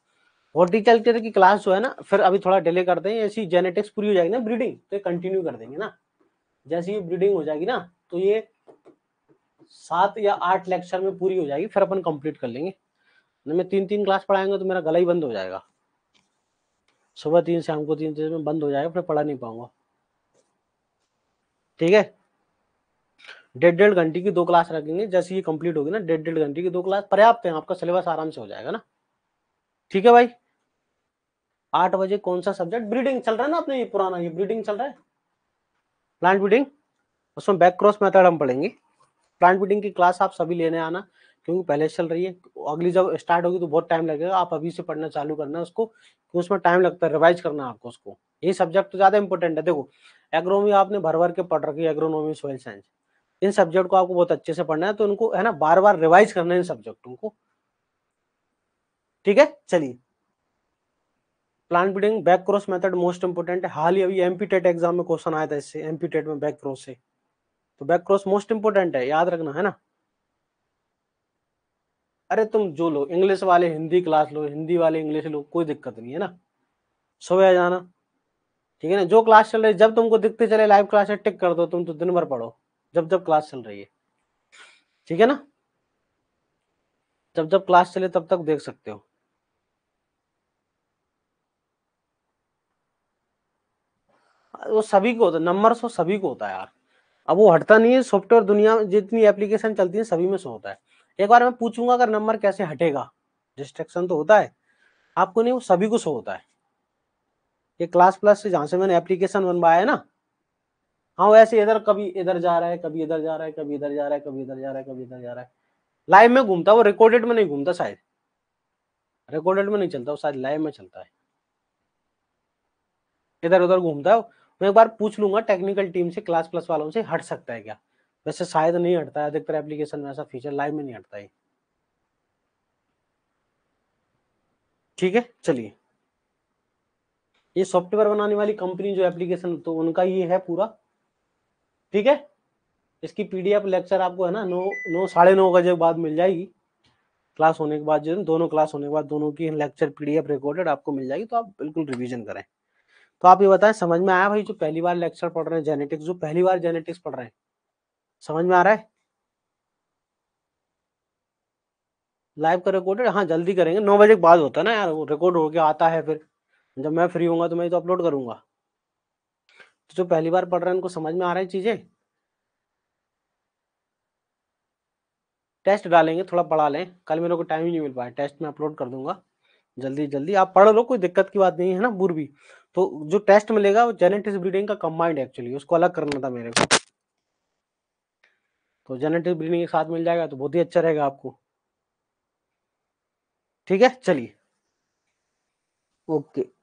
हॉर्टिकल्चर की क्लास जो है ना फिर अभी थोड़ा डिले करते हैं ऐसी जेनेटिक्स पूरी हो जाएगी ना ब्रीडिंग तो कंटिन्यू कर देंगे ना जैसे ये ब्रीडिंग हो जाएगी ना तो ये सात या आठ लेक्चर में पूरी हो जाएगी फिर अपन कंप्लीट कर लेंगे मैं तीन तीन क्लास पढ़ाएंगे तो मेरा गला ही बंद हो जाएगा सुबह तीन शाम को तीन तीन तो में बंद हो जाएगा फिर पढ़ा नहीं पाऊंगा ठीक है डेढ़ डेढ़ घंटे की दो क्लास रखेंगे जैसे ये कंप्लीट होगी ना डेढ़ डेढ़ घंटे की दो क्लास पर्याप्त है आपका सिलेबस आराम से हो जाएगा ना ठीक है भाई आठ बजे कौन सा सब्जेक्ट ब्रीडिंग चल रहा है ना अपने ये पुराना ये ब्रीडिंग चल रहा है प्लांट ब्रीडिंग उसमें बैक क्रॉस मेथड हम पढ़ेंगे प्लांट ब्रीडिंग की क्लास आप सभी लेने आना क्योंकि पहले चल रही है अगली जब स्टार्ट होगी तो बहुत टाइम लगेगा आप अभी से पढ़ना चालू करना उसको क्योंकि उसमें टाइम लगता है रिवाइज करना आपको उसको ये सब्जेक्ट तो ज्यादा इंपॉर्टेंट है देखो एग्रोनॉमी आपने भर भर के पढ़ रखी है एग्रोनॉमी सोयल साइंस इन सब्जेक्ट को आपको बहुत अच्छे से पढ़ना है तो उनको है ना बार बार रिवाइज करना है इन सब्जेक्टों को ठीक है चलिए plant breeding back cross method most important है हाल ही अभी एमपीटेट एग्जाम में क्वेश्चन आया था इससे एमपीटेट में बैक क्रॉस से तो बैक क्रॉस मोस्ट इंपोर्टेंट है याद रखना है ना अरे तुम जो लो इंग्लिश वाले हिंदी क्लास लो हिंदी वाले इंग्लिश लो कोई दिक्कत नहीं है ना सुबह जाना ठीक है ना जो क्लास चल रही जब तुमको दिखते चले लाइव क्लास है टिक कर दो तुम तो दिन भर पढ़ो जब जब क्लास चल रही है ठीक है ना जब जब क्लास चले तब तक देख सकते हो वो सभी को होता है नंबर सो तो सभी को होता है यार अब वो हटता नहीं है सॉफ्टवेयर दुनिया में जितनी एप्लीकेशन चलती है सभी में सो होता है एक बार मैं पूछूंगा अगर नंबर कैसे हटेगा डिस्ट्रेक्शन तो होता है आपको नहीं वो सभी को सो होता है ये क्लास प्लस से जहां से मैंने एप्लीकेशन बनवाया है ना हाँ वैसे ऐसे इधर कभी इधर जा रहा है कभी इधर जा रहा है कभी इधर जा रहा है कभी इधर जा रहा है कभी इधर जा रहा है लाइव में घूमता वो रिकॉर्डेड में नहीं घूमता शायद रिकॉर्डेड में नहीं चलता वो शायद लाइव में चलता है इधर उधर घूमता है मैं एक बार पूछ लूंगा टेक्निकल टीम से क्लास प्लस वालों से हट सकता है क्या वैसे शायद नहीं हटता है अधिकतर एप्लीकेशन में ऐसा फीचर लाइव में नहीं हटता है ठीक है चलिए ये सॉफ्टवेयर बनाने वाली कंपनी जो एप्लीकेशन तो उनका ये है पूरा ठीक है इसकी पीडीएफ लेक्चर आपको है ना नौ नौ साढ़े नौ बजे बाद मिल जाएगी क्लास होने के बाद जो है दोनों क्लास होने के बाद दोनों की लेक्चर पीडीएफ रिकॉर्डेड आपको मिल जाएगी तो आप बिल्कुल रिवीजन करें तो आप ये बताएं समझ में आया भाई जो पहली बार लेक्चर पढ़ रहे हैं जेनेटिक्स जो पहली बार जेनेटिक्स पढ़ रहे हैं समझ में आ रहा है लाइव का रिकॉर्डेड हाँ जल्दी करेंगे नौ बजे के बाद होता है ना यार वो रिकॉर्ड होके आता है फिर जब मैं फ्री हूँ तो मैं तो अपलोड करूंगा तो जो पहली बार पढ़ रहे हैं उनको समझ में आ रही चीजें टेस्ट डालेंगे थोड़ा पढ़ा लें कल मेरे को टाइम ही नहीं मिल पाया टेस्ट में अपलोड कर दूंगा जल्दी जल्दी आप पढ़ लो कोई दिक्कत की बात नहीं है ना बुरबी तो जो टेस्ट मिलेगा वो जेनेटिक्स ब्रीडिंग का कंबाइंड एक्चुअली उसको अलग करना था मेरे को तो जेनेटिक्स ब्रीडिंग के साथ मिल जाएगा तो बहुत ही अच्छा रहेगा आपको ठीक है चलिए ओके